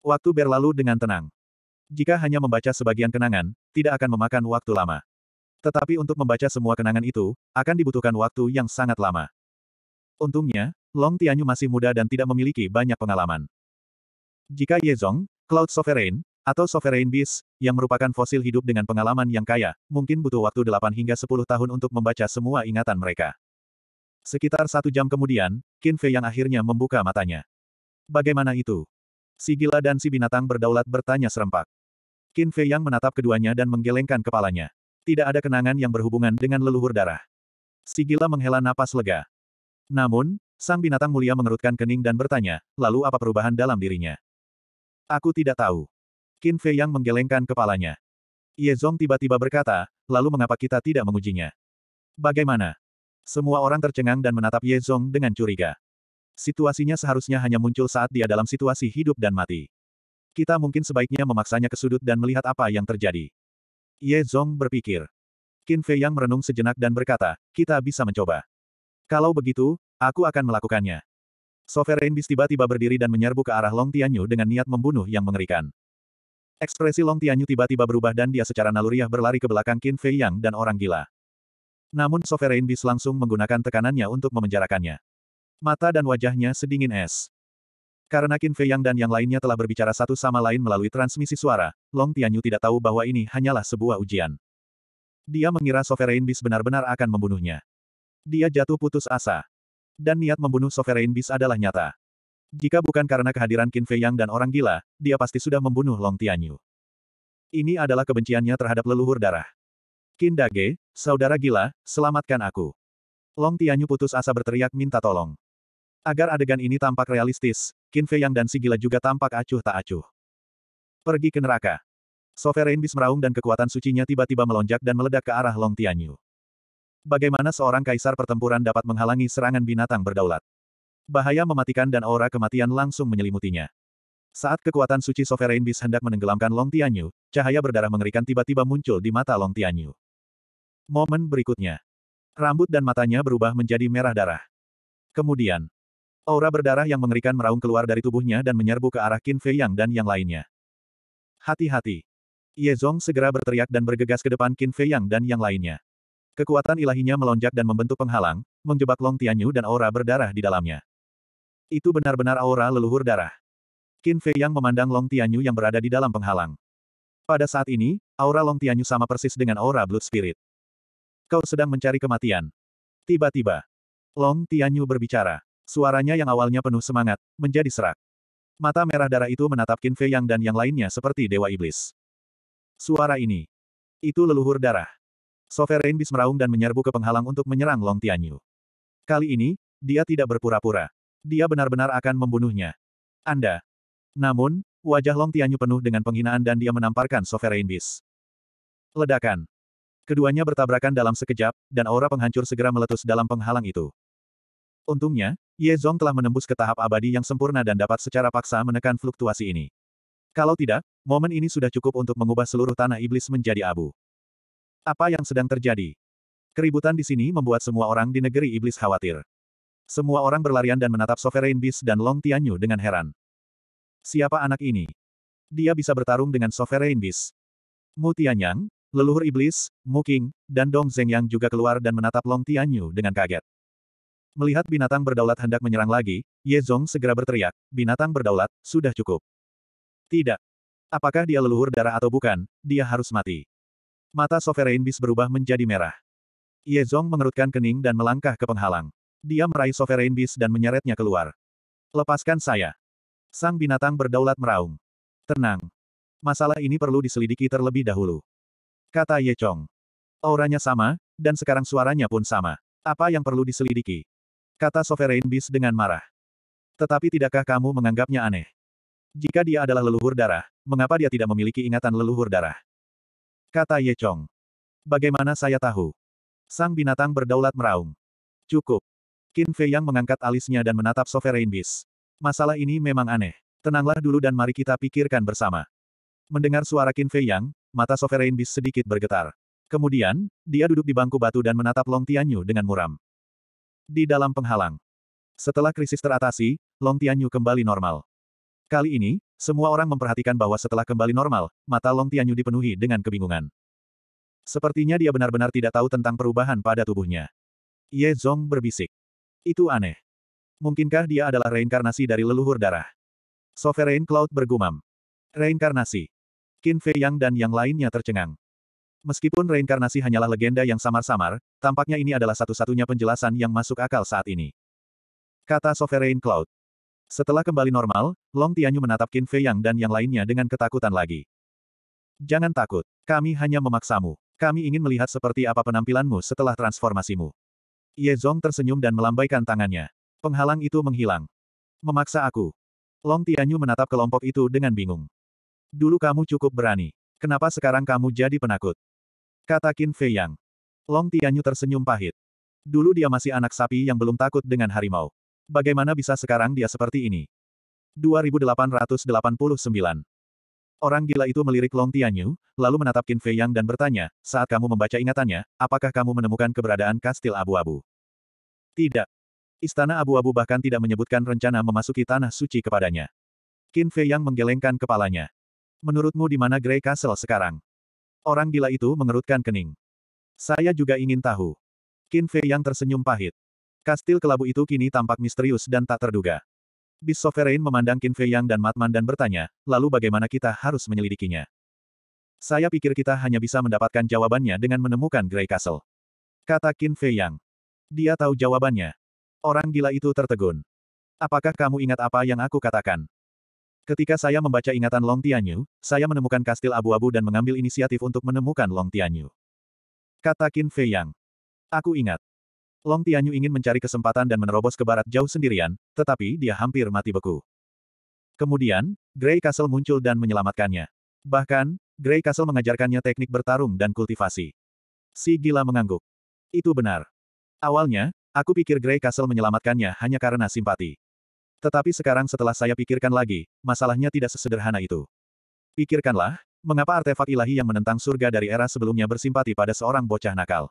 [SPEAKER 1] Waktu berlalu dengan tenang. Jika hanya membaca sebagian kenangan, tidak akan memakan waktu lama. Tetapi untuk membaca semua kenangan itu, akan dibutuhkan waktu yang sangat lama. Untungnya, Long Tianyu masih muda dan tidak memiliki banyak pengalaman. Jika Ye Yezong, Cloud Sovereign, atau Sovereign Beast, yang merupakan fosil hidup dengan pengalaman yang kaya, mungkin butuh waktu 8 hingga 10 tahun untuk membaca semua ingatan mereka. Sekitar satu jam kemudian, Qin Fei yang akhirnya membuka matanya. Bagaimana itu? Si gila dan si binatang berdaulat bertanya serempak. Qin Fei yang menatap keduanya dan menggelengkan kepalanya. Tidak ada kenangan yang berhubungan dengan leluhur darah. Si gila menghela napas lega. Namun, sang binatang mulia mengerutkan kening dan bertanya, lalu apa perubahan dalam dirinya? Aku tidak tahu. Qin Fei yang menggelengkan kepalanya. Ye Zong tiba-tiba berkata, lalu mengapa kita tidak mengujinya? Bagaimana? Semua orang tercengang dan menatap Ye Zong dengan curiga. Situasinya seharusnya hanya muncul saat dia dalam situasi hidup dan mati. Kita mungkin sebaiknya memaksanya ke sudut dan melihat apa yang terjadi. Ye Zong berpikir. Qin Fei yang merenung sejenak dan berkata, kita bisa mencoba. Kalau begitu, aku akan melakukannya. Sovereign Beast tiba-tiba berdiri dan menyerbu ke arah Long Tianyu dengan niat membunuh yang mengerikan. Ekspresi Long Tianyu tiba-tiba berubah dan dia secara naluriah berlari ke belakang Qin Fei Yang dan orang gila. Namun Sovereign Beast langsung menggunakan tekanannya untuk memenjarakannya. Mata dan wajahnya sedingin es. Karena Qin Fei Yang dan yang lainnya telah berbicara satu sama lain melalui transmisi suara, Long Tianyu tidak tahu bahwa ini hanyalah sebuah ujian. Dia mengira Sovereign Beast benar-benar akan membunuhnya. Dia jatuh putus asa. Dan niat membunuh Sovereign Beast adalah nyata. Jika bukan karena kehadiran Qin Fei Yang dan orang gila, dia pasti sudah membunuh Long Tianyu. Ini adalah kebenciannya terhadap leluhur darah. Qin Dage, saudara gila, selamatkan aku. Long Tianyu putus asa berteriak minta tolong. Agar adegan ini tampak realistis, Qin Fei Yang dan si gila juga tampak acuh tak acuh. Pergi ke neraka. Sovereign Beast meraung dan kekuatan sucinya tiba-tiba melonjak dan meledak ke arah Long Tianyu. Bagaimana seorang kaisar pertempuran dapat menghalangi serangan binatang berdaulat? Bahaya mematikan dan aura kematian langsung menyelimutinya. Saat kekuatan suci Sovereign Beast hendak menenggelamkan Long Tianyu, cahaya berdarah mengerikan tiba-tiba muncul di mata Long Tianyu. Momen berikutnya. Rambut dan matanya berubah menjadi merah darah. Kemudian, aura berdarah yang mengerikan meraung keluar dari tubuhnya dan menyerbu ke arah Qin Fei Yang dan yang lainnya. Hati-hati. Ye Zong segera berteriak dan bergegas ke depan Qin Fei Yang dan yang lainnya. Kekuatan ilahinya melonjak dan membentuk penghalang, menjebak Long Tianyu dan aura berdarah di dalamnya. Itu benar-benar aura leluhur darah. Qin Fei yang memandang Long Tianyu yang berada di dalam penghalang. Pada saat ini, aura Long Tianyu sama persis dengan aura Blood Spirit. Kau sedang mencari kematian. Tiba-tiba, Long Tianyu berbicara. Suaranya yang awalnya penuh semangat, menjadi serak. Mata merah darah itu menatap Qin Fei Yang dan yang lainnya seperti Dewa Iblis. Suara ini. Itu leluhur darah. Sovereign bis meraung dan menyerbu ke penghalang untuk menyerang Long Tianyu. Kali ini, dia tidak berpura-pura. Dia benar-benar akan membunuhnya. Anda. Namun, wajah Long Tianyu penuh dengan penghinaan dan dia menamparkan Sovereign bis. Ledakan. Keduanya bertabrakan dalam sekejap, dan aura penghancur segera meletus dalam penghalang itu. Untungnya, Ye Zong telah menembus ke tahap abadi yang sempurna dan dapat secara paksa menekan fluktuasi ini. Kalau tidak, momen ini sudah cukup untuk mengubah seluruh tanah iblis menjadi abu. Apa yang sedang terjadi? Keributan di sini membuat semua orang di negeri iblis khawatir. Semua orang berlarian dan menatap Sovereign Beast dan Long Tianyu dengan heran. Siapa anak ini? Dia bisa bertarung dengan Sovereign Beast. Mu Tianyang, leluhur iblis, Mu King, dan Dong Zhengyang juga keluar dan menatap Long Tianyu dengan kaget. Melihat binatang berdaulat hendak menyerang lagi, Ye Zong segera berteriak, binatang berdaulat, sudah cukup. Tidak. Apakah dia leluhur darah atau bukan, dia harus mati. Mata Sovereign Beast berubah menjadi merah. Ye Zhong mengerutkan kening dan melangkah ke penghalang. Dia meraih Sovereign Beast dan menyeretnya keluar. Lepaskan saya. Sang binatang berdaulat meraung. Tenang. Masalah ini perlu diselidiki terlebih dahulu. Kata Ye Chong. Auranya sama, dan sekarang suaranya pun sama. Apa yang perlu diselidiki? Kata Sovereign Beast dengan marah. Tetapi tidakkah kamu menganggapnya aneh? Jika dia adalah leluhur darah, mengapa dia tidak memiliki ingatan leluhur darah? Kata Ye Chong. Bagaimana saya tahu? Sang binatang berdaulat meraung. Cukup. Qin Fei yang mengangkat alisnya dan menatap Sovereign Beast. Masalah ini memang aneh. Tenanglah dulu dan mari kita pikirkan bersama. Mendengar suara Qin Fei Yang, mata Sovereign Beast sedikit bergetar. Kemudian, dia duduk di bangku batu dan menatap Long Tianyu dengan muram. Di dalam penghalang. Setelah krisis teratasi, Long Tianyu kembali normal. Kali ini, semua orang memperhatikan bahwa setelah kembali normal, mata Long Tianyu dipenuhi dengan kebingungan. Sepertinya dia benar-benar tidak tahu tentang perubahan pada tubuhnya. Ye Zong berbisik. Itu aneh. Mungkinkah dia adalah reinkarnasi dari leluhur darah? Sovereign Cloud bergumam. Reinkarnasi. Qin Fei Yang dan yang lainnya tercengang. Meskipun reinkarnasi hanyalah legenda yang samar-samar, tampaknya ini adalah satu-satunya penjelasan yang masuk akal saat ini. Kata Sovereign Cloud. Setelah kembali normal, Long Tianyu menatap Qin Fei Yang dan yang lainnya dengan ketakutan lagi. Jangan takut, kami hanya memaksamu. Kami ingin melihat seperti apa penampilanmu setelah transformasimu. Ye Zong tersenyum dan melambaikan tangannya. Penghalang itu menghilang. Memaksa aku. Long Tianyu menatap kelompok itu dengan bingung. Dulu kamu cukup berani. Kenapa sekarang kamu jadi penakut? Kata Qin Fei Yang. Long Tianyu tersenyum pahit. Dulu dia masih anak sapi yang belum takut dengan harimau. Bagaimana bisa sekarang dia seperti ini? 2889. Orang gila itu melirik Long Tianyu, lalu menatap Qin Fei Yang dan bertanya, saat kamu membaca ingatannya, apakah kamu menemukan keberadaan kastil abu-abu? Tidak. Istana abu-abu bahkan tidak menyebutkan rencana memasuki tanah suci kepadanya. Qin Fei Yang menggelengkan kepalanya. Menurutmu di mana Grey Castle sekarang? Orang gila itu mengerutkan kening. Saya juga ingin tahu. Qin Fei Yang tersenyum pahit. Kastil kelabu itu kini tampak misterius dan tak terduga. Bis Sovereign memandang Qin Fei Yang dan Matman dan bertanya, lalu bagaimana kita harus menyelidikinya? Saya pikir kita hanya bisa mendapatkan jawabannya dengan menemukan Grey Castle. Kata Qin Fei Yang. Dia tahu jawabannya. Orang gila itu tertegun. Apakah kamu ingat apa yang aku katakan? Ketika saya membaca ingatan Long Tianyu, saya menemukan kastil abu-abu dan mengambil inisiatif untuk menemukan Long Tianyu. Kata Qin Fei Yang. Aku ingat. Long Tianyu ingin mencari kesempatan dan menerobos ke barat jauh sendirian, tetapi dia hampir mati beku. Kemudian, Grey Castle muncul dan menyelamatkannya. Bahkan, Grey Castle mengajarkannya teknik bertarung dan kultivasi. Si gila mengangguk. Itu benar. Awalnya, aku pikir Grey Castle menyelamatkannya hanya karena simpati. Tetapi sekarang setelah saya pikirkan lagi, masalahnya tidak sesederhana itu. Pikirkanlah, mengapa artefak ilahi yang menentang surga dari era sebelumnya bersimpati pada seorang bocah nakal.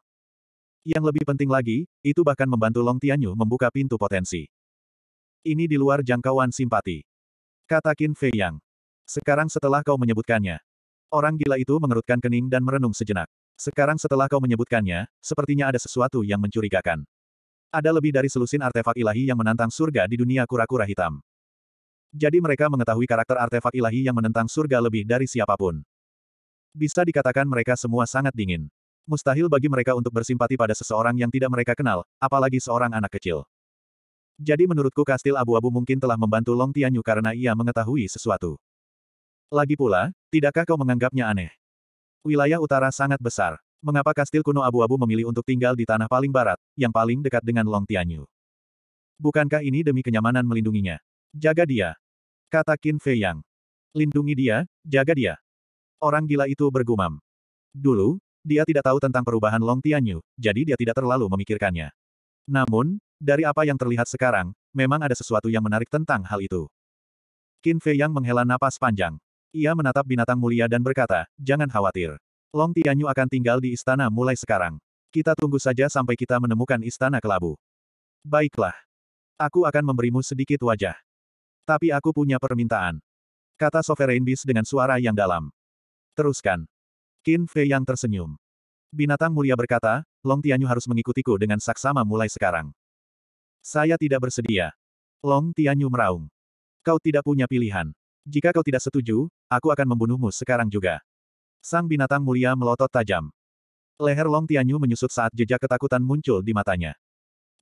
[SPEAKER 1] Yang lebih penting lagi, itu bahkan membantu Long Tianyu membuka pintu potensi. Ini di luar jangkauan simpati. Kata Qin Fei Yang. Sekarang setelah kau menyebutkannya. Orang gila itu mengerutkan kening dan merenung sejenak. Sekarang setelah kau menyebutkannya, sepertinya ada sesuatu yang mencurigakan. Ada lebih dari selusin artefak ilahi yang menantang surga di dunia kura-kura hitam. Jadi mereka mengetahui karakter artefak ilahi yang menentang surga lebih dari siapapun. Bisa dikatakan mereka semua sangat dingin. Mustahil bagi mereka untuk bersimpati pada seseorang yang tidak mereka kenal, apalagi seorang anak kecil. Jadi menurutku kastil abu-abu mungkin telah membantu Long Tianyu karena ia mengetahui sesuatu. Lagi pula, tidakkah kau menganggapnya aneh? Wilayah utara sangat besar. Mengapa kastil kuno abu-abu memilih untuk tinggal di tanah paling barat, yang paling dekat dengan Long Tianyu? Bukankah ini demi kenyamanan melindunginya? Jaga dia. Kata Qin Fei Yang. Lindungi dia, jaga dia. Orang gila itu bergumam. Dulu, dia tidak tahu tentang perubahan Long Tianyu, jadi dia tidak terlalu memikirkannya. Namun, dari apa yang terlihat sekarang, memang ada sesuatu yang menarik tentang hal itu. Qin Fei yang menghela napas panjang. Ia menatap binatang mulia dan berkata, jangan khawatir. Long Tianyu akan tinggal di istana mulai sekarang. Kita tunggu saja sampai kita menemukan istana kelabu. Baiklah. Aku akan memberimu sedikit wajah. Tapi aku punya permintaan. Kata Sovereign Beast dengan suara yang dalam. Teruskan. Qin Fei yang tersenyum. Binatang mulia berkata, Long Tianyu harus mengikutiku dengan saksama mulai sekarang. Saya tidak bersedia. Long Tianyu meraung. Kau tidak punya pilihan. Jika kau tidak setuju, aku akan membunuhmu sekarang juga. Sang binatang mulia melotot tajam. Leher Long Tianyu menyusut saat jejak ketakutan muncul di matanya.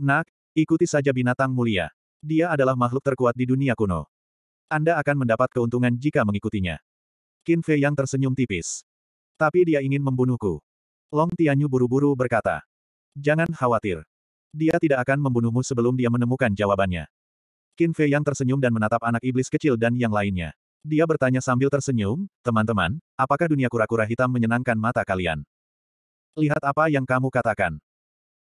[SPEAKER 1] Nak, ikuti saja binatang mulia. Dia adalah makhluk terkuat di dunia kuno. Anda akan mendapat keuntungan jika mengikutinya. Qin Fei yang tersenyum tipis. Tapi dia ingin membunuhku. Long Tianyu buru-buru berkata. Jangan khawatir. Dia tidak akan membunuhmu sebelum dia menemukan jawabannya. Qin Fei yang tersenyum dan menatap anak iblis kecil dan yang lainnya. Dia bertanya sambil tersenyum, teman-teman, apakah dunia kura-kura hitam menyenangkan mata kalian? Lihat apa yang kamu katakan.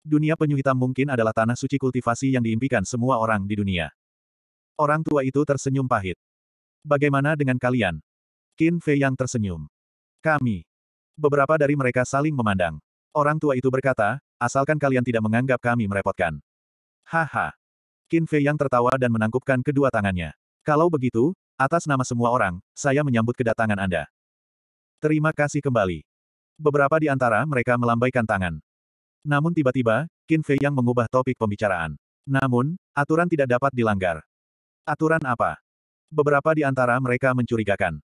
[SPEAKER 1] Dunia penyu hitam mungkin adalah tanah suci kultivasi yang diimpikan semua orang di dunia. Orang tua itu tersenyum pahit. Bagaimana dengan kalian? Qin Fei yang tersenyum. Kami. Beberapa dari mereka saling memandang. Orang tua itu berkata, asalkan kalian tidak menganggap kami merepotkan. Haha. Qin Fei yang tertawa dan menangkupkan kedua tangannya. Kalau begitu, atas nama semua orang, saya menyambut kedatangan Anda. Terima kasih kembali. Beberapa di antara mereka melambaikan tangan. Namun tiba-tiba, Qin Fei yang mengubah topik pembicaraan. Namun, aturan tidak dapat dilanggar. Aturan apa? Beberapa di antara mereka mencurigakan.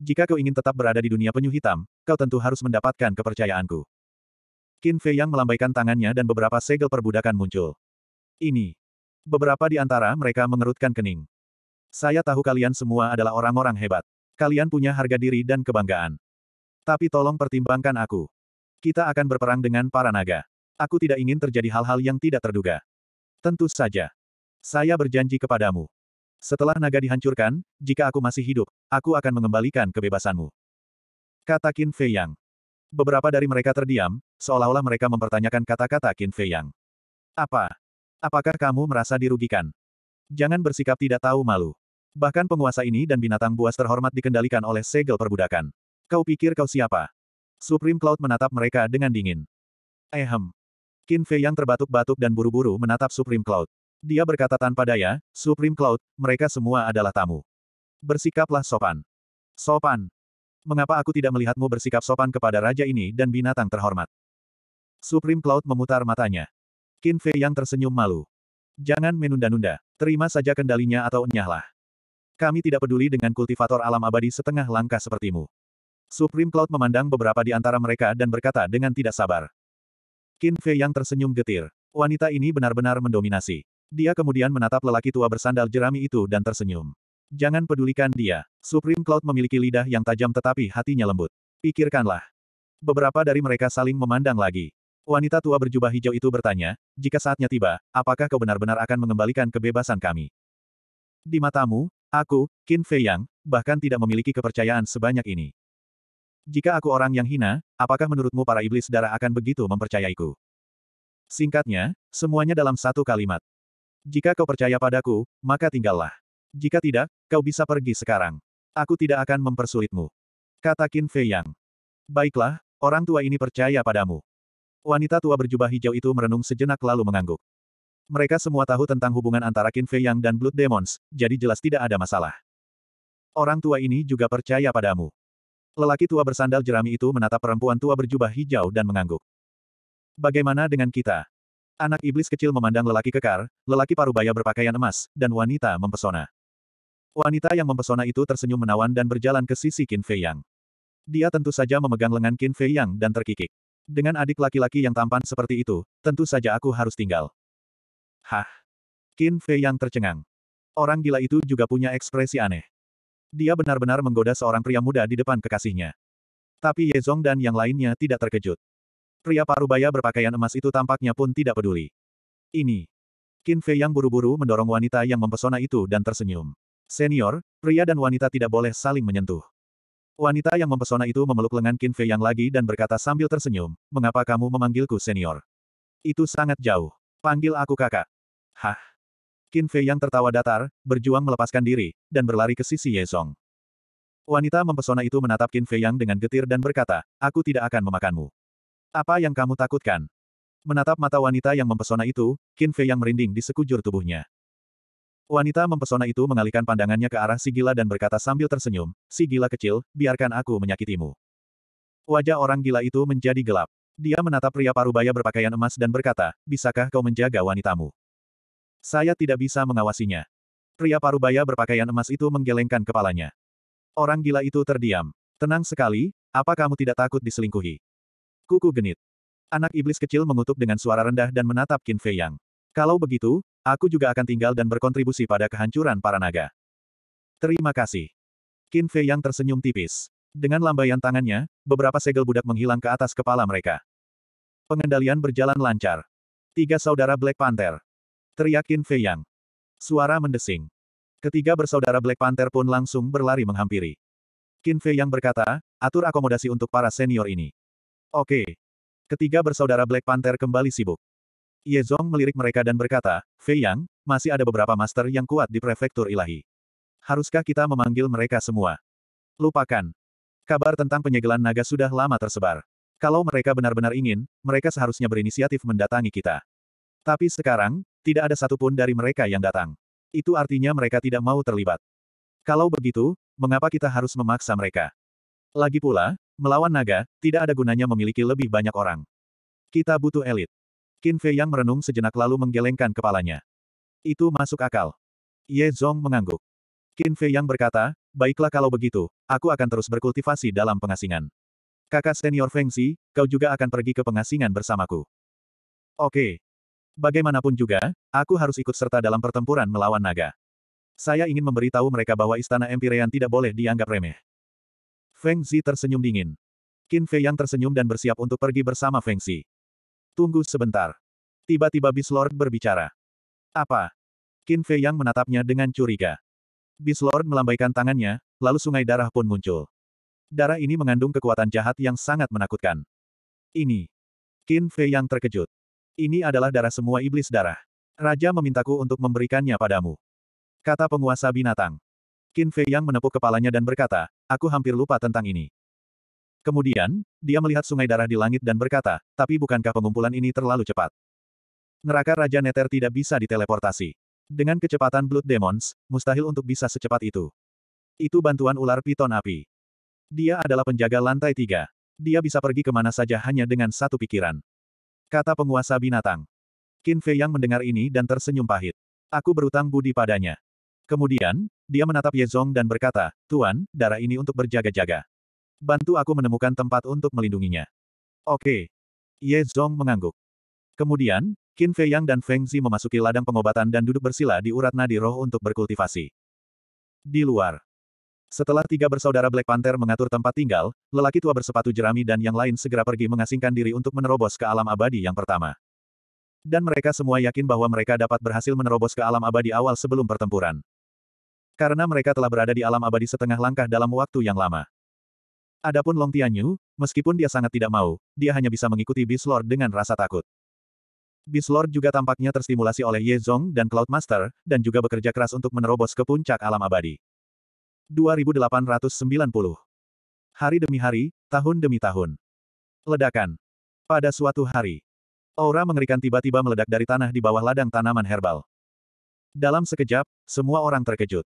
[SPEAKER 1] Jika kau ingin tetap berada di dunia penyu hitam, kau tentu harus mendapatkan kepercayaanku. Qin Fei yang melambaikan tangannya dan beberapa segel perbudakan muncul. Ini. Beberapa di antara mereka mengerutkan kening. Saya tahu kalian semua adalah orang-orang hebat. Kalian punya harga diri dan kebanggaan. Tapi tolong pertimbangkan aku. Kita akan berperang dengan para naga. Aku tidak ingin terjadi hal-hal yang tidak terduga. Tentu saja. Saya berjanji kepadamu. Setelah naga dihancurkan, jika aku masih hidup, aku akan mengembalikan kebebasanmu. Kata Qin Fei Yang. Beberapa dari mereka terdiam, seolah-olah mereka mempertanyakan kata-kata Qin Fei Yang. Apa? Apakah kamu merasa dirugikan? Jangan bersikap tidak tahu malu. Bahkan penguasa ini dan binatang buas terhormat dikendalikan oleh segel perbudakan. Kau pikir kau siapa? Supreme Cloud menatap mereka dengan dingin. Ehem. Qin Fei yang terbatuk-batuk dan buru-buru menatap Supreme Cloud. Dia berkata tanpa daya, Supreme Cloud, mereka semua adalah tamu. Bersikaplah sopan. Sopan. Mengapa aku tidak melihatmu bersikap sopan kepada raja ini dan binatang terhormat? Supreme Cloud memutar matanya. Qin Fei yang tersenyum malu. Jangan menunda-nunda. Terima saja kendalinya atau enyahlah. Kami tidak peduli dengan kultivator alam abadi setengah langkah sepertimu. Supreme Cloud memandang beberapa di antara mereka dan berkata dengan tidak sabar. Qin Fei yang tersenyum getir. Wanita ini benar-benar mendominasi. Dia kemudian menatap lelaki tua bersandal jerami itu dan tersenyum. Jangan pedulikan dia. Supreme Cloud memiliki lidah yang tajam tetapi hatinya lembut. Pikirkanlah. Beberapa dari mereka saling memandang lagi. Wanita tua berjubah hijau itu bertanya, jika saatnya tiba, apakah kau benar-benar akan mengembalikan kebebasan kami? Di matamu, aku, Qin Fei Yang, bahkan tidak memiliki kepercayaan sebanyak ini. Jika aku orang yang hina, apakah menurutmu para iblis darah akan begitu mempercayaiku? Singkatnya, semuanya dalam satu kalimat. Jika kau percaya padaku, maka tinggallah. Jika tidak, kau bisa pergi sekarang. Aku tidak akan mempersulitmu. Kata Qin Fei Yang. Baiklah, orang tua ini percaya padamu. Wanita tua berjubah hijau itu merenung sejenak lalu mengangguk. Mereka semua tahu tentang hubungan antara Qin Fei Yang dan Blood Demons, jadi jelas tidak ada masalah. Orang tua ini juga percaya padamu. Lelaki tua bersandal jerami itu menatap perempuan tua berjubah hijau dan mengangguk. Bagaimana dengan kita? Anak iblis kecil memandang lelaki kekar, lelaki parubaya berpakaian emas, dan wanita mempesona. Wanita yang mempesona itu tersenyum menawan dan berjalan ke sisi Qin Fei Yang. Dia tentu saja memegang lengan Qin Fei Yang dan terkikik. Dengan adik laki-laki yang tampan seperti itu, tentu saja aku harus tinggal. Hah? Qin Fei Yang tercengang. Orang gila itu juga punya ekspresi aneh. Dia benar-benar menggoda seorang pria muda di depan kekasihnya. Tapi Ye Yezong dan yang lainnya tidak terkejut. Pria parubaya berpakaian emas itu tampaknya pun tidak peduli. Ini. Qin Fei yang buru-buru mendorong wanita yang mempesona itu dan tersenyum. Senior, pria dan wanita tidak boleh saling menyentuh. Wanita yang mempesona itu memeluk lengan Qin Fei yang lagi dan berkata sambil tersenyum, mengapa kamu memanggilku senior? Itu sangat jauh. Panggil aku kakak. Hah? Qin Fei yang tertawa datar, berjuang melepaskan diri, dan berlari ke sisi Ye Song. Wanita mempesona itu menatap Qin Fei yang dengan getir dan berkata, aku tidak akan memakanmu. Apa yang kamu takutkan? Menatap mata wanita yang mempesona itu, Qin Fei yang merinding di sekujur tubuhnya. Wanita mempesona itu mengalihkan pandangannya ke arah si gila dan berkata sambil tersenyum, si gila kecil, biarkan aku menyakitimu. Wajah orang gila itu menjadi gelap. Dia menatap pria parubaya berpakaian emas dan berkata, bisakah kau menjaga wanitamu? Saya tidak bisa mengawasinya. Pria parubaya berpakaian emas itu menggelengkan kepalanya. Orang gila itu terdiam. Tenang sekali, apa kamu tidak takut diselingkuhi? Kuku genit. Anak iblis kecil mengutuk dengan suara rendah dan menatap Qin Fei Yang. Kalau begitu, aku juga akan tinggal dan berkontribusi pada kehancuran para naga. Terima kasih. Qin Fei Yang tersenyum tipis. Dengan lambaian tangannya, beberapa segel budak menghilang ke atas kepala mereka. Pengendalian berjalan lancar. Tiga saudara Black Panther. Teriak Qin Fei Yang. Suara mendesing. Ketiga bersaudara Black Panther pun langsung berlari menghampiri. Qin Fei Yang berkata, atur akomodasi untuk para senior ini. Oke. Ketiga bersaudara Black Panther kembali sibuk. Ye Zong melirik mereka dan berkata, Fei Yang, masih ada beberapa master yang kuat di prefektur ilahi. Haruskah kita memanggil mereka semua? Lupakan. Kabar tentang penyegelan naga sudah lama tersebar. Kalau mereka benar-benar ingin, mereka seharusnya berinisiatif mendatangi kita. Tapi sekarang, tidak ada satupun dari mereka yang datang. Itu artinya mereka tidak mau terlibat. Kalau begitu, mengapa kita harus memaksa mereka? Lagi pula, Melawan naga, tidak ada gunanya memiliki lebih banyak orang. Kita butuh elit. Qin Fei yang merenung sejenak lalu menggelengkan kepalanya. Itu masuk akal. Ye Zong mengangguk. Qin Fei yang berkata, baiklah kalau begitu, aku akan terus berkultivasi dalam pengasingan. Kakak senior Feng Xi, kau juga akan pergi ke pengasingan bersamaku. Oke. Bagaimanapun juga, aku harus ikut serta dalam pertempuran melawan naga. Saya ingin memberitahu mereka bahwa Istana Empirean tidak boleh dianggap remeh. Feng Zi tersenyum dingin. Qin Fei yang tersenyum dan bersiap untuk pergi bersama Feng Zi. Tunggu sebentar. Tiba-tiba Lord berbicara. Apa? Qin Fei yang menatapnya dengan curiga. Lord melambaikan tangannya, lalu sungai darah pun muncul. Darah ini mengandung kekuatan jahat yang sangat menakutkan. Ini. Qin Fei yang terkejut. Ini adalah darah semua iblis darah. Raja memintaku untuk memberikannya padamu. Kata penguasa binatang. Qin Fei yang menepuk kepalanya dan berkata, Aku hampir lupa tentang ini. Kemudian, dia melihat sungai darah di langit dan berkata, tapi bukankah pengumpulan ini terlalu cepat? Neraka Raja Neter tidak bisa diteleportasi. Dengan kecepatan Blood Demons, mustahil untuk bisa secepat itu. Itu bantuan ular piton api. Dia adalah penjaga lantai tiga. Dia bisa pergi kemana saja hanya dengan satu pikiran. Kata penguasa binatang. Qin Fei yang mendengar ini dan tersenyum pahit. Aku berutang budi padanya. Kemudian, dia menatap Ye Zong dan berkata, Tuan, darah ini untuk berjaga-jaga. Bantu aku menemukan tempat untuk melindunginya. Oke. Ye Zong mengangguk. Kemudian, Qin Fei Yang dan Feng Zi memasuki ladang pengobatan dan duduk bersila di urat nadi roh untuk berkultivasi. Di luar. Setelah tiga bersaudara Black Panther mengatur tempat tinggal, lelaki tua bersepatu jerami dan yang lain segera pergi mengasingkan diri untuk menerobos ke alam abadi yang pertama. Dan mereka semua yakin bahwa mereka dapat berhasil menerobos ke alam abadi awal sebelum pertempuran. Karena mereka telah berada di alam abadi setengah langkah dalam waktu yang lama. Adapun Long Tianyu, meskipun dia sangat tidak mau, dia hanya bisa mengikuti Beast Lord dengan rasa takut. Beast Lord juga tampaknya terstimulasi oleh Ye Zong dan Cloud Master, dan juga bekerja keras untuk menerobos ke puncak alam abadi. 2890 Hari demi hari, tahun demi tahun. Ledakan. Pada suatu hari, aura mengerikan tiba-tiba meledak dari tanah di bawah ladang tanaman herbal. Dalam sekejap, semua orang terkejut.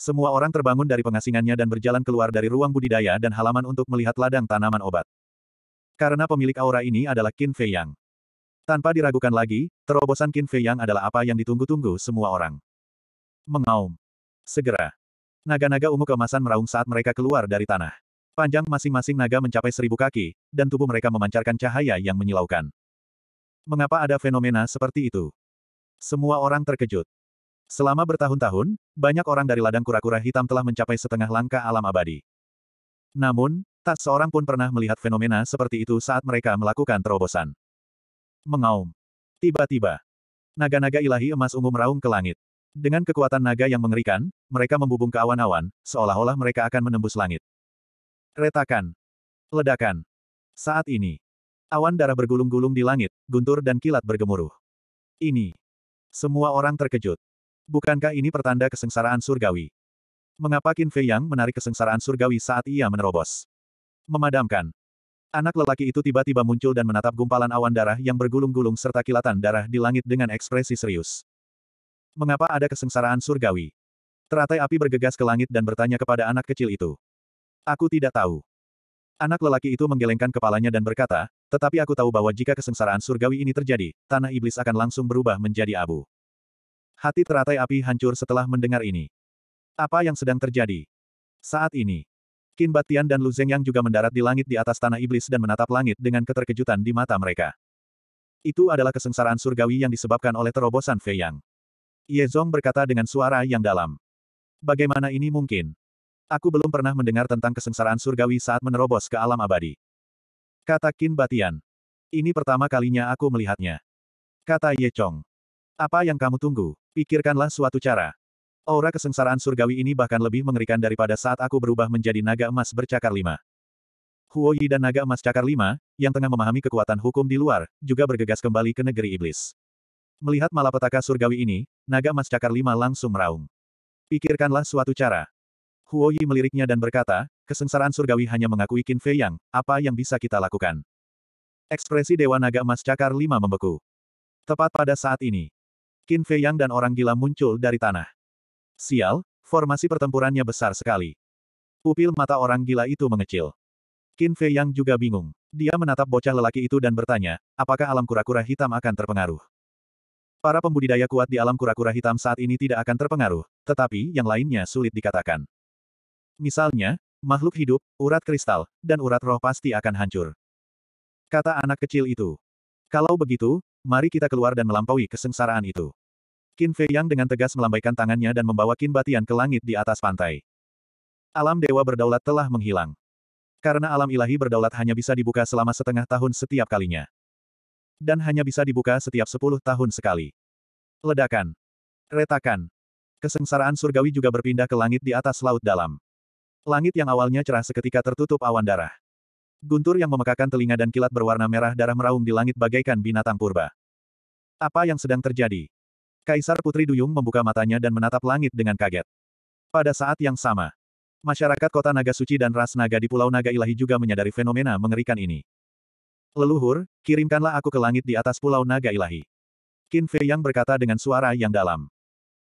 [SPEAKER 1] Semua orang terbangun dari pengasingannya dan berjalan keluar dari ruang budidaya dan halaman untuk melihat ladang tanaman obat. Karena pemilik aura ini adalah Qin Fei Yang. Tanpa diragukan lagi, terobosan Qin Fei Yang adalah apa yang ditunggu-tunggu semua orang. Mengaum. Segera. Naga-naga ungu kemasan meraung saat mereka keluar dari tanah. Panjang masing-masing naga mencapai seribu kaki, dan tubuh mereka memancarkan cahaya yang menyilaukan. Mengapa ada fenomena seperti itu? Semua orang terkejut. Selama bertahun-tahun, banyak orang dari ladang kura-kura hitam telah mencapai setengah langkah alam abadi. Namun, tak seorang pun pernah melihat fenomena seperti itu saat mereka melakukan terobosan. Mengaum. Tiba-tiba, naga-naga ilahi emas ungu meraung ke langit. Dengan kekuatan naga yang mengerikan, mereka membubung ke awan-awan, seolah-olah mereka akan menembus langit. Retakan. Ledakan. Saat ini, awan darah bergulung-gulung di langit, guntur dan kilat bergemuruh. Ini. Semua orang terkejut. Bukankah ini pertanda kesengsaraan surgawi? Mengapa Qin Fei Yang menarik kesengsaraan surgawi saat ia menerobos? Memadamkan. Anak lelaki itu tiba-tiba muncul dan menatap gumpalan awan darah yang bergulung-gulung serta kilatan darah di langit dengan ekspresi serius. Mengapa ada kesengsaraan surgawi? Teratai api bergegas ke langit dan bertanya kepada anak kecil itu. Aku tidak tahu. Anak lelaki itu menggelengkan kepalanya dan berkata, tetapi aku tahu bahwa jika kesengsaraan surgawi ini terjadi, tanah iblis akan langsung berubah menjadi abu. Hati teratai api hancur setelah mendengar ini. Apa yang sedang terjadi? Saat ini, Qin Batian dan Lu Zhengyang juga mendarat di langit di atas tanah iblis dan menatap langit dengan keterkejutan di mata mereka. Itu adalah kesengsaraan surgawi yang disebabkan oleh terobosan Fei Yang. Ye Zhong berkata dengan suara yang dalam. Bagaimana ini mungkin? Aku belum pernah mendengar tentang kesengsaraan surgawi saat menerobos ke alam abadi. Kata Qin Batian. Ini pertama kalinya aku melihatnya. Kata Ye Chong. Apa yang kamu tunggu? Pikirkanlah suatu cara. Aura kesengsaraan surgawi ini bahkan lebih mengerikan daripada saat aku berubah menjadi naga emas bercakar lima. Huo Yi dan naga emas cakar lima, yang tengah memahami kekuatan hukum di luar, juga bergegas kembali ke negeri iblis. Melihat malapetaka surgawi ini, naga emas cakar lima langsung meraung. Pikirkanlah suatu cara. Huo Yi meliriknya dan berkata, kesengsaraan surgawi hanya mengakui Qin Fei Yang, apa yang bisa kita lakukan? Ekspresi Dewa Naga Emas Cakar lima membeku. Tepat pada saat ini, Qin Fei Yang dan orang gila muncul dari tanah. Sial, formasi pertempurannya besar sekali. Pupil mata orang gila itu mengecil. Qin Fei Yang juga bingung. Dia menatap bocah lelaki itu dan bertanya, apakah alam kura-kura hitam akan terpengaruh? Para pembudidaya kuat di alam kura-kura hitam saat ini tidak akan terpengaruh, tetapi yang lainnya sulit dikatakan. Misalnya, makhluk hidup, urat kristal, dan urat roh pasti akan hancur. Kata anak kecil itu. Kalau begitu, Mari kita keluar dan melampaui kesengsaraan itu. Qin Fei Yang dengan tegas melambaikan tangannya dan membawa Qin Batian ke langit di atas pantai. Alam dewa berdaulat telah menghilang. Karena alam ilahi berdaulat hanya bisa dibuka selama setengah tahun setiap kalinya. Dan hanya bisa dibuka setiap sepuluh tahun sekali. Ledakan. Retakan. Kesengsaraan surgawi juga berpindah ke langit di atas laut dalam. Langit yang awalnya cerah seketika tertutup awan darah. Guntur yang memekakan telinga dan kilat berwarna merah darah meraung di langit bagaikan binatang purba. Apa yang sedang terjadi? Kaisar Putri Duyung membuka matanya dan menatap langit dengan kaget. Pada saat yang sama, masyarakat kota Naga Suci dan ras naga di Pulau Naga Ilahi juga menyadari fenomena mengerikan ini. Leluhur, kirimkanlah aku ke langit di atas Pulau Naga Ilahi. Qin Fei Yang berkata dengan suara yang dalam.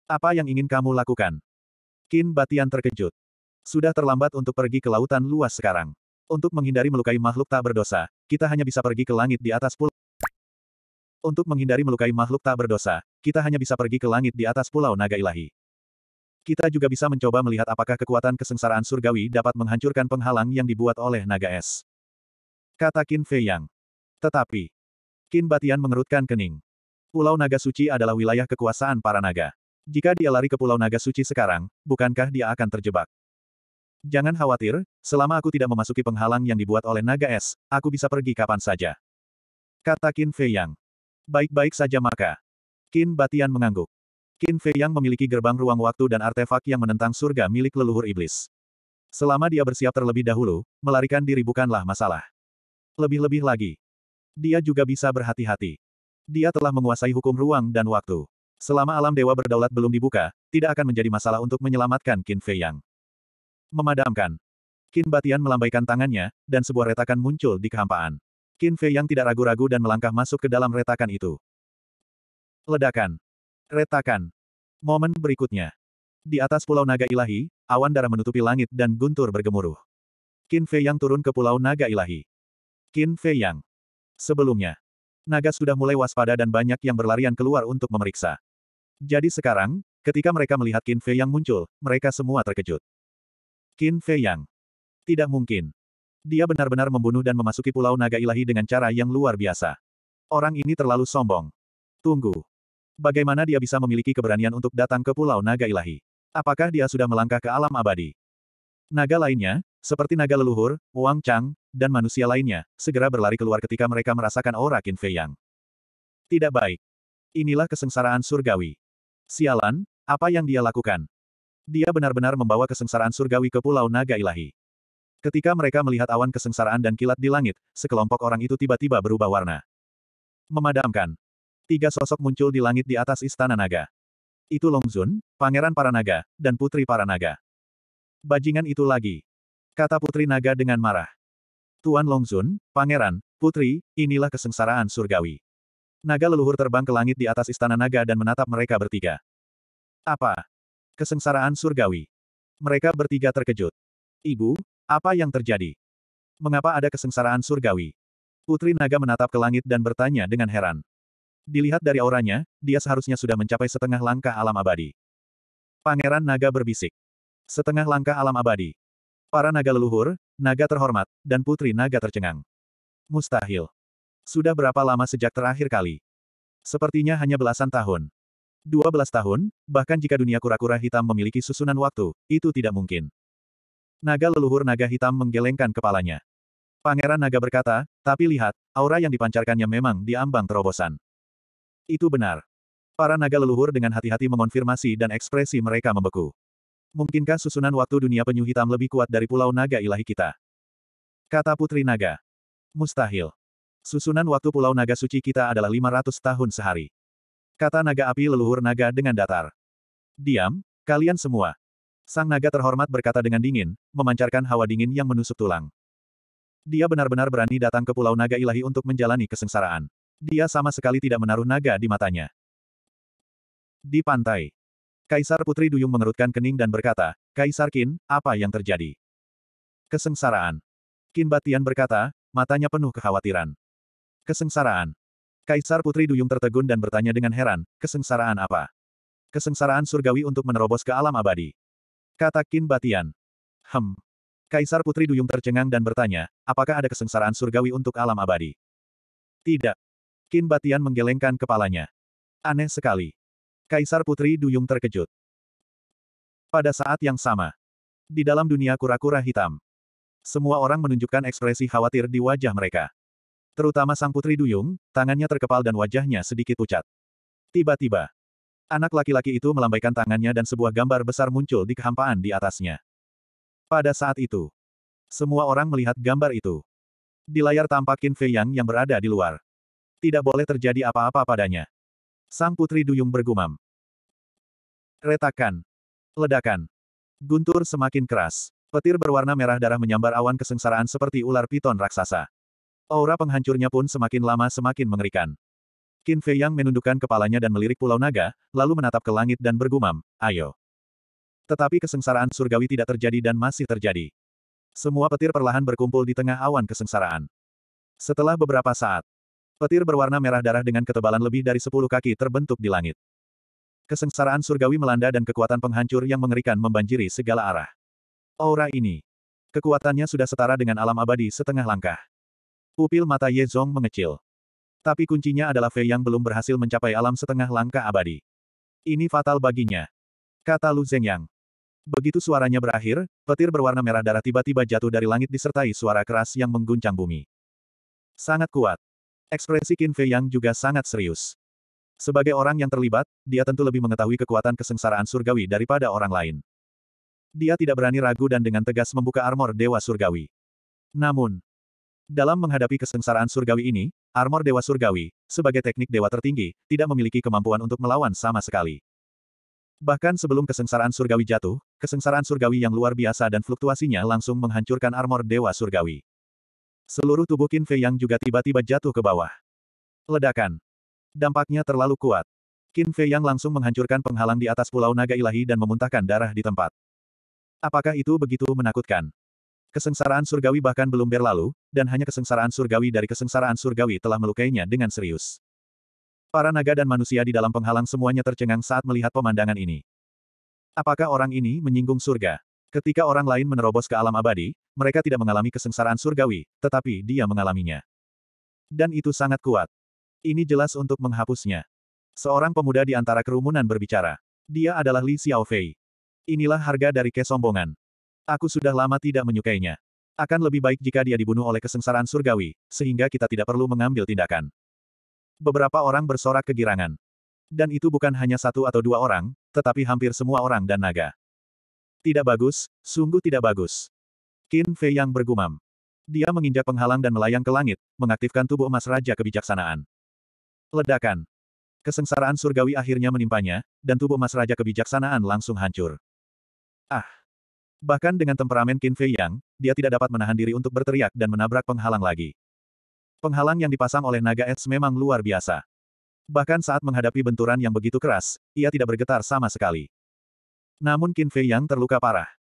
[SPEAKER 1] Apa yang ingin kamu lakukan? Qin Batian terkejut. Sudah terlambat untuk pergi ke lautan luas sekarang. Untuk menghindari melukai makhluk tak berdosa, kita hanya bisa pergi ke langit di atas pulau. Untuk menghindari melukai makhluk tak berdosa, kita hanya bisa pergi ke langit di atas pulau naga ilahi. Kita juga bisa mencoba melihat apakah kekuatan kesengsaraan surgawi dapat menghancurkan penghalang yang dibuat oleh naga es. Kata Qin Fei Yang. Tetapi, Qin Batian mengerutkan kening. Pulau Naga Suci adalah wilayah kekuasaan para naga. Jika dia lari ke Pulau Naga Suci sekarang, bukankah dia akan terjebak? Jangan khawatir, selama aku tidak memasuki penghalang yang dibuat oleh naga es, aku bisa pergi kapan saja. Kata Qin Fei Yang. Baik-baik saja maka. Qin Batian mengangguk. Qin Fei Yang memiliki gerbang ruang waktu dan artefak yang menentang surga milik leluhur iblis. Selama dia bersiap terlebih dahulu, melarikan diri bukanlah masalah. Lebih-lebih lagi. Dia juga bisa berhati-hati. Dia telah menguasai hukum ruang dan waktu. Selama alam dewa berdaulat belum dibuka, tidak akan menjadi masalah untuk menyelamatkan Qin Fei Yang. Memadamkan. Qin Batian melambaikan tangannya, dan sebuah retakan muncul di kehampaan. Qin Fei yang tidak ragu-ragu dan melangkah masuk ke dalam retakan itu. Ledakan. Retakan. Momen berikutnya. Di atas Pulau Naga Ilahi, awan darah menutupi langit dan guntur bergemuruh. Qin Fei yang turun ke Pulau Naga Ilahi. Qin Fei yang. Sebelumnya, naga sudah mulai waspada dan banyak yang berlarian keluar untuk memeriksa. Jadi sekarang, ketika mereka melihat Qin Fei yang muncul, mereka semua terkejut. Qin Fei Yang. Tidak mungkin. Dia benar-benar membunuh dan memasuki pulau naga ilahi dengan cara yang luar biasa. Orang ini terlalu sombong. Tunggu. Bagaimana dia bisa memiliki keberanian untuk datang ke pulau naga ilahi? Apakah dia sudah melangkah ke alam abadi? Naga lainnya, seperti naga leluhur, Wang Chang, dan manusia lainnya, segera berlari keluar ketika mereka merasakan aura Qin Fei Yang. Tidak baik. Inilah kesengsaraan surgawi. Sialan, apa yang dia lakukan? Dia benar-benar membawa kesengsaraan surgawi ke Pulau Naga Ilahi. Ketika mereka melihat awan kesengsaraan dan kilat di langit, sekelompok orang itu tiba-tiba berubah warna. Memadamkan. Tiga sosok muncul di langit di atas Istana Naga. Itu Longzun, Pangeran Para Naga, dan Putri Para Naga. Bajingan itu lagi. Kata Putri Naga dengan marah. Tuan Longzun, Pangeran, Putri, inilah kesengsaraan surgawi. Naga leluhur terbang ke langit di atas istana naga dan menatap mereka bertiga. Apa? Kesengsaraan surgawi. Mereka bertiga terkejut. Ibu, apa yang terjadi? Mengapa ada kesengsaraan surgawi? Putri Naga menatap ke langit dan bertanya dengan heran. Dilihat dari auranya, dia seharusnya sudah mencapai setengah langkah alam abadi. Pangeran Naga berbisik. Setengah langkah alam abadi. Para naga leluhur, naga terhormat, dan putri naga tercengang. Mustahil. Sudah berapa lama sejak terakhir kali? Sepertinya hanya belasan tahun. 12 tahun, bahkan jika dunia kura-kura hitam memiliki susunan waktu, itu tidak mungkin. Naga leluhur naga hitam menggelengkan kepalanya. Pangeran naga berkata, tapi lihat, aura yang dipancarkannya memang diambang terobosan. Itu benar. Para naga leluhur dengan hati-hati mengonfirmasi dan ekspresi mereka membeku. Mungkinkah susunan waktu dunia penyu hitam lebih kuat dari pulau naga ilahi kita? Kata Putri Naga. Mustahil. Susunan waktu pulau naga suci kita adalah 500 tahun sehari. Kata naga api leluhur naga dengan datar. Diam, kalian semua. Sang naga terhormat berkata dengan dingin, memancarkan hawa dingin yang menusuk tulang. Dia benar-benar berani datang ke Pulau Naga Ilahi untuk menjalani kesengsaraan. Dia sama sekali tidak menaruh naga di matanya. Di pantai. Kaisar Putri Duyung mengerutkan kening dan berkata, Kaisar kin, apa yang terjadi? Kesengsaraan. kin Batian berkata, matanya penuh kekhawatiran. Kesengsaraan. Kaisar Putri Duyung tertegun dan bertanya dengan heran, kesengsaraan apa? Kesengsaraan surgawi untuk menerobos ke alam abadi. Kata Kin Batian. Hem. Kaisar Putri Duyung tercengang dan bertanya, apakah ada kesengsaraan surgawi untuk alam abadi? Tidak. Kin Batian menggelengkan kepalanya. Aneh sekali. Kaisar Putri Duyung terkejut. Pada saat yang sama. Di dalam dunia kura-kura hitam. Semua orang menunjukkan ekspresi khawatir di wajah mereka terutama sang putri Duyung, tangannya terkepal dan wajahnya sedikit pucat. Tiba-tiba, anak laki-laki itu melambaikan tangannya dan sebuah gambar besar muncul di kehampaan di atasnya. Pada saat itu, semua orang melihat gambar itu. Di layar tampak Qin Fei Yang yang berada di luar. Tidak boleh terjadi apa-apa padanya. Sang putri Duyung bergumam. Retakan. Ledakan. Guntur semakin keras. Petir berwarna merah darah menyambar awan kesengsaraan seperti ular piton raksasa. Aura penghancurnya pun semakin lama semakin mengerikan. Qin Fei Yang menundukkan kepalanya dan melirik Pulau Naga, lalu menatap ke langit dan bergumam, ayo. Tetapi kesengsaraan surgawi tidak terjadi dan masih terjadi. Semua petir perlahan berkumpul di tengah awan kesengsaraan. Setelah beberapa saat, petir berwarna merah darah dengan ketebalan lebih dari 10 kaki terbentuk di langit. Kesengsaraan surgawi melanda dan kekuatan penghancur yang mengerikan membanjiri segala arah. Aura ini. Kekuatannya sudah setara dengan alam abadi setengah langkah. Pupil mata Ye Zong mengecil. Tapi kuncinya adalah Fei yang belum berhasil mencapai alam setengah langkah abadi. Ini fatal baginya. Kata Lu Zhengyang. Begitu suaranya berakhir, petir berwarna merah darah tiba-tiba jatuh dari langit disertai suara keras yang mengguncang bumi. Sangat kuat. Ekspresi Qin Fei yang juga sangat serius. Sebagai orang yang terlibat, dia tentu lebih mengetahui kekuatan kesengsaraan surgawi daripada orang lain. Dia tidak berani ragu dan dengan tegas membuka armor Dewa Surgawi. Namun, dalam menghadapi kesengsaraan surgawi ini, armor Dewa Surgawi, sebagai teknik dewa tertinggi, tidak memiliki kemampuan untuk melawan sama sekali. Bahkan sebelum kesengsaraan surgawi jatuh, kesengsaraan surgawi yang luar biasa dan fluktuasinya langsung menghancurkan armor Dewa Surgawi. Seluruh tubuh Qin Fei yang juga tiba-tiba jatuh ke bawah. Ledakan. Dampaknya terlalu kuat. Qin Fei yang langsung menghancurkan penghalang di atas Pulau Naga Ilahi dan memuntahkan darah di tempat. Apakah itu begitu menakutkan? Kesengsaraan surgawi bahkan belum berlalu, dan hanya kesengsaraan surgawi dari kesengsaraan surgawi telah melukainya dengan serius. Para naga dan manusia di dalam penghalang semuanya tercengang saat melihat pemandangan ini. Apakah orang ini menyinggung surga? Ketika orang lain menerobos ke alam abadi, mereka tidak mengalami kesengsaraan surgawi, tetapi dia mengalaminya. Dan itu sangat kuat. Ini jelas untuk menghapusnya. Seorang pemuda di antara kerumunan berbicara. Dia adalah Li Xiaofei. Inilah harga dari kesombongan. Aku sudah lama tidak menyukainya. Akan lebih baik jika dia dibunuh oleh kesengsaraan surgawi, sehingga kita tidak perlu mengambil tindakan. Beberapa orang bersorak kegirangan. Dan itu bukan hanya satu atau dua orang, tetapi hampir semua orang dan naga. Tidak bagus, sungguh tidak bagus. Qin Fei yang bergumam. Dia menginjak penghalang dan melayang ke langit, mengaktifkan tubuh emas Raja Kebijaksanaan. Ledakan. Kesengsaraan surgawi akhirnya menimpanya, dan tubuh emas Raja Kebijaksanaan langsung hancur. Ah! Bahkan dengan temperamen Qin Fei Yang, dia tidak dapat menahan diri untuk berteriak dan menabrak penghalang lagi. Penghalang yang dipasang oleh naga Edge memang luar biasa. Bahkan saat menghadapi benturan
[SPEAKER 2] yang begitu keras, ia tidak bergetar sama sekali. Namun Qin Fei Yang terluka parah.